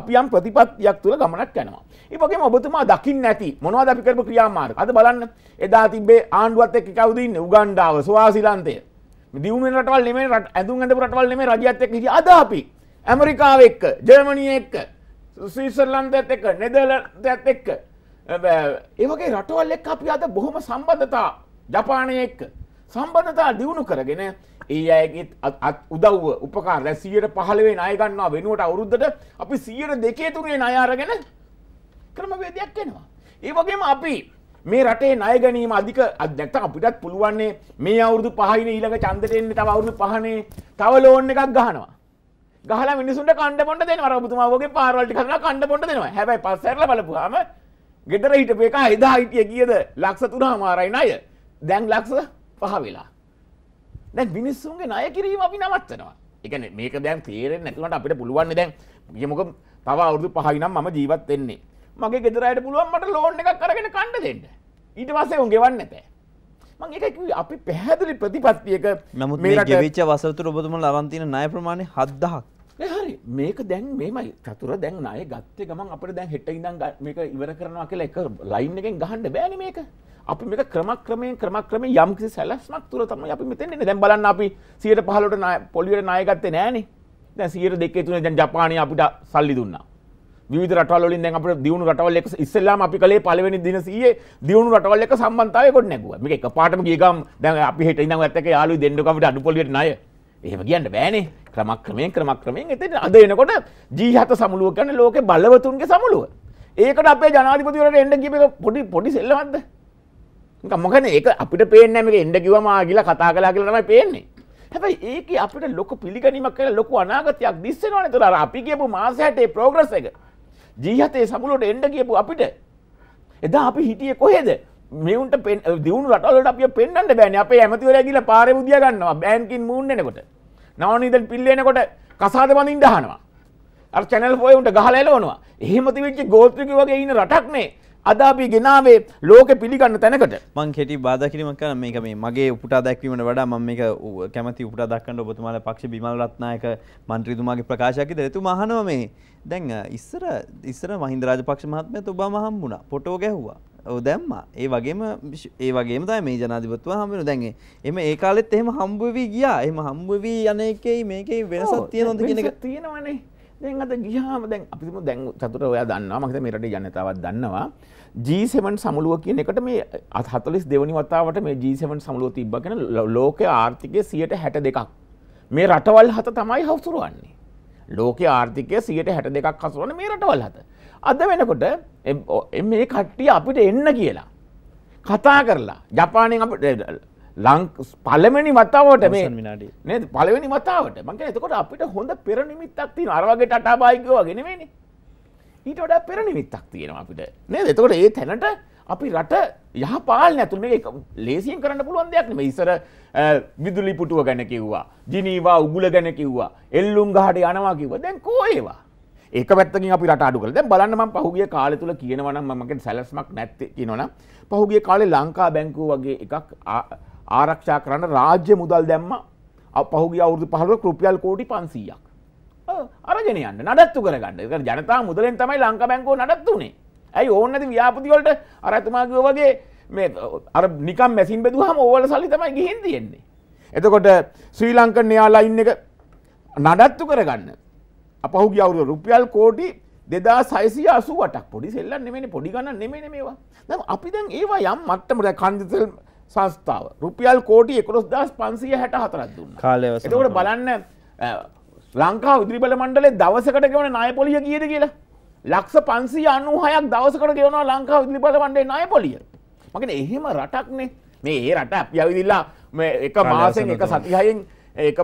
S4: අපි යම් ප්‍රතිපත්තියක් තුළ ගමනක් යනවා. ඒ වගේම ඔබතුමා දකින්න ඇති මොනවද අපි කරපු ක්‍රියාමාර්ග. අද බලන්න එදා තිබ්බේ ආණ්ඩුවත් එක්ක කවුද ඉන්නේ? උගණ්ඩාව, ස්වාසිලන්තය. මේ දියුණු වෙන රටවල් නෙමෙයි රට ඇඳුම් ඇඳපු රටවල් නෙමෙයි රජයත් එක්ක ඉන්නේ. අද අපි ඇමරිකාව එක්ක, ජර්මනිය එක්ක, ස්විට්සර්ලන්තයත් එක්ක, නෙදර්ලන්තයත් එක්ක ඒ වගේ රටවල් එක්ක අපි අද බොහොම සම්බන්ධතා ජපානය එක්ක සම්බන්ධතා දියුණු කරගෙන ඒ අයගේ උදව්ව උපකාර දැන් 115 නාය ගන්නවා වෙනුවට අවුරුද්දට අපි 102 තුනේ ණය අරගෙන ක්‍රමවේදයක් එනවා. ඒ වගේම අපි මේ රටේ ණය ගැනීම අධික නැත්නම් අපිටත් පුළුවන් මේ අවුරුදු 5යිනේ ඊළඟ ඡන්දෙට එන්නේ තව අවුරුදු 5නේ තව ලෝන් එකක් ගහනවා. ගහලා මිනිසුන්ට කණ්ඩ බොණ්ඩ දෙනවා. අර ඔබතුමා වගේ පාරවල් ටික කරලා කණ්ඩ බොණ්ඩ දෙනවා. හැබැයි පස්සෙරලා බලපුවාම ගෙදර හිටපු එක එදා හිටිය කීයද? ලක්ෂ 3 මාරයි ණය. දැන් ලක්ෂ පහ වෙලා. දැන් මිනිස්සුන්ගේ ණය කිරීම අපි නවත්තනවා. ඒ කියන්නේ මේක දැන් තේරෙන්නේ නැතුනට අපිට පුළුවන් දැන් යමුක තව අවුරුදු 5යි නම් මම ජීවත් වෙන්නේ. මගේ ගෙදර අයට පුළුවන් මට ලෝන් එකක් අරගෙන කන්න දෙන්න. ඊට පස්සේ උන් ගෙවන්නේ නැහැ. මං ඒක කිව්වේ අපි පැහැදිලි ප්‍රතිපත්තියක නමුත් මේ ගෙවිච්ච වසර තුර ඔබතුමා ලබන් තියෙන ණය ප්‍රමාණය 7000ක්. හරි මේක දැන් මේමයි චතුර දැන් අය ගත්තේ ගමන් අපට දැන් හෙට ඉඳන් මේක ඉවර කරනවා කියලා එක ලයින් එකෙන් ගහන්න බෑනේ මේක. අපි මේක ක්‍රමක්‍රමයෙන් ක්‍රමක්‍රමයෙන් යම්කිසි සැලැස්මක් තුල තමයි අපි මෙතෙන් එන්නේ. දැන් බලන්න අපි 115ට පොලියට ණය ගත්තේ නෑනේ. දැන් 102 3 දැන් ජපානයේ අපිට සල්ලි දුන්නා. විවිධ රටවල් වලින් දැන් අපිට දියුණු රටවල් එක ඉස්සෙල්ලාම අපි කලේ පළවෙනි දින 100 දියුණු රටවල් එක සම්බන්ධතාවය කොට නැගුවා. මේක එකපාරටම ගිය ගම් දැන් අපි හෙට ඉඳන් ඇත්ත එක යාළුවෝ දෙන්නකෝ අපිට අඩු පොලියට ණය. එහෙම කියන්න බෑනේ ක්‍රමක්‍රමයෙන් ක්‍රමක්‍රමයෙන් එතන අද එනකොට ජීහත සමුළුව කියන්නේ ලෝකේ බලවතුන්ගේ සමුළුව. ඒකට අපේ ජනාධිපතිවරට එන්න කියප එක පොඩි පොඩි සෙල්ලමක්ද? මොකද ඒක අපිට පේන්නේ නැහැ මේක එන්න කිව්වම ආගිලා කතා කළා කියලා තමයි පේන්නේ. හැබැයි ඒක අපිට ලොකු පිළිගැනීමක් කියලා ලොකු අනාගතයක් දිස්සෙනවනේ. ඒතර අර අපි කියපු මාස 60 ප්‍රෝග්‍රස් එක. ජීවිතේ සමුලුවට එන්න කියපු අපිට. එදා අපි හිටියේ කොහෙද? මෙවුන්ට දියුණු රටවල් වලට අපිව පෙන්වන්න බෑනේ. අපේ ඇමතිවරයා ගිහලා පාරේ මුදියා ගන්නවා. බෑන්කින් මූන් එනකොට. නවනීදල් පිල්ලෙනකොට කසාද බඳින් දහනවා අර චැනල් පොයුන්ට ගහලලවනවා එහෙමති වෙච්ච ගෝත්‍රික වගේ ඉන්න රටක්නේ අද අපි ගෙනාවේ ලෝක පිළිගන්න තැනකට
S1: මං හෙටි බාධකිරීම කරන මේක මේ මගේ උපුටා දැක්වීමට වඩා මම මේක කැමති උපුටා දක්වන්න ඔබතුමාලා පක්ෂ බිමල් රත්නායක മന്ത്രിතුමාගේ ප්‍රකාශයක් ඉදලා එතුමා අහනවා මේ දැන් ඉස්සර ඉස්සර මහින්ද රාජපක්ෂ මහත්මයාත් ඔබම හම්බුණා ෆොටෝ ගැහුවා දැම්ම ඒ වගේම ඒ වගේ තයි මේ ජනාධිපත්ව හමෙන දැන්ගේ එම ඒ කාලෙත් එහෙම හම්බවී ගියා එම හම්බවී යන එකයි මේකයි වෙනසත් තිය නොද කියෙනක
S4: තියෙනවනේ දැන් අද ගියාම දැන් අපිම දැන් චතුර ඔයා දන්නවා මකද මෙරට ජනතාවත් දන්නවා ජීසෙමන් සමුළුව කියන එකට මේ අහතලිස් දෙවනි වතාවට මේ ජීසෙමන් සමුළුව තිබ්බ කෙන ලෝක ආර්ථිකය සියට හැට දෙකක් මේ රටවල් හත තමයි හවසුරුවන්නේ ලෝක ආර්ථිකය සියට හැට දෙකක් හසුරුවන මේ රටවල් හත අද වෙනකොට මේ කට්ටිය අපිට එන්න කියලා. කතා කරලා ජපානයෙන් අප ලං පලමනි වතාවට මේ නද පලවෙනි වතාවට මක එතකොට අපිට හොඳ පෙරනිමිත්තක් තින අරවගේ අටාබායිකවා ගෙනවෙනි ඊට වඩා පෙරනිමිත්තක් තියෙනවා අපිට නද එතකොට ඒ තැනට අපි රට යහ පාල නැතුන ලේසියෙන් කරන්න පුළුවන් දෙයක් නෙම ඉසර විදුලි පුටුව ගැන කිව්වා ජිනීවා උගුල ගැන කිව්වා එල්ලුම් ගහට යනවා කිව්ව දැන් කෝඒවා එක පැත්තකින් අපි රට අඩු කළා. දැන් බලන්න මම පහුගිය කාලය තුල කියනවා නම් මමකට සැලැස්මක් නැත්තේ කියනවා නම් පහුගිය කාලේ ලංකා බැංකුව වගේ එකක් ආරක්ෂා කරන්න රාජ්‍ය මුදල් දැම්මා. පහුගිය අවුරුදු 15 රුපියල් කෝටි 500ක්. අරගෙන යන්න නඩත්තු කරගන්න. ඒක ජනතා මුදලෙන් තමයි ලංකා බැංකුව නඩත්තු උනේ. ඇයි ඕන නැති ව්‍යාපෘති වලට අර එතුමාගේ වගේ මේ අර නිකම් මැසින් බෙදුවාම ඕවල සල්ලි තමයි ගිහින් තියෙන්නේ. එතකොට ශ්‍රී ලංකන් එයාලා ඉන්න එක නඩත්තු කරගන්න අපහුගේ අවුරුදු රුපියල් කෝටි දෙදා සයිසිය අසුවටක් පොඩි සෙල්ලන් නෙමනි පොඩි ගන්න නෙමෙන මේවා නම් අපි දැන් ඒවා යම් මත්තමට කන්දිසල් සංස්ථාව රුපියල් කෝටි එකොස් දස් පන්සිය හැට හතරත් දුන්න
S1: කාලය එතකොට
S4: බලන්න ලංකා විදිරිබල මණ්ඩලේ දවසකට ගවන නායපොලිය කියද කියලා ලක්ෂ පන්සිය අනු හයක් දවසකට ගෙවනවා ලංකා විදිරිබල වන්ඩේ නායපොලිය මකන එහෙම රටක්නේ මේ ඒ රට අපි අවිදිල්ලා එක මාසෙන් එක සතිහයෙන් ඒක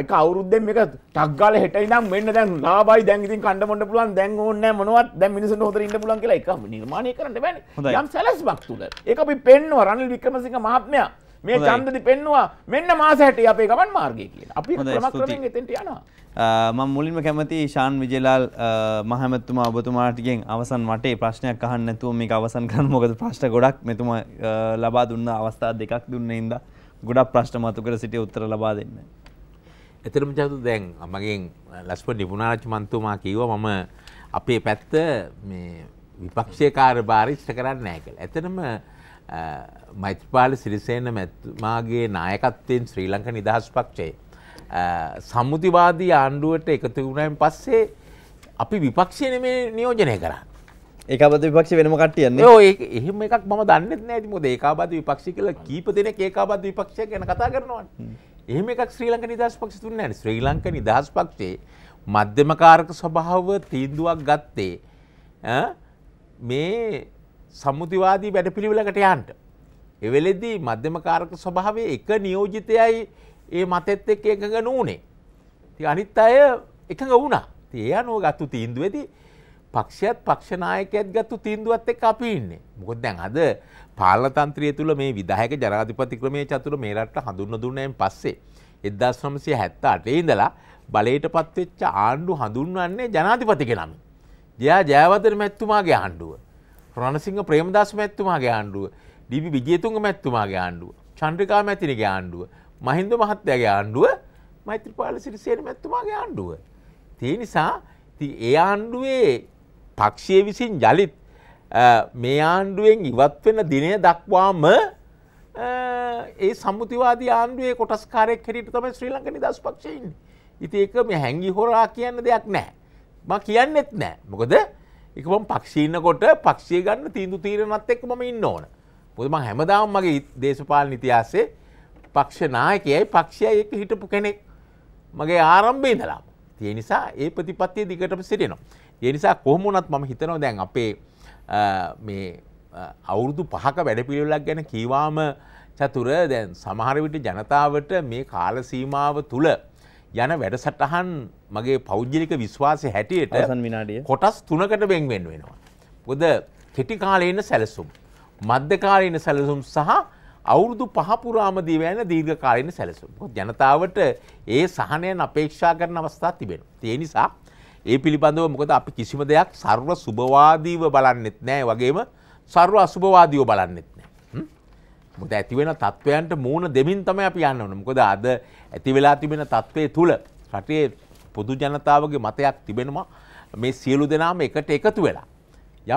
S4: එක අවුරුද්දෙන් මේක ටක්ගාල හෙට ඉඳන් මෙන්න දැන් ලාභයි දැන් ඉතින් කන්න බොන්න පුළුවන් දැන් ඕනේ නැහැ මොනවත් දැන් මිනිසුන්ට හොදට ඉන්න පුළුවන් කියලා එක නිර්මාණය කරන්න බෑනේ යම් සැලැස්මක් තුල ඒක අපි පෙන්නවා රනිල් වික්‍රමසිංහ මහත්මයා මේ චන්දදි පෙන්නවා මෙන්න මාස හැට අපේ ගමන් මාර්ගය කියන අපි ක්‍රමක්‍රමයෙන් එතෙන්ට යනවා
S1: මම මුලින්ම කැමති ශාන් විජේලාල් මහමැතුමා ඔබතුමාටගෙන් අවසන් වටේ ප්‍රශ්නයක් අහන්න නැතුව මේක අවසන් කරන්න මොකද ප්‍රශ්න ගොඩක් මෙතුමා ලබා දුන්න අවස්ථා දෙකක් දුන්නේ ඉඳලා ගොඩක් ප්‍රශ්න මතුකර සිටිය උත්තර ලබා දෙන්න.
S3: එතරම් ජාතු දැන් මගේ ලස්ප නිපුණාරච්ච මන්තුමා කිව මම අපේ පැත්ත විපක්ෂය කාරභාරි ෂ්ට කරන්න නෑකල්. ඇතනම මෛත්‍රපාල සිරිසේන මැත්මාගේ නායකත්තයෙන් ශ්‍රී ලංක නිදහස් පක්ෂය. සම්මුතිවාදී ආණ්ඩුවට එකතු වුණයින් පස්සේ අපි විපක්ෂය මේ
S1: නියෝජනය කරන්න. ඒකාබද විපක්ෂ වෙනම කටයන්නේ
S3: ඒ එහෙම එකක් ම දන්න ඇති මොද ඒකාබද විපක්ෂි කල කීප දෙන ඒකාබද විපක්ෂ ගැන කතා කරනවා එහෙම එකක් ශ්‍රී ලංක නිදහස් පක්ෂ තුන්න ඇන ශ්‍රී ලංක නිදහස් පක්ෂේ මධ්‍යමකාරක ස්වභාව තීන්දුවක් ගත්තේ මේ සම්මුතිවාදී වැඩ පිළිවෙලකට යන්ට එවෙලෙදී මධ්‍යමකාරක ස්වභාවේ එක නියෝජිතයයි ඒ මතෙත් එක් එකග නූනේ ති අනිත් අය එකඟ වුණා තිය අනුව ගත්තු තීන්දුවදී පක්ෂයත් පක්ෂනායකයත් ගත්තු තීන්දුවත් එක් අපි ඉන්නේ. මොකොත් දැන් අද පාලතන්ත්‍රය තුළ මේ විදාහක ජනාධිපති ක්‍රමය චතුර මේ රට හඳුන්න දුන්නයෙන් පස්සේ. එදදස් නමසය හැත්ත අටේ ඉඳලා බලයට පත්වෙච්ච ආණ්ඩු හඳුන්වන්නේ ජනාධිපතික නම. ජයා ජයවතර මැත්තුමාගේ ආණ්ඩුව. රණසිංහ ප්‍රේමදස් මැත්තුමාගේ ආණ්ඩුව. ඩිබි විජේතුන්ග මැත්තුමාගේ ආණ්ඩුව. චන්ද්‍රිකා මැතිනගේ ආණ්ඩුව. මහින්ද මහත්තයාගේ ආණ්ඩුව මෛත්‍රපාල සිරිසේන මැත්තුමාගේ ආණ්ඩුව. තිය නිසා ති ඒ ආණ්ඩුවේ පක්ෂය විසින් යළිත් මේ ආණ්ඩුවෙන් ඉවත් වෙන දිනය දක්වාම ඒ සම්මුතිවාදී ආණ්ඩුවේ කොටස්කාරයක් හැටියට තමයි ශ්‍රී ලංකා නිදහස් පක්ෂය ඉන්නේ. ඉතින් ඒක මේ හැංගි හොරා කියන දෙයක් නෑ. මම කියන්නෙත් නෑ. මොකද ඒක මම පක්ෂේ ඉන්නකොට පක්ෂය ගන්න තීන්දුව తీරනත් එක්ක මම ඉන්න ඕන. මොකද මම හැමදාම මගේ දේශපාලන ඉතිහාසයේ පක්ෂ නායකයයි පක්ෂයයි එක්ක හිටපු කෙනෙක්. මගේ ආරම්භයේ ඉඳලාම. ඒ නිසා ඒ ප්‍රතිපත්තිය දිගටම සිටිනවා. ඒනිසා කොහොමුණත් මම හිතනව දැන් අපේ මේ අවුරුදු පහක වැඩපිළිවෙලක් ගැන කීවාම චතුර දැන් සමහරවිට ජනතාවට මේ කාලසීමාව තුළ යන වැඩසටහන් මගේ පෞද්ගලික විශ්වාසය හැටියට විනාඩිය කොටස් තුනකට බෙන්වෙන් වෙනවා. ගොද කෙටි කාලයන්න සැලසුම්. මධ්‍යකාලයන සැලසුම් සහ අවුරුදු පහපුරාමදී වැෑන දීර්ඝ කාලයන සැලසුම්. ජනතාවට ඒ සහනයන් අපේක්ෂා කරන අවස්ථා තිබෙන. තිය නිසා ඒ පිළිබඳව මොකද අපි කිසිම දෙයක් සර්ව සුභවාදීව බලන්නෙත් නෑ වගේම සර්ව අසුභවාදීව බලන්නෙත් නෑ. මොකද ඇති වෙන තත්වයන්ට මූණ දෙමින් තමයි අපි යන්න ඕන. මොකද අද ඇති වෙලා තිබෙන තත්වයේ තුල රටේ පොදු ජනතාවගේ මතයක් තිබෙනවා මේ සියලු දෙනාම එකට එකතු වෙලා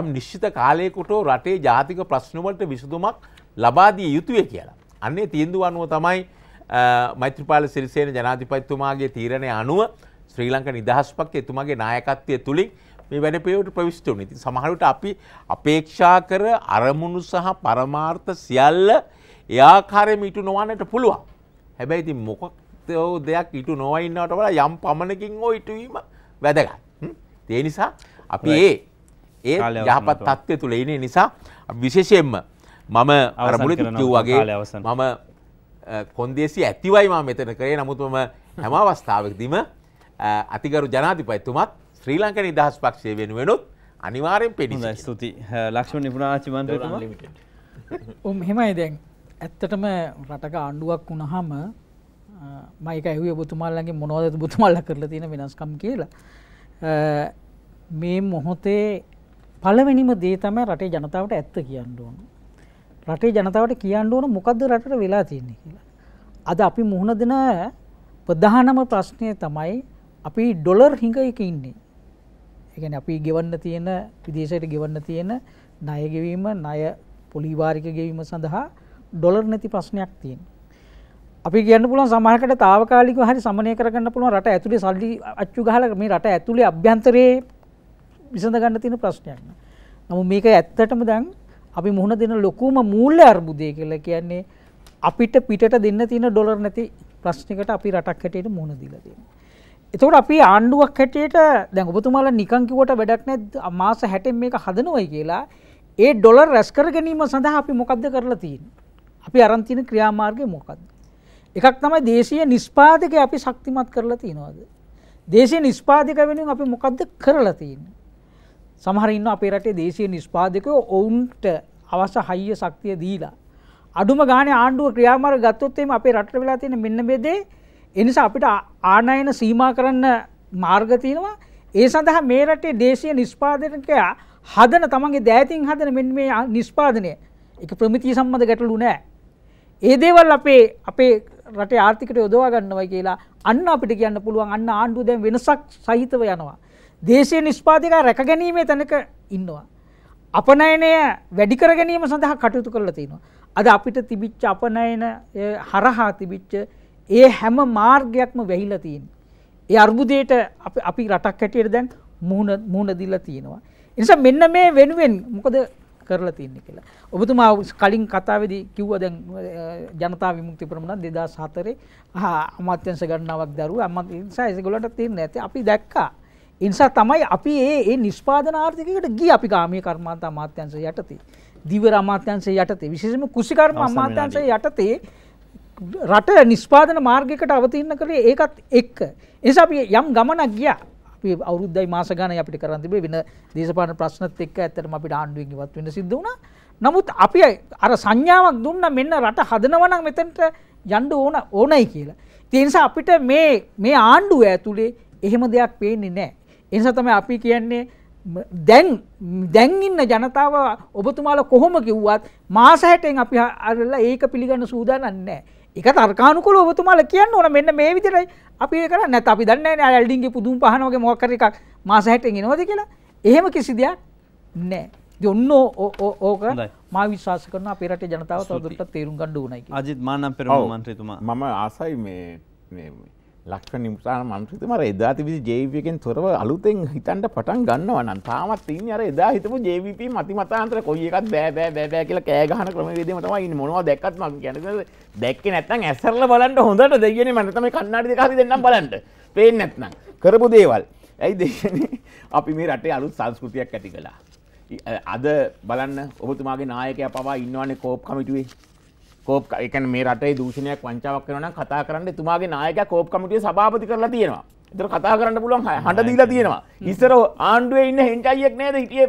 S3: යම් නිශ්චිත කාලයකට රටේ ජාතික ප්‍රශ්න වලට විසඳුමක් ලබා දිය යුතුය කියලා. අන්නේ තීන්දුව අනුව තමයි මෛත්‍රීපාල සිරිසේන ජනාධිපතිතුමාගේ තීරණය අනුව ශ්‍රී ලංක නිදහස්පක්ෂ එතුමාගේ නායකත්වය තුළින් මේ වැඩ පිළිවෙලට ප්‍රවිෂ්ඨ වුණා. ඉතින් සමහරවිට අපි අපේක්ෂා කර අරමුණු සහ පරමාර්ථ සියල්ල ඒ ආකාරයෙන්ම ඉටු නොවන්නට පුළුවන්. හැබැයි ඉතින් මොකක්ද දෙයක් ඉටු නොව ඉන්නවට වඩා යම් පමණකින් හෝ ඉටු වීම වැදගත්. ඒ නිසා අපි ඒ ඒ යහපත් තත්ත්වය තුල ඉන්නේ නිසා විශේෂයෙන්ම මම අර මුලදී කිව්වාගේ මම කොන්දේසි ඇතිවයි මම මෙතන කරේ නමුත් මම හැම අවස්ථාවකදීම අතිකරු ජනාතිපයිතුමත් ශ්‍රී ලංකන නිදහස් පක්ෂය වෙනුවෙනුත්
S1: අනිවාරයෙන් පෙනි ස්තුති ලක්ෂණ නිපුණාචිමන්ත
S2: උම් හෙමයි දැන් ඇත්තටම රටක ආණ්ඩුවක් වුණහම මයික ඇහුව බුතුමල්ලගේ මොනෝද බුතුමල්ල කරලා තියෙන වෙනස්කම් කියලා මේ මොහොතේ පලවෙනිම දේ තමයි රටේ ජනතාවට ඇත්ත කියන්න ඕන. රටේ ජනතාවට කියන්න ඕන මොකද්ද රටට වෙලා තියෙන්නේ කියලා. අද අපි මුහුණ දෙන ප්‍රධානම ප්‍රශ්නය තමයි අපි ඩොලර් හිඟ එක ඉන්නේ එකන අපි ගෙවන්න තියෙන විදේශයට ගෙවන්න තියෙන ණයගෙවීම ණය පොලිවාරික ගෙවීම සඳහා ඩොලර් නැති ප්‍රශ්නයක් තියෙන. අපි කියන්න පුළුවන් සමහරකට తాවකාලිකව හරි සමනය කරගන්න පුළුවන් රට ඇතුලේ සල්ලි අච්චු ගහලා මේ රට ඇතුලේ අභ්‍යන්තරයේ විසඳ ගන්න තියෙන ප්‍රශ්නයක්. නමුත් මේක ඇත්තටම දැන් අපි මුහුණ දෙන ලොකුම මූල්‍ය අර්බුදය කියලා කියන්නේ අපිට පිටට දෙන්න තියෙන ඩොලර් නැති ප්‍රශ්නයකට අපි රටක් හැටියට මුහුණ දීලා තියෙනවා. එතකට අපි ආණ්ඩුවක් හැටියට දැන් ඔබතුමාල නිකංකිවට වැඩක් නැත් අමාස හැටෙන් මේක හදනුවයි කියලා ඒ ඩොලර් රැස්කර ගැනීම සඳහා අපි මොකක්ද කරලා තියෙන් අපි අරන්තින ක්‍රියාමාර්ගය මොකක්ද එකක් තමයි දේශය නිස්්පාදක අපි ශක්තිමත් කරලා තියෙනවාද දේශය නිස්්පාදක වෙනුවෙන් අපි මොකක්ද කරලා තියන්න සමහරන්න අපේ රටේ දේශය නිස්්පාදකය ඔවුන්ට අවස හයිය ශක්තිය දීලා අඩුම ගාන ආණ්ඩුව ක්‍රියාමාර ගත්තොත්තේම අපේ රට වෙලා තියෙන මෙන්න බෙදේ එනිසා අපිට ආනයන සීමා කරන්න මාර්ග තියෙනවා. ඒ සඳහා මේ රටේ දේශීය නිෂ්පාදකයා හදන තමන්ගේ දෑතින් හදන මෙන්න මේ නිෂ්පාදනය. ඒක ප්‍රමිතිය සම්බන්ධ ගැටලු නෑ. ඒ දේවල් අපේ අපේ රටේ ආර්ථිකයට යොදවා ගන්නවයි කියලා අන්න අපිට කියන්න පුළුවන් අන්න ආණ්ඩුව දැන් වෙනසක් සහිතව යනවා. දේශීය නිෂ්පාදකයා රැකගැනීමේ තැනක ඉන්නවා. අපනයනය වැඩි කර ගැනීම සඳහා කටයුතු කරලා තිනවා. අද අපිට තිබිච්ච අපනයන හරහා තිබිච්ච ඒ හැම මාර්ගයක්ම වැහිලා තියෙන. ඒ අර්බුදයට අපි රටක් හැටියට දැන් මුහුණ මුහුණ දීලා තියෙනවා. ඒ නිසා මෙන්න මේ වෙනුවෙන් මොකද කරලා තියන්නේ කියලා. ඔබතුමා කලින් කතාවේදී කිව්වා දැන් ජනතා විමුක්ති ප්‍රමුණ 2004 අමාත්‍යංශ ගණනාවක් දරුවා අමාත්‍ය නිසා ඒගොල්ලන්ට තේරෙන්නේ නැති අපි දැක්කා. ඒ නිසා තමයි අපි ඒ ඒ නිෂ්පාදන ආර්ථිකයකට ගියේ අපි ගාමීය කර්මාන්ත අමාත්‍යංශ යටතේ. දිවර අමාත්‍යංශ යටතේ විශේෂයෙන්ම කුෂිකර්ම අමාත්‍යංශ යටතේ රට නිස්පාදන මාර්ගකට අවතින්න කරේ ඒකත් එක්ක. එනිසා අපි යම් ගමනක් ගියා. අපි අවුරුද්දයි මාස ගණනයි අපිට කරන් තිබේ වෙන දේශපාලන ප්‍රශ්නත් එක්ක ඇත්තටම අපිට ආණ්ඩුවෙන් ඉවත් වෙන්න සිද්ධ වුණා. නමුත් අපි අර සංඥාවක් දුන්නා මෙන්න රට හදනවා නම් මෙතනට යන්න ඕන ඕනයි කියලා. ඒ නිසා අපිට මේ මේ ආණ්ඩුව ඇතුලේ එහෙම දෙයක් පේන්නේ නැහැ. ඒ නිසා තමයි අපි කියන්නේ දැන් දැන් ඉන්න ජනතාව ඔබතුමාලා කොහොම කිව්වත් මාස 60න් අපි අරලා ඒක පිළිගන්න සූදානම් නැහැ. එක තර්කානුකොල ඔබතුමාල කියන්න ඕන මෙන්න මේ විදිරයි අපි කර නැත අපි දන්න ඇල්ඩින්ගේ පුදුම් පහනවගේ මොකර එකක් මාසහැටෙන් එනවද කියලා එහෙම කිසි දෙයක් නෑ යොන්න ඕක මා විශවාස කරන අපිරට ජනතාව තවදුරට තේරුම් ගණ්ඩ වනයි
S1: අජිත් මානම් පෙර මන්ත්‍රතුමා මම
S4: ආසයි මේ ලක්ෂ නිසා මන්ත්‍රිත මර එදා තිබි ජේවියකෙන් තොරව අලුතෙන් හිතන්ට පටන් ගන්නවා නම් තාමත් තින් අර එදා හිතපු ජේවිප මති මතාන්තර කොයි එකත් බෑ බෑ කියලා කෑගහන ක්‍රමවේදීම තමයි ඉන්නේ මොනවා දැක්කත් මම කියන්නේ දැක්කේ නැත්නම් ඇසරලා බලන්න හොඳට දෙයියනේ මම තමයි කණ්ණාඩි දෙක හරි දෙන්නම් බලන්න පේන්නේ නැත්නම් කරපු දේවල් ඇයි දෙන්නේ අපි මේ රටේ අලුත් සංස්කෘතියක් ඇති කළා අද බලන්න ඔබතුමාගේ නායකයා පවා ඉන්නවන්නේ කෝප් කමිටුවේ කෝප් එකන මේ රටේ දූෂණයක් වංචාවක් කරන කතා කරන්න තුමාගේ නායක කෝප් කමිටිය සභාපති කරලා තියෙනවා එතර කතා කරන්න පුළුවන් හඬ දීලා තියෙනවා ඉස්සර ආණ්ඩුවේ ඉන්න හෙන්ටයියෙක් නේද හිටියේ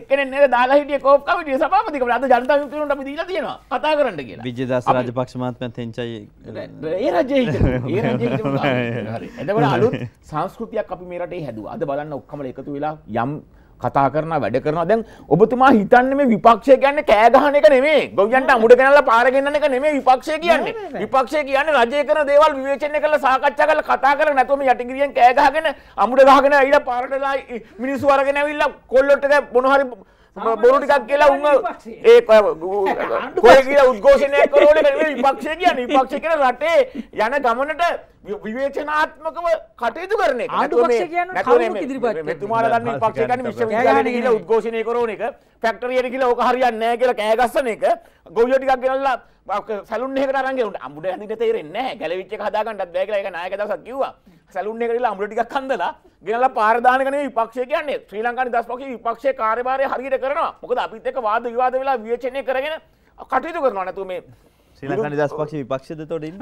S4: එකන දාලා හිටිය කෝප්කමට සමාපතික අද ජනතමතුරට අපි දීලා තියෙනවා කතා කරන්න කියලා
S1: විජදස් රජ පක්ෂමාත්ම තෙන්චයි
S4: ඒ රජ [LAUGHS] [LAUGHS] එතකට අලුත් සංස්කෘතියක් අපි මේරට හැදුව අද බලන්න ඔක්කම එකතු වෙලා යම් කතා කරන වැඩ කරනවා දැන් ඔබතුමා හිතන්නේ මේ විපක්ෂය කියන්නේ කෑ ගහන එක නෙමෙයි ගොවියන්ට අමුඩ ගෙනල්ලා පාර ගෙන්නන එක නෙමෙයි විපක්ෂය කියන්නේ විපක්ෂය කියන්නේ රජය කරන දේවල් විවේචනය කරලා සාකච්ඡා කරලා කතා කරලා නැතුව මේ යටිගිරියෙන් කෑ ගහගෙන අමුඩ ගහගෙන ඊට පාරට මිනිස්සු අරගෙන ඇවිල්ලා කොල්ලොට්ට මොන හරි බොරු ටිකක් කියලා උන් ඒ [LAUGHS] කොය කියලා උද්ඝෝෂණයක් කරනකොට මේ විපක්ෂය කියන්නේ විපක්ෂය කියලා රටේ යන ගමනට විවේචනාත්මකව කටයුතු කරන එක. ආණ්ඩුපක්ෂය කියන්නේ කවුරුත් ඉදිරිපත්. මෙතුමාලා ගන්න විපක්ෂය කියන්නේ විශ්වවිද්‍යාලේ කියලා උද්ඝෝෂණය කරන එක, ෆැක්ටරියට කියලා ඕක හරියන්නේ නැහැ කියලා කෑ ගස්සන එක, ගොවියෝ ටිකක් ගෙනල්ලා සැලුන් එකකට අරන් ගිහුණා. අඹුඩ ඇඳින්න තේරෙන්නේ නැහැ. ගැලවිච් එක හදාගන්නත් බෑ කියලා ඒක නායක දවසක් කිව්වා. සැලුන් එකටලා අමුටික් කන්දලා ගෙනල පාරදානකන විපක්ෂය කියන්නේ ශ්‍රී ලංකානි දස්පක්ෂ විපක්ෂ කාර්යභාරය හරියට කරනවා මොකද අපිත් එක්ක වාද විවාද වෙලා විවේචනය කරගෙන කටයුතු කරනවා නැතුව මේ ශ්‍රී ලංකානි දස්පක්ෂ
S1: විපක්ෂද තොටින්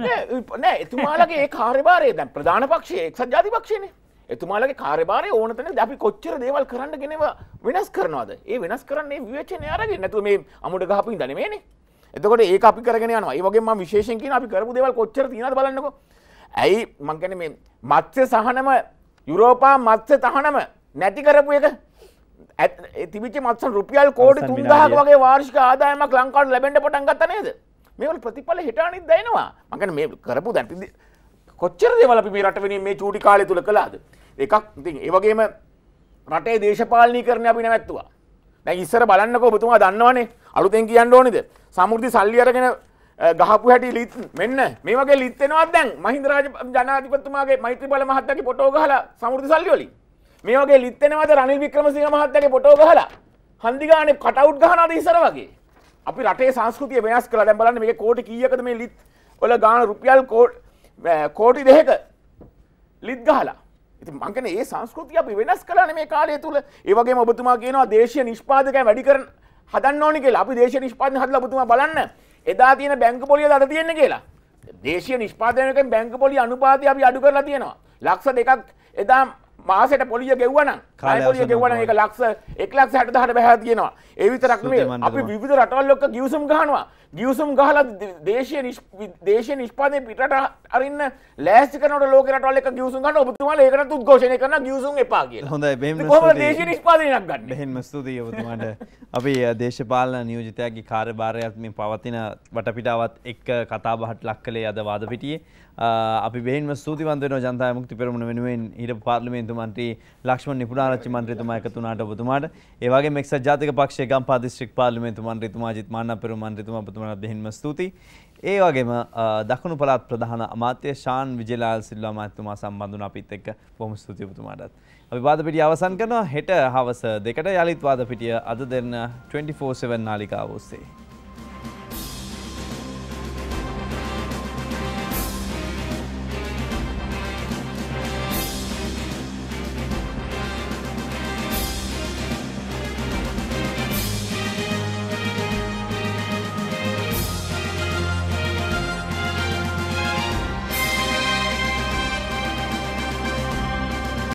S4: නෑ එතුමාලගේ ඒ කාර්යභාරය දැන් ප්‍රධාන පක්ෂය එක්සත් ජාතික පක්ෂයනේ එතුමාලගේ කාර්යභාරය ඕනතන අපි කොච්චර දේවල් කරන්න ගෙනව වෙනස් කරනවාද ඒ වෙනස් කරන්නේ විවේචනය අරගෙන නැතුව මේ අමුඩ ගහපු ඉඳන්නේ මේනේ එතකොට ඒක අපි කරගෙන යනවා ඒ වගේම මම විශේෂයෙන් කියන අපි කරපු දේවල් කොච්චර තියෙනවද බලන්නකෝ ඇයි මංකන මේ මත්ස්‍ය සහනම යුරෝපා මත්ස්‍ය තහනම නැති කරපු එක ඇතිවිච මත්සන් රුපියල් කෝඩි තුන්දහක් වගේ වාර්ෂික ආදායමක් ලංකාට ලැබෙන්ට පටන් ගත්ත නේද මේවල ප්‍රතිඵල හිටානිත් දැනවා මඟන මේ කරපු දැන් කොච්චර දෙවල පිමි රටවෙන මේ චූටි කාලය තුළ කලාද එකක් ඉතින් ඒවගේම රටේ දේශපාලනී කරන අපි නැවැත්තුවා දැ ඉස්සර බලන්නක ඔබතුමා දන්නවනේ අලුතෙන් කියන්න ඕනෙද සමුෘති සල්ලි අරගෙන ගහපු හැටි ලිත් මෙන්න මේ වගේ ලිත්තෙනවා දැන් මහින්දරාජ ජනාධිපතිතුමාගේ මෛත්‍රීපාල මහත්තයාගේ ෆොටෝ ගහලා සමෘද්ධි සල්ලි වලින් මේ වගේ ලිත්තෙනවද රනිල් වික්‍රමසිංහ මහත්තයාගේ ෆොටෝ ගහලා හන්දි ගානේ කටවුට් ගහනවාද ඉස්සර වගේ අපි රටේ සංස්කෘතිය වෙනස් කළා දැන් බලන්න මේකේ කෝටි කීයකද මේ ලිත් වල ගාන රුපියල් කෝටි දෙකක ලිත් ගහලා ඉතින් මං කියන්නේ ඒ සංස්කෘතිය අපි වෙනස් කළානේ මේ කාලය තුල ඒ වගේම ඔබතුමා කියනවා දේශීය නිෂ්පාදකයන් වැඩි කරන හදන්න ඕනි කියලා අපි දේශීය නිෂ්පාදන හදලා ඔබතුමා බලන්න එදා තියෙන බැංක පොලිය දට තියෙන කියලා දේශය නිෂ්පාදනක බැංක පොලි අනුපාති අපි අඩු කරලා තියෙනවා ලක්ෂ දෙකක් එදා මාසට පොලිය ගෙවන පොලිය ගෙවන එක ලක්ස එක් ලක්ෂ හැට හට බැහැ තියෙනවා ඒවිතරක්ේ අපි විධ රටවල්ලොක්ක ගියවසුම් ගහනවා ගියවසුම් ගහල දේශය දේශය නිෂ්පාදය පිට අරන්න ලෑස්කනට ලෝක රටල ගියවසු ගන්න ඔබතුමල ඒකට උද්ඝෝෂණය කරන ගියසුම් එපා කිය
S1: හොඳ දේශ
S4: නිෂ්පාදනයක් ගන්න
S1: එහෙම ස්තුතිය ඔබතුමාට අපි දේශපාලන නියෝජිතයගේ කාර්භාරයක්ම පවතින වටපිටාවත් එක් කතාබහට ලක් කළේ අද වාද පිටියේ අපි බෙන්ම සූතිවන්තන ජනතා මුක්ති පෙරමුණ වෙනුවෙන් හිට පාර්ලිමේන්තු මන්ත්‍රී ලක්ෂ්මන් නිපුණාරච්චි මන්ත්‍රීතුමා එකතුනාට ඔබතුමාට ඒ වගේ මෙක්සත් ජාතික පක්ෂයේ ගම්පා දිස්ත්‍රික් පාර්ලිමේන්තු මන්ත්‍රීතුමා ජිත් මාන්න පෙරමුණ මන්ත්‍රීතුමා ඔබතුමාට බෙන්ම ස්තුතියි. ඒ වගේම දකුණු පළාත් ප්‍රධාන අමාත්‍ය ෂාන් විජේලාල් සිල්වා මහත්මයා සම්බන්ධුන අපිත් එක්ක බොහොම ස්තුතියි ඔබතුමාටත්. අපි වාද පිටිය අවසන් කරනවා හෙට හවස 2ට යලිත් වාද පිටිය අද දෙන්න 24/7 නාලිකාව ඔස්සේ.